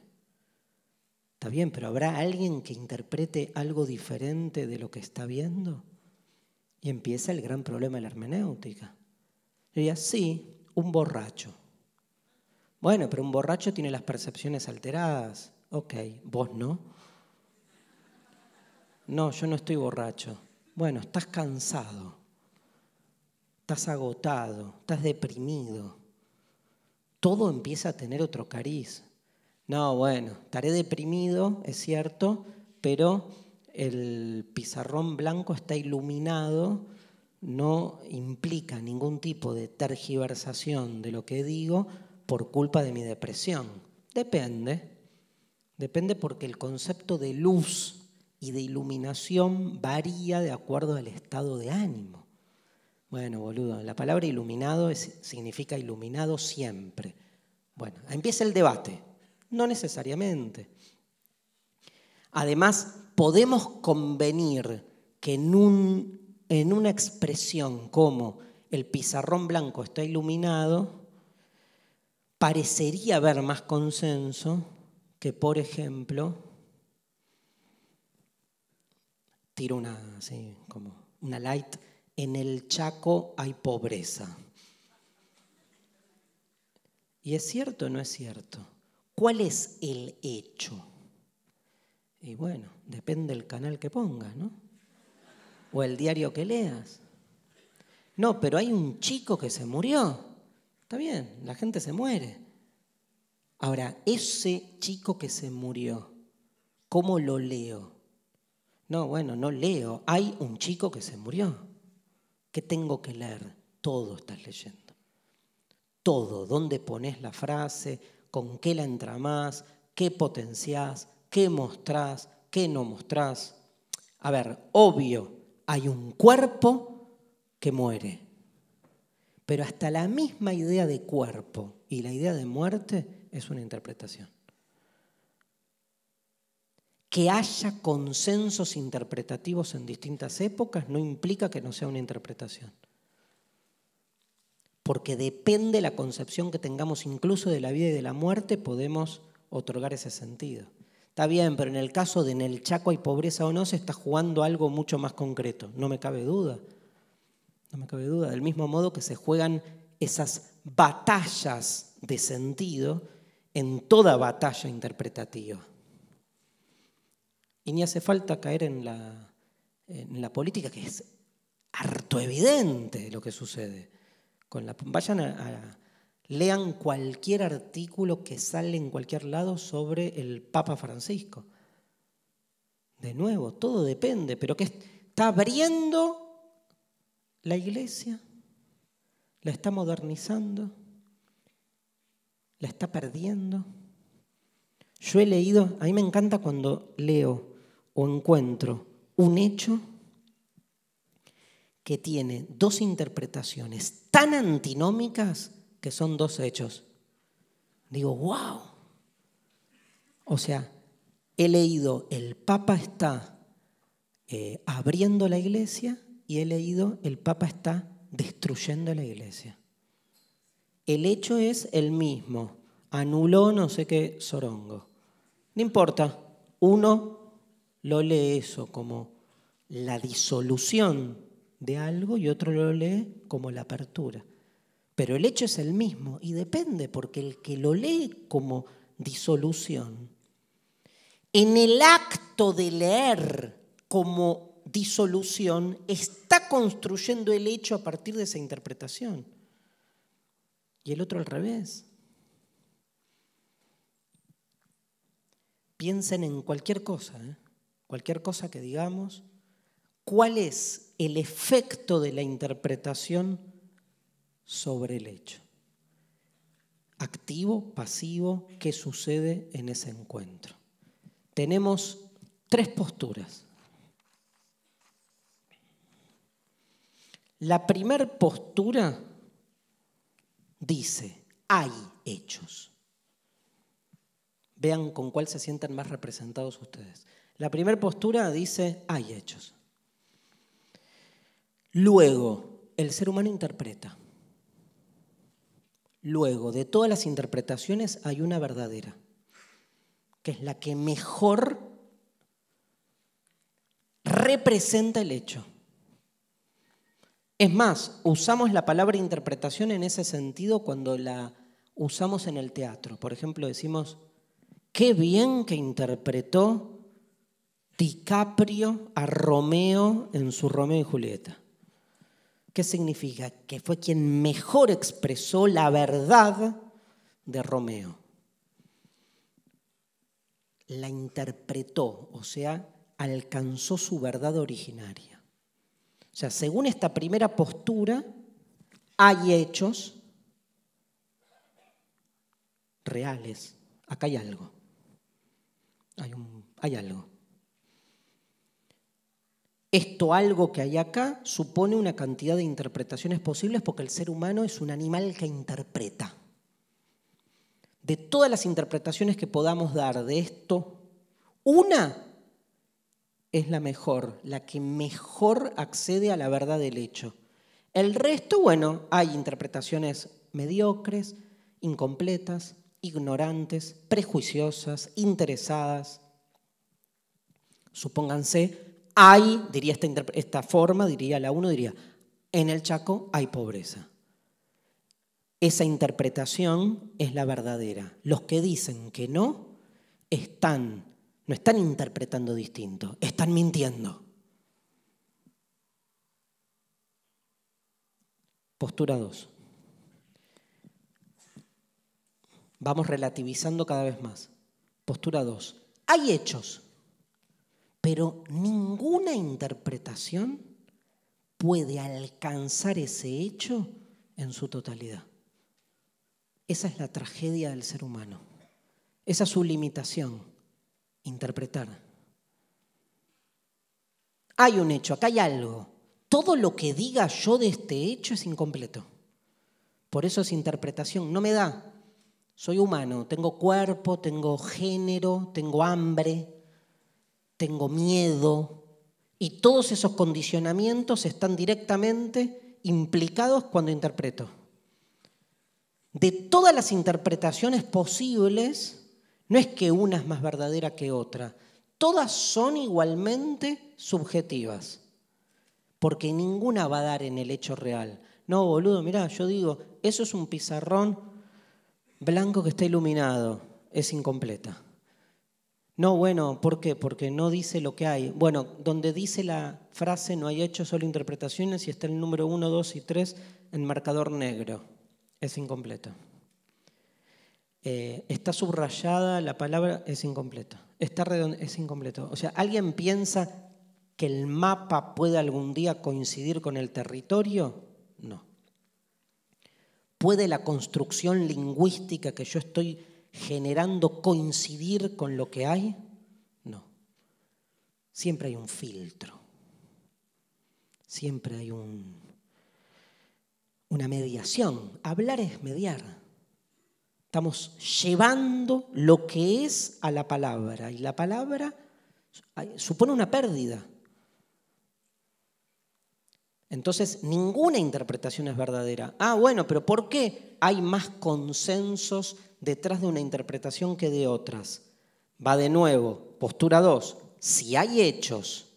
Está bien, pero ¿habrá alguien que interprete algo diferente de lo que está viendo? Y empieza el gran problema de la hermenéutica. Y así, un borracho. Bueno, pero un borracho tiene las percepciones alteradas. Ok, vos no. No, yo no estoy borracho. Bueno, estás cansado, estás agotado, estás deprimido. Todo empieza a tener otro cariz. No, bueno, estaré deprimido, es cierto, pero el pizarrón blanco está iluminado, no implica ningún tipo de tergiversación de lo que digo por culpa de mi depresión. Depende. Depende porque el concepto de luz y de iluminación varía de acuerdo al estado de ánimo. Bueno, boludo, la palabra iluminado significa iluminado siempre. Bueno, empieza el debate. No necesariamente. Además, podemos convenir que en una expresión como el pizarrón blanco está iluminado, parecería haber más consenso que, por ejemplo, tiro una, como una light, en el Chaco hay pobreza. ¿Y es cierto o no es cierto? ¿Cuál es el hecho? Y bueno, depende del canal que pongas, ¿no? O el diario que leas. No, pero hay un chico que se murió. Está bien, la gente se muere. Ahora, ese chico que se murió, ¿cómo lo leo? No, bueno, no leo. Hay un chico que se murió. ¿Qué tengo que leer? Todo estás leyendo. Todo. ¿Dónde pones la frase? ¿Con qué la entramás? ¿Qué potenciás? ¿Qué mostrás? ¿Qué no mostrás? A ver, obvio, hay un cuerpo que muere. Pero hasta la misma idea de cuerpo y la idea de muerte es una interpretación. Que haya consensos interpretativos en distintas épocas no implica que no sea una interpretación. Porque depende la concepción que tengamos incluso de la vida y de la muerte, podemos otorgar ese sentido. Está bien, pero en el caso de en el Chaco hay pobreza o no, se está jugando algo mucho más concreto. No me cabe duda. No me cabe duda. Del mismo modo que se juegan esas batallas de sentido en toda batalla interpretativa. Y ni hace falta caer en la, política, que es harto evidente lo que sucede. vayan a lean cualquier artículo que sale en cualquier lado sobre el Papa Francisco. De nuevo, todo depende, pero que está abriendo la iglesia, la está modernizando la está perdiendo. Yo he leído, a mí me encanta cuando leo o encuentro un hecho que tiene dos interpretaciones tan antinómicas que son dos hechos. Digo, wow. O sea, he leído, el Papa está eh, abriendo la iglesia y he leído, el Papa está destruyendo la iglesia. El hecho es el mismo. Anuló no sé qué sorongo. No importa. Uno lo lee eso como la disolución de algo y otro lo lee como la apertura. Pero el hecho es el mismo y depende porque el que lo lee como disolución, en el acto de leer como disolución, está construyendo el hecho a partir de esa interpretación y el otro al revés. Piensen en cualquier cosa, ¿eh? cualquier cosa que digamos, cuál es el efecto de la interpretación sobre el hecho. Activo, pasivo, ¿qué sucede en ese encuentro? Tenemos tres posturas. La primera postura dice, hay hechos. Vean con cuál se sientan más representados ustedes. La primera postura dice, hay hechos. Luego, el ser humano interpreta. Luego, de todas las interpretaciones hay una verdadera, que es la que mejor representa el hecho. Es más, usamos la palabra interpretación en ese sentido cuando la usamos en el teatro. Por ejemplo, decimos, qué bien que interpretó DiCaprio a Romeo en su Romeo y Julieta. ¿Qué significa? Que fue quien mejor expresó la verdad de Romeo. La interpretó, o sea, alcanzó su verdad originaria. O sea, según esta primera postura, hay hechos reales. Acá hay algo. Hay, hay algo. Esto algo que hay acá supone una cantidad de interpretaciones posibles porque el ser humano es un animal que interpreta. De todas las interpretaciones que podamos dar de esto, una es la mejor, la que mejor accede a la verdad del hecho. El resto, bueno, hay interpretaciones mediocres, incompletas, ignorantes, prejuiciosas, interesadas. Supónganse, hay, diría esta, forma, diría la uno, diría, en el Chaco hay pobreza. Esa interpretación es la verdadera. Los que dicen que no están no están interpretando distinto, están mintiendo. Postura 2. Vamos relativizando cada vez más. Postura 2. Hay hechos, pero ninguna interpretación puede alcanzar ese hecho en su totalidad. Esa es la tragedia del ser humano. Esa es su limitación interpretar. Hay un hecho, acá hay algo. Todo lo que diga yo de este hecho es incompleto. Por eso es interpretación, no me da. Soy humano, tengo cuerpo, tengo género, tengo hambre, tengo miedo. Y todos esos condicionamientos están directamente implicados cuando interpreto. De todas las interpretaciones posibles, no es que una es más verdadera que otra. Todas son igualmente subjetivas, porque ninguna va a dar en el hecho real. No, boludo, mirá, yo digo, eso es un pizarrón blanco que está iluminado, es incompleta. No, bueno, ¿por qué? Porque no dice lo que hay. Bueno, donde dice la frase no hay hecho, solo interpretaciones, y está el número 1, 2 y 3 en marcador negro. Es incompleta. Eh, está subrayada, la palabra es incompleta. es incompleto. O sea, ¿alguien piensa que el mapa puede algún día coincidir con el territorio? No. ¿Puede la construcción lingüística que yo estoy generando coincidir con lo que hay? No. Siempre hay un filtro. Siempre hay un, una mediación. Hablar es mediar. Estamos llevando lo que es a la palabra y la palabra supone una pérdida. Entonces, ninguna interpretación es verdadera. Ah, bueno, pero ¿por qué hay más consensos detrás de una interpretación que de otras? Va de nuevo, postura 2, si hay hechos,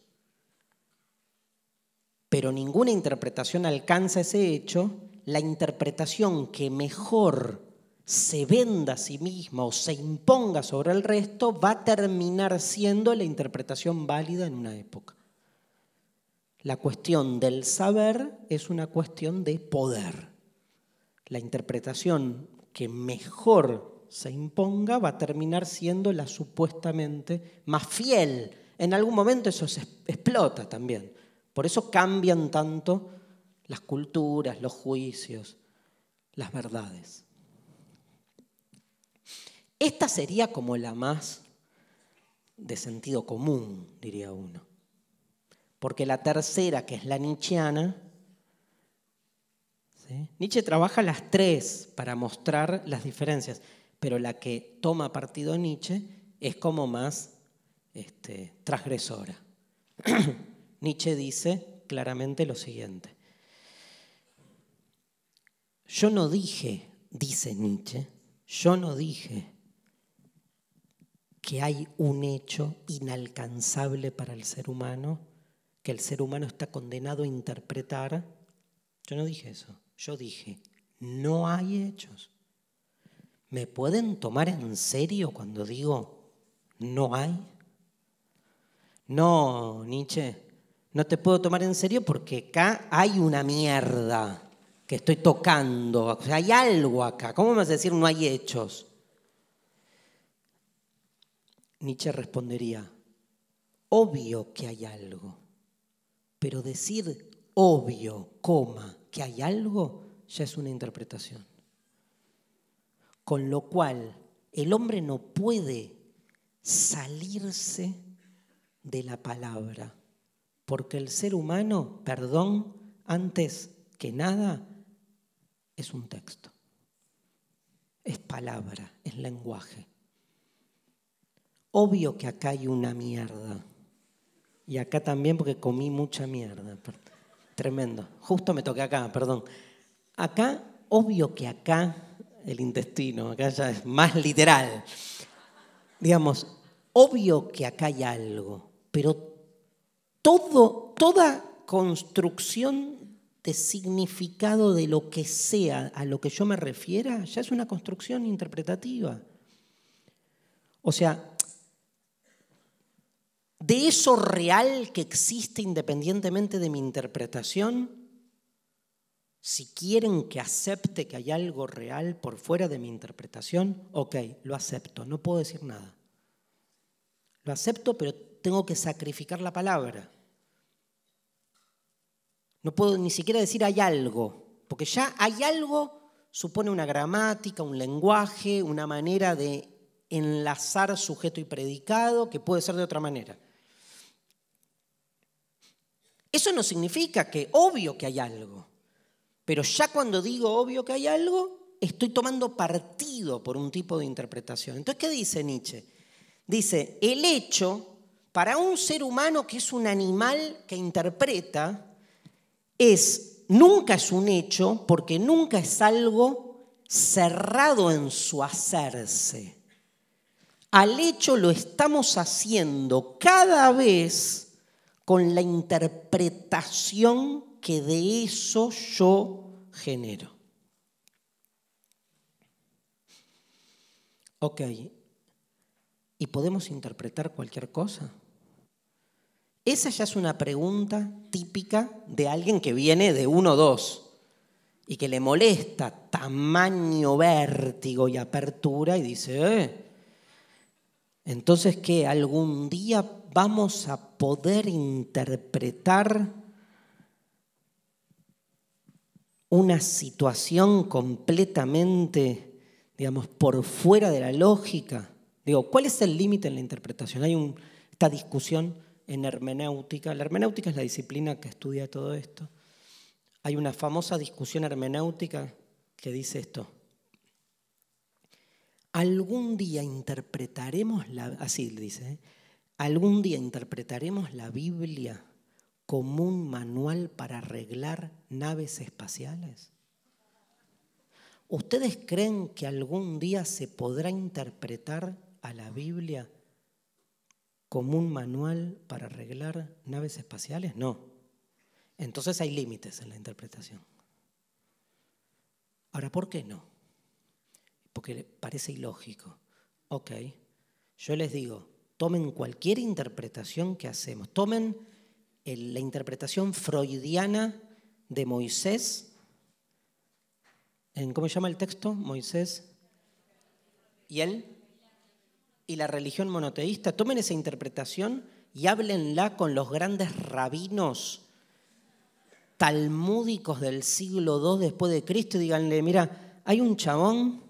pero ninguna interpretación alcanza ese hecho, la interpretación que mejor se venda a sí misma o se imponga sobre el resto, va a terminar siendo la interpretación válida en una época. La cuestión del saber es una cuestión de poder. La interpretación que mejor se imponga va a terminar siendo la supuestamente más fiel. En algún momento eso se explota también. Por eso cambian tanto las culturas, los juicios, las verdades. Esta sería como la más de sentido común, diría uno. Porque la tercera, que es la nietzscheana, Nietzsche trabaja las tres para mostrar las diferencias, pero la que toma partido Nietzsche es como más este, transgresora. Nietzsche dice claramente lo siguiente. Yo no dije, dice Nietzsche, yo no dije que hay un hecho inalcanzable para el ser humano, que el ser humano está condenado a interpretar. Yo no dije eso, yo dije, no hay hechos. ¿Me pueden tomar en serio cuando digo, no hay? No, Nietzsche, no te puedo tomar en serio porque acá hay una mierda que estoy tocando, hay algo acá. ¿Cómo me vas a decir no hay hechos? Nietzsche respondería, obvio que hay algo, pero decir obvio, coma, que hay algo, ya es una interpretación. Con lo cual, el hombre no puede salirse de la palabra, porque el ser humano, perdón, antes que nada, es un texto, es palabra, es lenguaje. Obvio que acá hay una mierda. Y acá también porque comí mucha mierda. Tremendo. Justo me toqué acá, perdón. Acá, obvio que acá el intestino, acá ya es más literal. Digamos, obvio que acá hay algo, pero todo, toda construcción de significado de lo que sea a lo que yo me refiera ya es una construcción interpretativa. O sea, de eso real que existe independientemente de mi interpretación, si quieren que acepte que hay algo real por fuera de mi interpretación, ok, lo acepto, no puedo decir nada. Lo acepto, pero tengo que sacrificar la palabra. No puedo ni siquiera decir hay algo, porque ya hay algo supone una gramática, un lenguaje, una manera de enlazar sujeto y predicado que puede ser de otra manera. Eso no significa que obvio que hay algo, pero ya cuando digo obvio que hay algo, estoy tomando partido por un tipo de interpretación. Entonces, ¿qué dice Nietzsche? Dice, el hecho, para un ser humano que es un animal que interpreta, es, nunca es un hecho porque nunca es algo cerrado en su hacerse. Al hecho lo estamos haciendo cada vez con la interpretación que de eso yo genero. Ok, ¿y podemos interpretar cualquier cosa? Esa ya es una pregunta típica de alguien que viene de uno o dos y que le molesta tamaño, vértigo y apertura y dice, eh, entonces que algún día vamos a poder interpretar una situación completamente, digamos, por fuera de la lógica. Digo, ¿cuál es el límite en la interpretación? Hay esta discusión en hermenéutica. La hermenéutica es la disciplina que estudia todo esto. Hay una famosa discusión hermenéutica que dice esto. Algún día interpretaremos la... Así dice, ¿eh? Algún día interpretaremos la Biblia como un manual para arreglar naves espaciales. ¿Ustedes creen que algún día se podrá interpretar a la Biblia como un manual para arreglar naves espaciales? No. Entonces hay límites en la interpretación. Ahora, ¿por qué no? Porque parece ilógico. Ok, yo les digo, tomen cualquier interpretación que hacemos, tomen la interpretación freudiana de Moisés, en, ¿cómo se llama el texto? Moisés y él, y la religión monoteísta, tomen esa interpretación y háblenla con los grandes rabinos talmúdicos del siglo II después de Cristo y díganle, mira, hay un chabón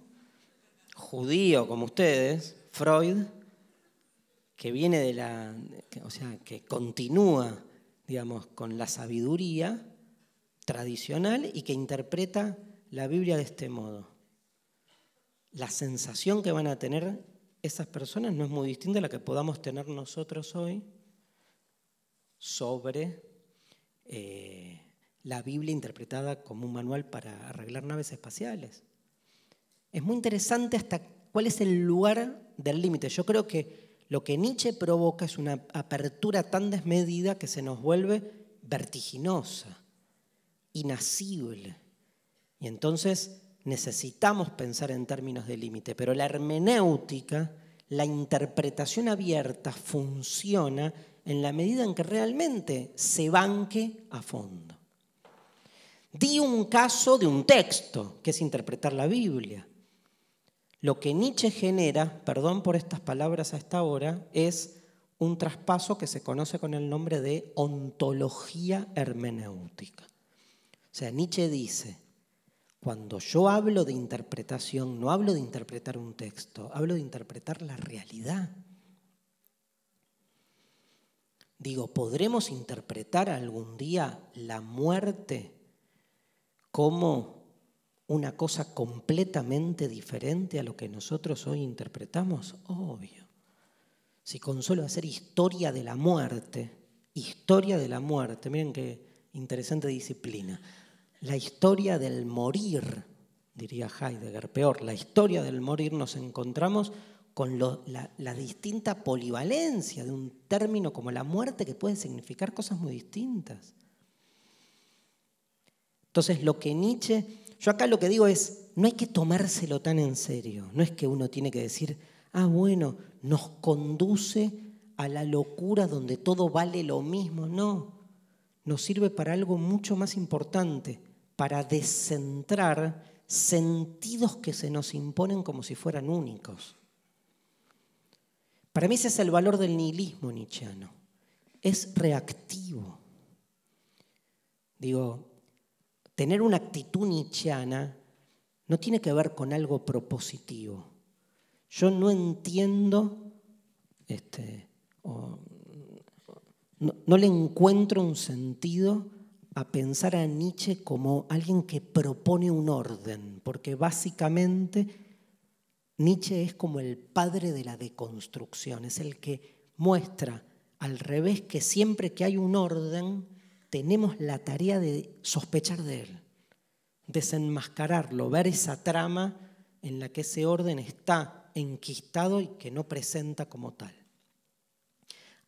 judío como ustedes, Freud, que viene de la, o sea, que continúa, digamos, con la sabiduría tradicional y que interpreta la Biblia de este modo. La sensación que van a tener esas personas no es muy distinta a la que podamos tener nosotros hoy sobre eh, la Biblia interpretada como un manual para arreglar naves espaciales. Es muy interesante hasta cuál es el lugar del límite. Yo creo que lo que Nietzsche provoca es una apertura tan desmedida que se nos vuelve vertiginosa, inasible. Y entonces necesitamos pensar en términos de límite, pero la hermenéutica, la interpretación abierta funciona en la medida en que realmente se banque a fondo. Di un caso de un texto, que es interpretar la Biblia. Lo que Nietzsche genera, perdón por estas palabras a esta hora, es un traspaso que se conoce con el nombre de ontología hermenéutica. O sea, Nietzsche dice, cuando yo hablo de interpretación, no hablo de interpretar un texto, hablo de interpretar la realidad. Digo, ¿podremos interpretar algún día la muerte como una cosa completamente diferente a lo que nosotros hoy interpretamos? Obvio. Si consuelo hacer historia de la muerte, historia de la muerte, miren qué interesante disciplina, la historia del morir, diría Heidegger, peor, la historia del morir nos encontramos con la, la, distinta polivalencia de un término como la muerte que puede significar cosas muy distintas. Entonces, lo que Nietzsche yo acá lo que digo es, no hay que tomárselo tan en serio, no es que uno tiene que decir, ah, bueno, nos conduce a la locura donde todo vale lo mismo, no, nos sirve para algo mucho más importante, para descentrar sentidos que se nos imponen como si fueran únicos. Para mí ese es el valor del nihilismo nichiano. es reactivo. Digo, tener una actitud nietzscheana no tiene que ver con algo propositivo. Yo no entiendo, este, no le encuentro un sentido a pensar a Nietzsche como alguien que propone un orden, porque básicamente Nietzsche es como el padre de la deconstrucción, es el que muestra al revés que siempre que hay un orden, tenemos la tarea de sospechar de él, desenmascararlo, ver esa trama en la que ese orden está enquistado y que no presenta como tal.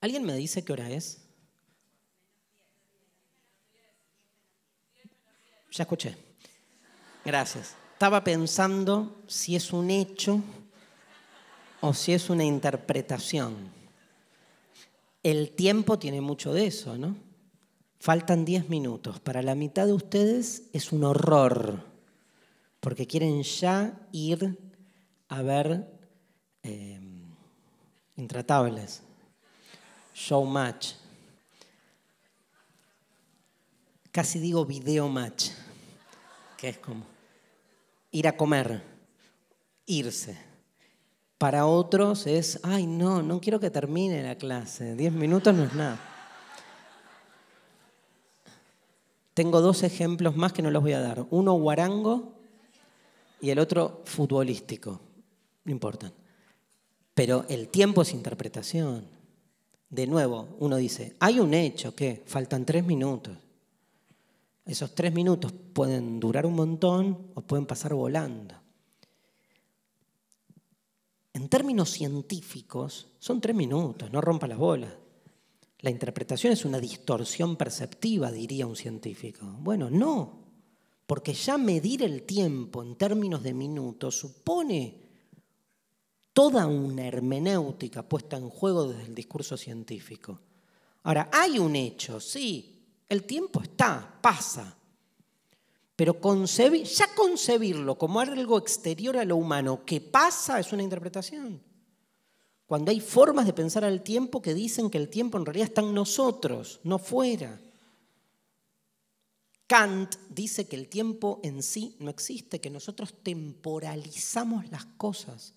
¿Alguien me dice qué hora es? Ya escuché. Gracias. Estaba pensando si es un hecho o si es una interpretación. El tiempo tiene mucho de eso, ¿no? Faltan 10 minutos. Para la mitad de ustedes es un horror, porque quieren ya ir a ver eh, Intratables, Show Match. Casi digo video match, que es como ir a comer, irse. Para otros es, ay no, no quiero que termine la clase, 10 minutos no es nada. Tengo dos ejemplos más que no los voy a dar. Uno guarango y el otro futbolístico. No importan. Pero el tiempo es interpretación. De nuevo, uno dice, hay un hecho que faltan tres minutos. Esos tres minutos pueden durar un montón o pueden pasar volando. En términos científicos, son tres minutos, no rompa las bolas. La interpretación es una distorsión perceptiva, diría un científico. Bueno, no, porque ya medir el tiempo en términos de minutos supone toda una hermenéutica puesta en juego desde el discurso científico. Ahora, hay un hecho, sí, el tiempo está, pasa, pero ya concebirlo como algo exterior a lo humano que pasa es una interpretación. Cuando hay formas de pensar al tiempo que dicen que el tiempo en realidad está en nosotros, no fuera. Kant dice que el tiempo en sí no existe, que nosotros temporalizamos las cosas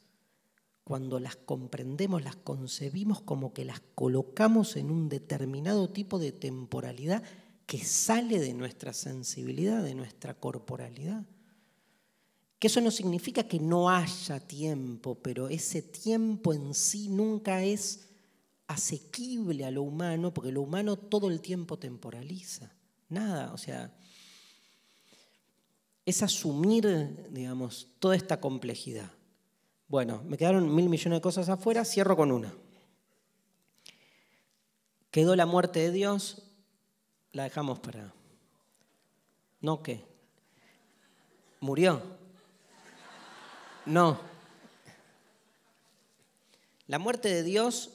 cuando las comprendemos, las concebimos como que las colocamos en un determinado tipo de temporalidad que sale de nuestra sensibilidad, de nuestra corporalidad. Que eso no significa que no haya tiempo, pero ese tiempo en sí nunca es asequible a lo humano, porque lo humano todo el tiempo temporaliza. Nada, o sea, es asumir, digamos, toda esta complejidad. Bueno, me quedaron mil millones de cosas afuera, cierro con una. Quedó la muerte de Dios, la dejamos para... ¿No qué? Murió. No. La muerte de Dios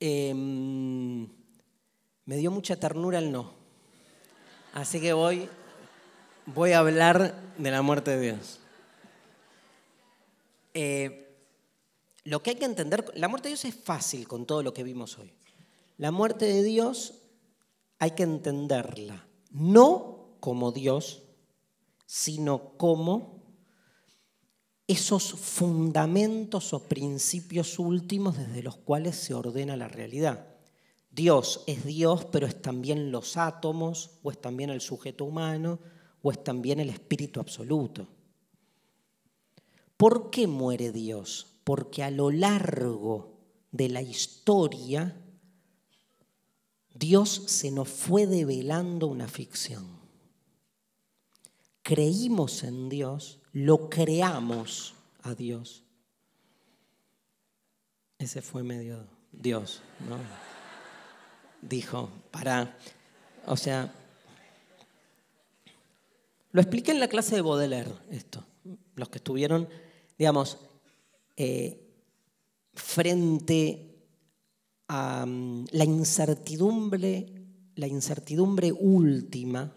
em, me dio mucha ternura el no. Así que voy, voy a hablar de la muerte de Dios. Eh, lo que hay que entender, la muerte de Dios es fácil con todo lo que vimos hoy. La muerte de Dios hay que entenderla, no como Dios, sino como esos fundamentos o principios últimos desde los cuales se ordena la realidad. Dios es Dios, pero es también los átomos, o es también el sujeto humano, o es también el espíritu absoluto. ¿Por qué muere Dios? Porque a lo largo de la historia, Dios se nos fue develando una ficción. Creímos en Dios, lo creamos a Dios. Ese fue medio Dios, ¿no? Dijo, para, o sea, lo expliqué en la clase de Baudelaire, esto, los que estuvieron, digamos, eh, frente a mm, la incertidumbre, la incertidumbre última,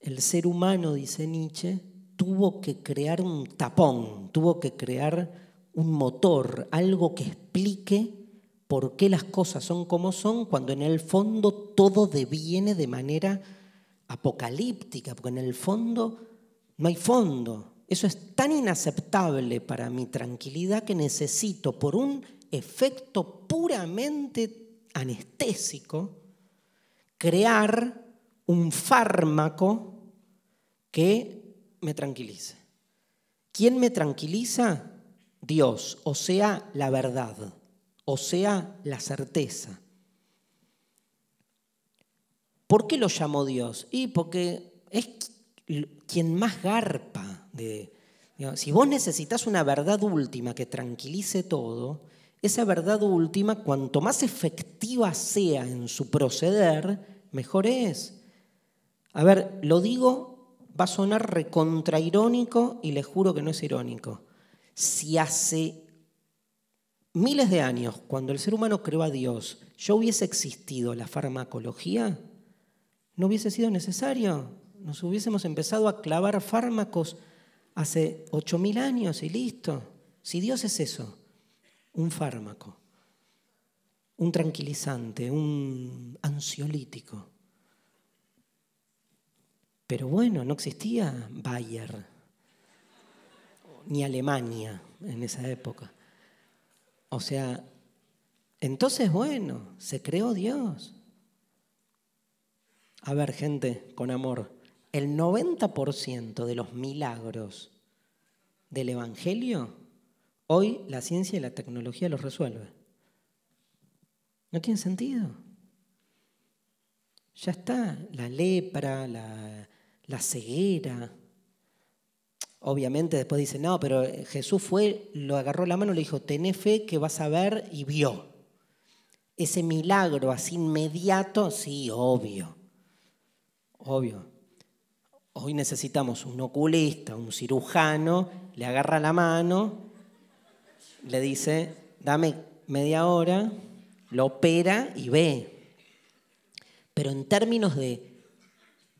el ser humano, dice Nietzsche, tuvo que crear un tapón, tuvo que crear un motor, algo que explique por qué las cosas son como son, cuando en el fondo todo deviene de manera apocalíptica, porque en el fondo no hay fondo. Eso es tan inaceptable para mi tranquilidad que necesito, por un efecto puramente anestésico, crear un fármaco que me tranquilice. ¿Quién me tranquiliza? Dios, o sea, la verdad, o sea, la certeza. ¿Por qué lo llamó Dios? Y porque es quien más garpa de... si vos necesitas una verdad última que tranquilice todo, esa verdad última, cuanto más efectiva sea en su proceder, mejor es. A ver, lo digo va a sonar recontrairónico y les juro que no es irónico. Si hace miles de años, cuando el ser humano creó a Dios, yo hubiese existido la farmacología, no hubiese sido necesario. Nos hubiésemos empezado a clavar fármacos hace 8.000 años y listo. Si Dios es eso, un fármaco, un tranquilizante, un ansiolítico. Pero bueno, no existía Bayer, ni Alemania en esa época. O sea, entonces bueno, se creó Dios. A ver, gente, con amor, el 90% de los milagros del Evangelio, hoy la ciencia y la tecnología los resuelve. No tiene sentido. Ya está, la lepra, la, la ceguera. Obviamente después dice, no, pero eh, Jesús fue, lo agarró la mano le dijo, tené fe que vas a ver y vio. Ese milagro así inmediato, sí, obvio, obvio. Hoy necesitamos un oculista, un cirujano, le agarra la mano, le dice, dame media hora, lo opera y ve. Pero en términos de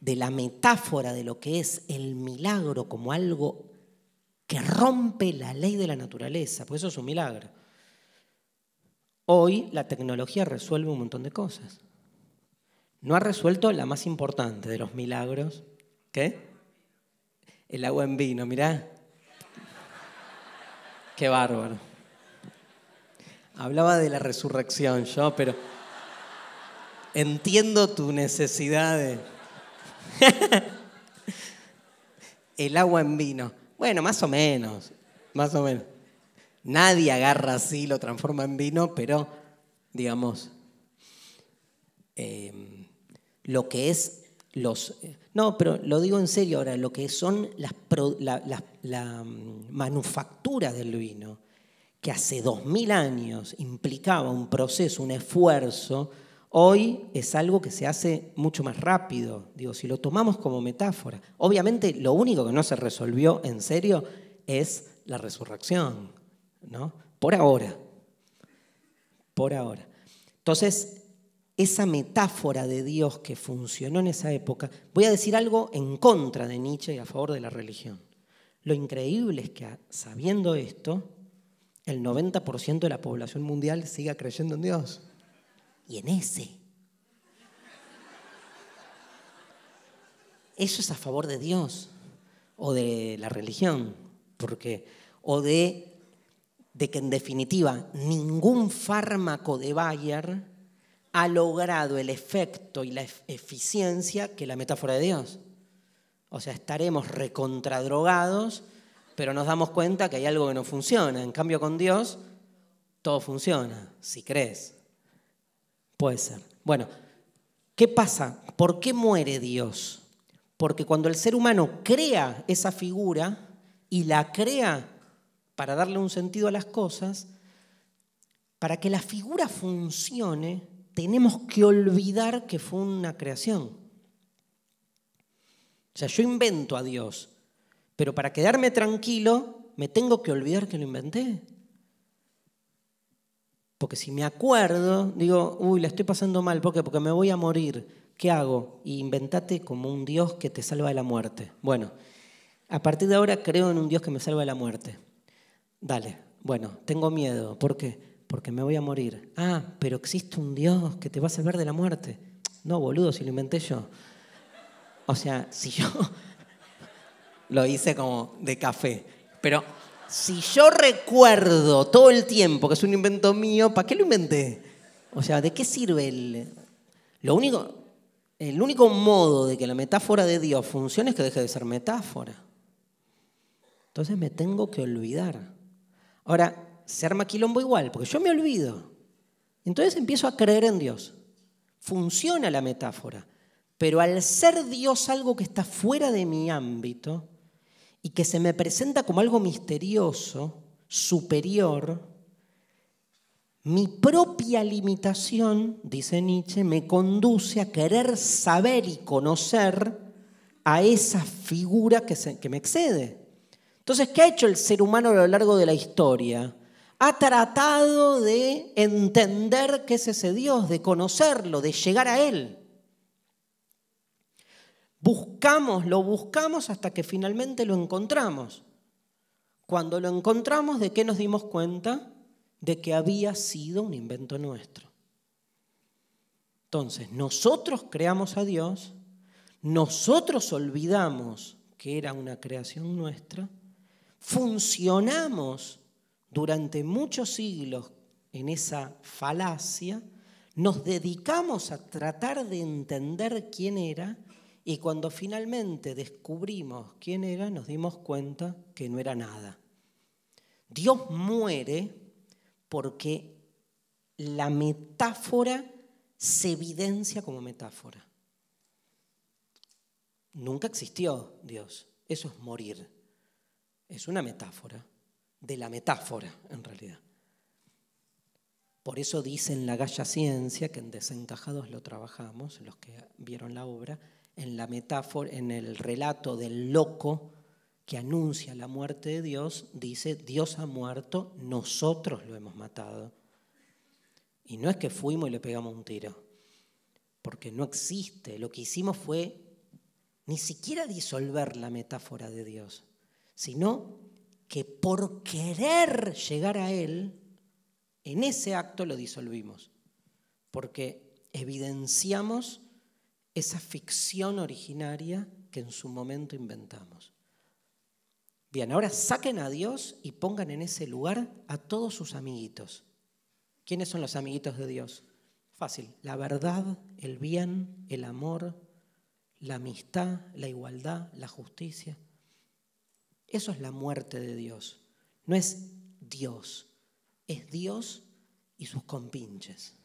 de la metáfora de lo que es el milagro como algo que rompe la ley de la naturaleza, pues eso es un milagro. Hoy la tecnología resuelve un montón de cosas. No ha resuelto la más importante de los milagros, ¿qué? El agua en vino, mirá. Qué bárbaro. Hablaba de la resurrección yo, pero entiendo tu necesidad de... El agua en vino. Bueno, más o menos, más o menos. Nadie agarra así, lo transforma en vino, pero, digamos, em, lo que es los... No, pero lo digo en serio ahora, lo que son las, mm, manufacturas del vino, que hace dos mil años implicaba un proceso, un esfuerzo, Hoy es algo que se hace mucho más rápido, digo, si lo tomamos como metáfora. Obviamente lo único que no se resolvió en serio es la resurrección, ¿no? Por ahora, por ahora. Entonces, esa metáfora de Dios que funcionó en esa época, voy a decir algo en contra de Nietzsche y a favor de la religión. Lo increíble es que sabiendo esto, el 90% de la población mundial siga creyendo en Dios y en ese. Eso es a favor de Dios o de la religión, porque o de de que en definitiva ningún fármaco de Bayer ha logrado el efecto y la eficiencia que la metáfora de Dios. O sea, estaremos recontradrogados, pero nos damos cuenta que hay algo que no funciona. En cambio, con Dios todo funciona, si crees. Puede ser. Bueno, ¿qué pasa? ¿Por qué muere Dios? Porque cuando el ser humano crea esa figura y la crea para darle un sentido a las cosas, para que la figura funcione, tenemos que olvidar que fue una creación. O sea, yo invento a Dios, pero para quedarme tranquilo, me tengo que olvidar que lo inventé. Porque si me acuerdo, digo, uy, la estoy pasando mal, ¿por qué? Porque me voy a morir. ¿Qué hago? Y inventate como un Dios que te salva de la muerte. Bueno, a partir de ahora creo en un Dios que me salva de la muerte. Dale, bueno, tengo miedo. ¿Por qué? Porque me voy a morir. Ah, pero existe un Dios que te va a salvar de la muerte. No, boludo, si lo inventé yo. O sea, si yo lo hice como de café. Pero si yo recuerdo todo el tiempo que es un invento mío, ¿para qué lo inventé? O sea, ¿de qué sirve él? Lo único, el único modo de que la metáfora de Dios funcione es que deje de ser metáfora. Entonces me tengo que olvidar. Ahora, se arma quilombo igual, porque yo me olvido. Entonces empiezo a creer en Dios. Funciona la metáfora. Pero al ser Dios algo que está fuera de mi ámbito, y que se me presenta como algo misterioso, superior, mi propia limitación, dice Nietzsche, me conduce a querer saber y conocer a esa figura que, me excede. Entonces, ¿qué ha hecho el ser humano a lo largo de la historia? Ha tratado de entender qué es ese Dios, de conocerlo, de llegar a Él. Buscamos, lo buscamos hasta que finalmente lo encontramos. Cuando lo encontramos, ¿de qué nos dimos cuenta? De que había sido un invento nuestro. Entonces, nosotros creamos a Dios, nosotros olvidamos que era una creación nuestra, funcionamos durante muchos siglos en esa falacia, nos dedicamos a tratar de entender quién era y cuando finalmente descubrimos quién era, nos dimos cuenta que no era nada. Dios muere porque la metáfora se evidencia como metáfora. Nunca existió Dios. Eso es morir. Es una metáfora de la metáfora, en realidad. Por eso dicen la Galla Ciencia, que en Desencajados lo trabajamos, los que vieron la obra, en la metáfora, en el relato del loco que anuncia la muerte de Dios, dice, Dios ha muerto, nosotros lo hemos matado. Y no es que fuimos y le pegamos un tiro, porque no existe. Lo que hicimos fue ni siquiera disolver la metáfora de Dios, sino que por querer llegar a Él, en ese acto lo disolvimos, porque evidenciamos esa ficción originaria que en su momento inventamos. Bien, ahora saquen a Dios y pongan en ese lugar a todos sus amiguitos. ¿Quiénes son los amiguitos de Dios? Fácil, la verdad, el bien, el amor, la amistad, la igualdad, la justicia. Eso es la muerte de Dios. No es Dios, es Dios y sus compinches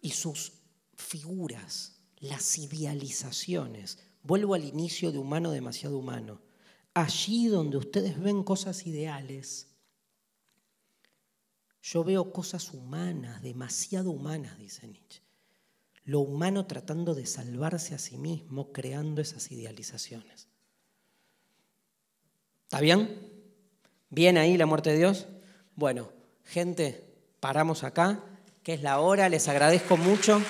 y sus figuras las idealizaciones. Vuelvo al inicio de humano demasiado humano. Allí donde ustedes ven cosas ideales, yo veo cosas humanas, demasiado humanas, dice Nietzsche. Lo humano tratando de salvarse a sí mismo creando esas idealizaciones. ¿Está bien? ¿Bien ahí la muerte de Dios? Bueno, gente, paramos acá, que es la hora, les agradezco mucho.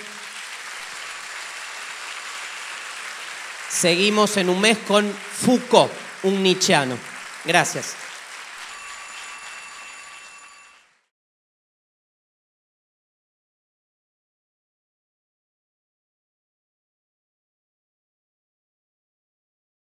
Seguimos en un mes con Foucault, un nichiano. Gracias.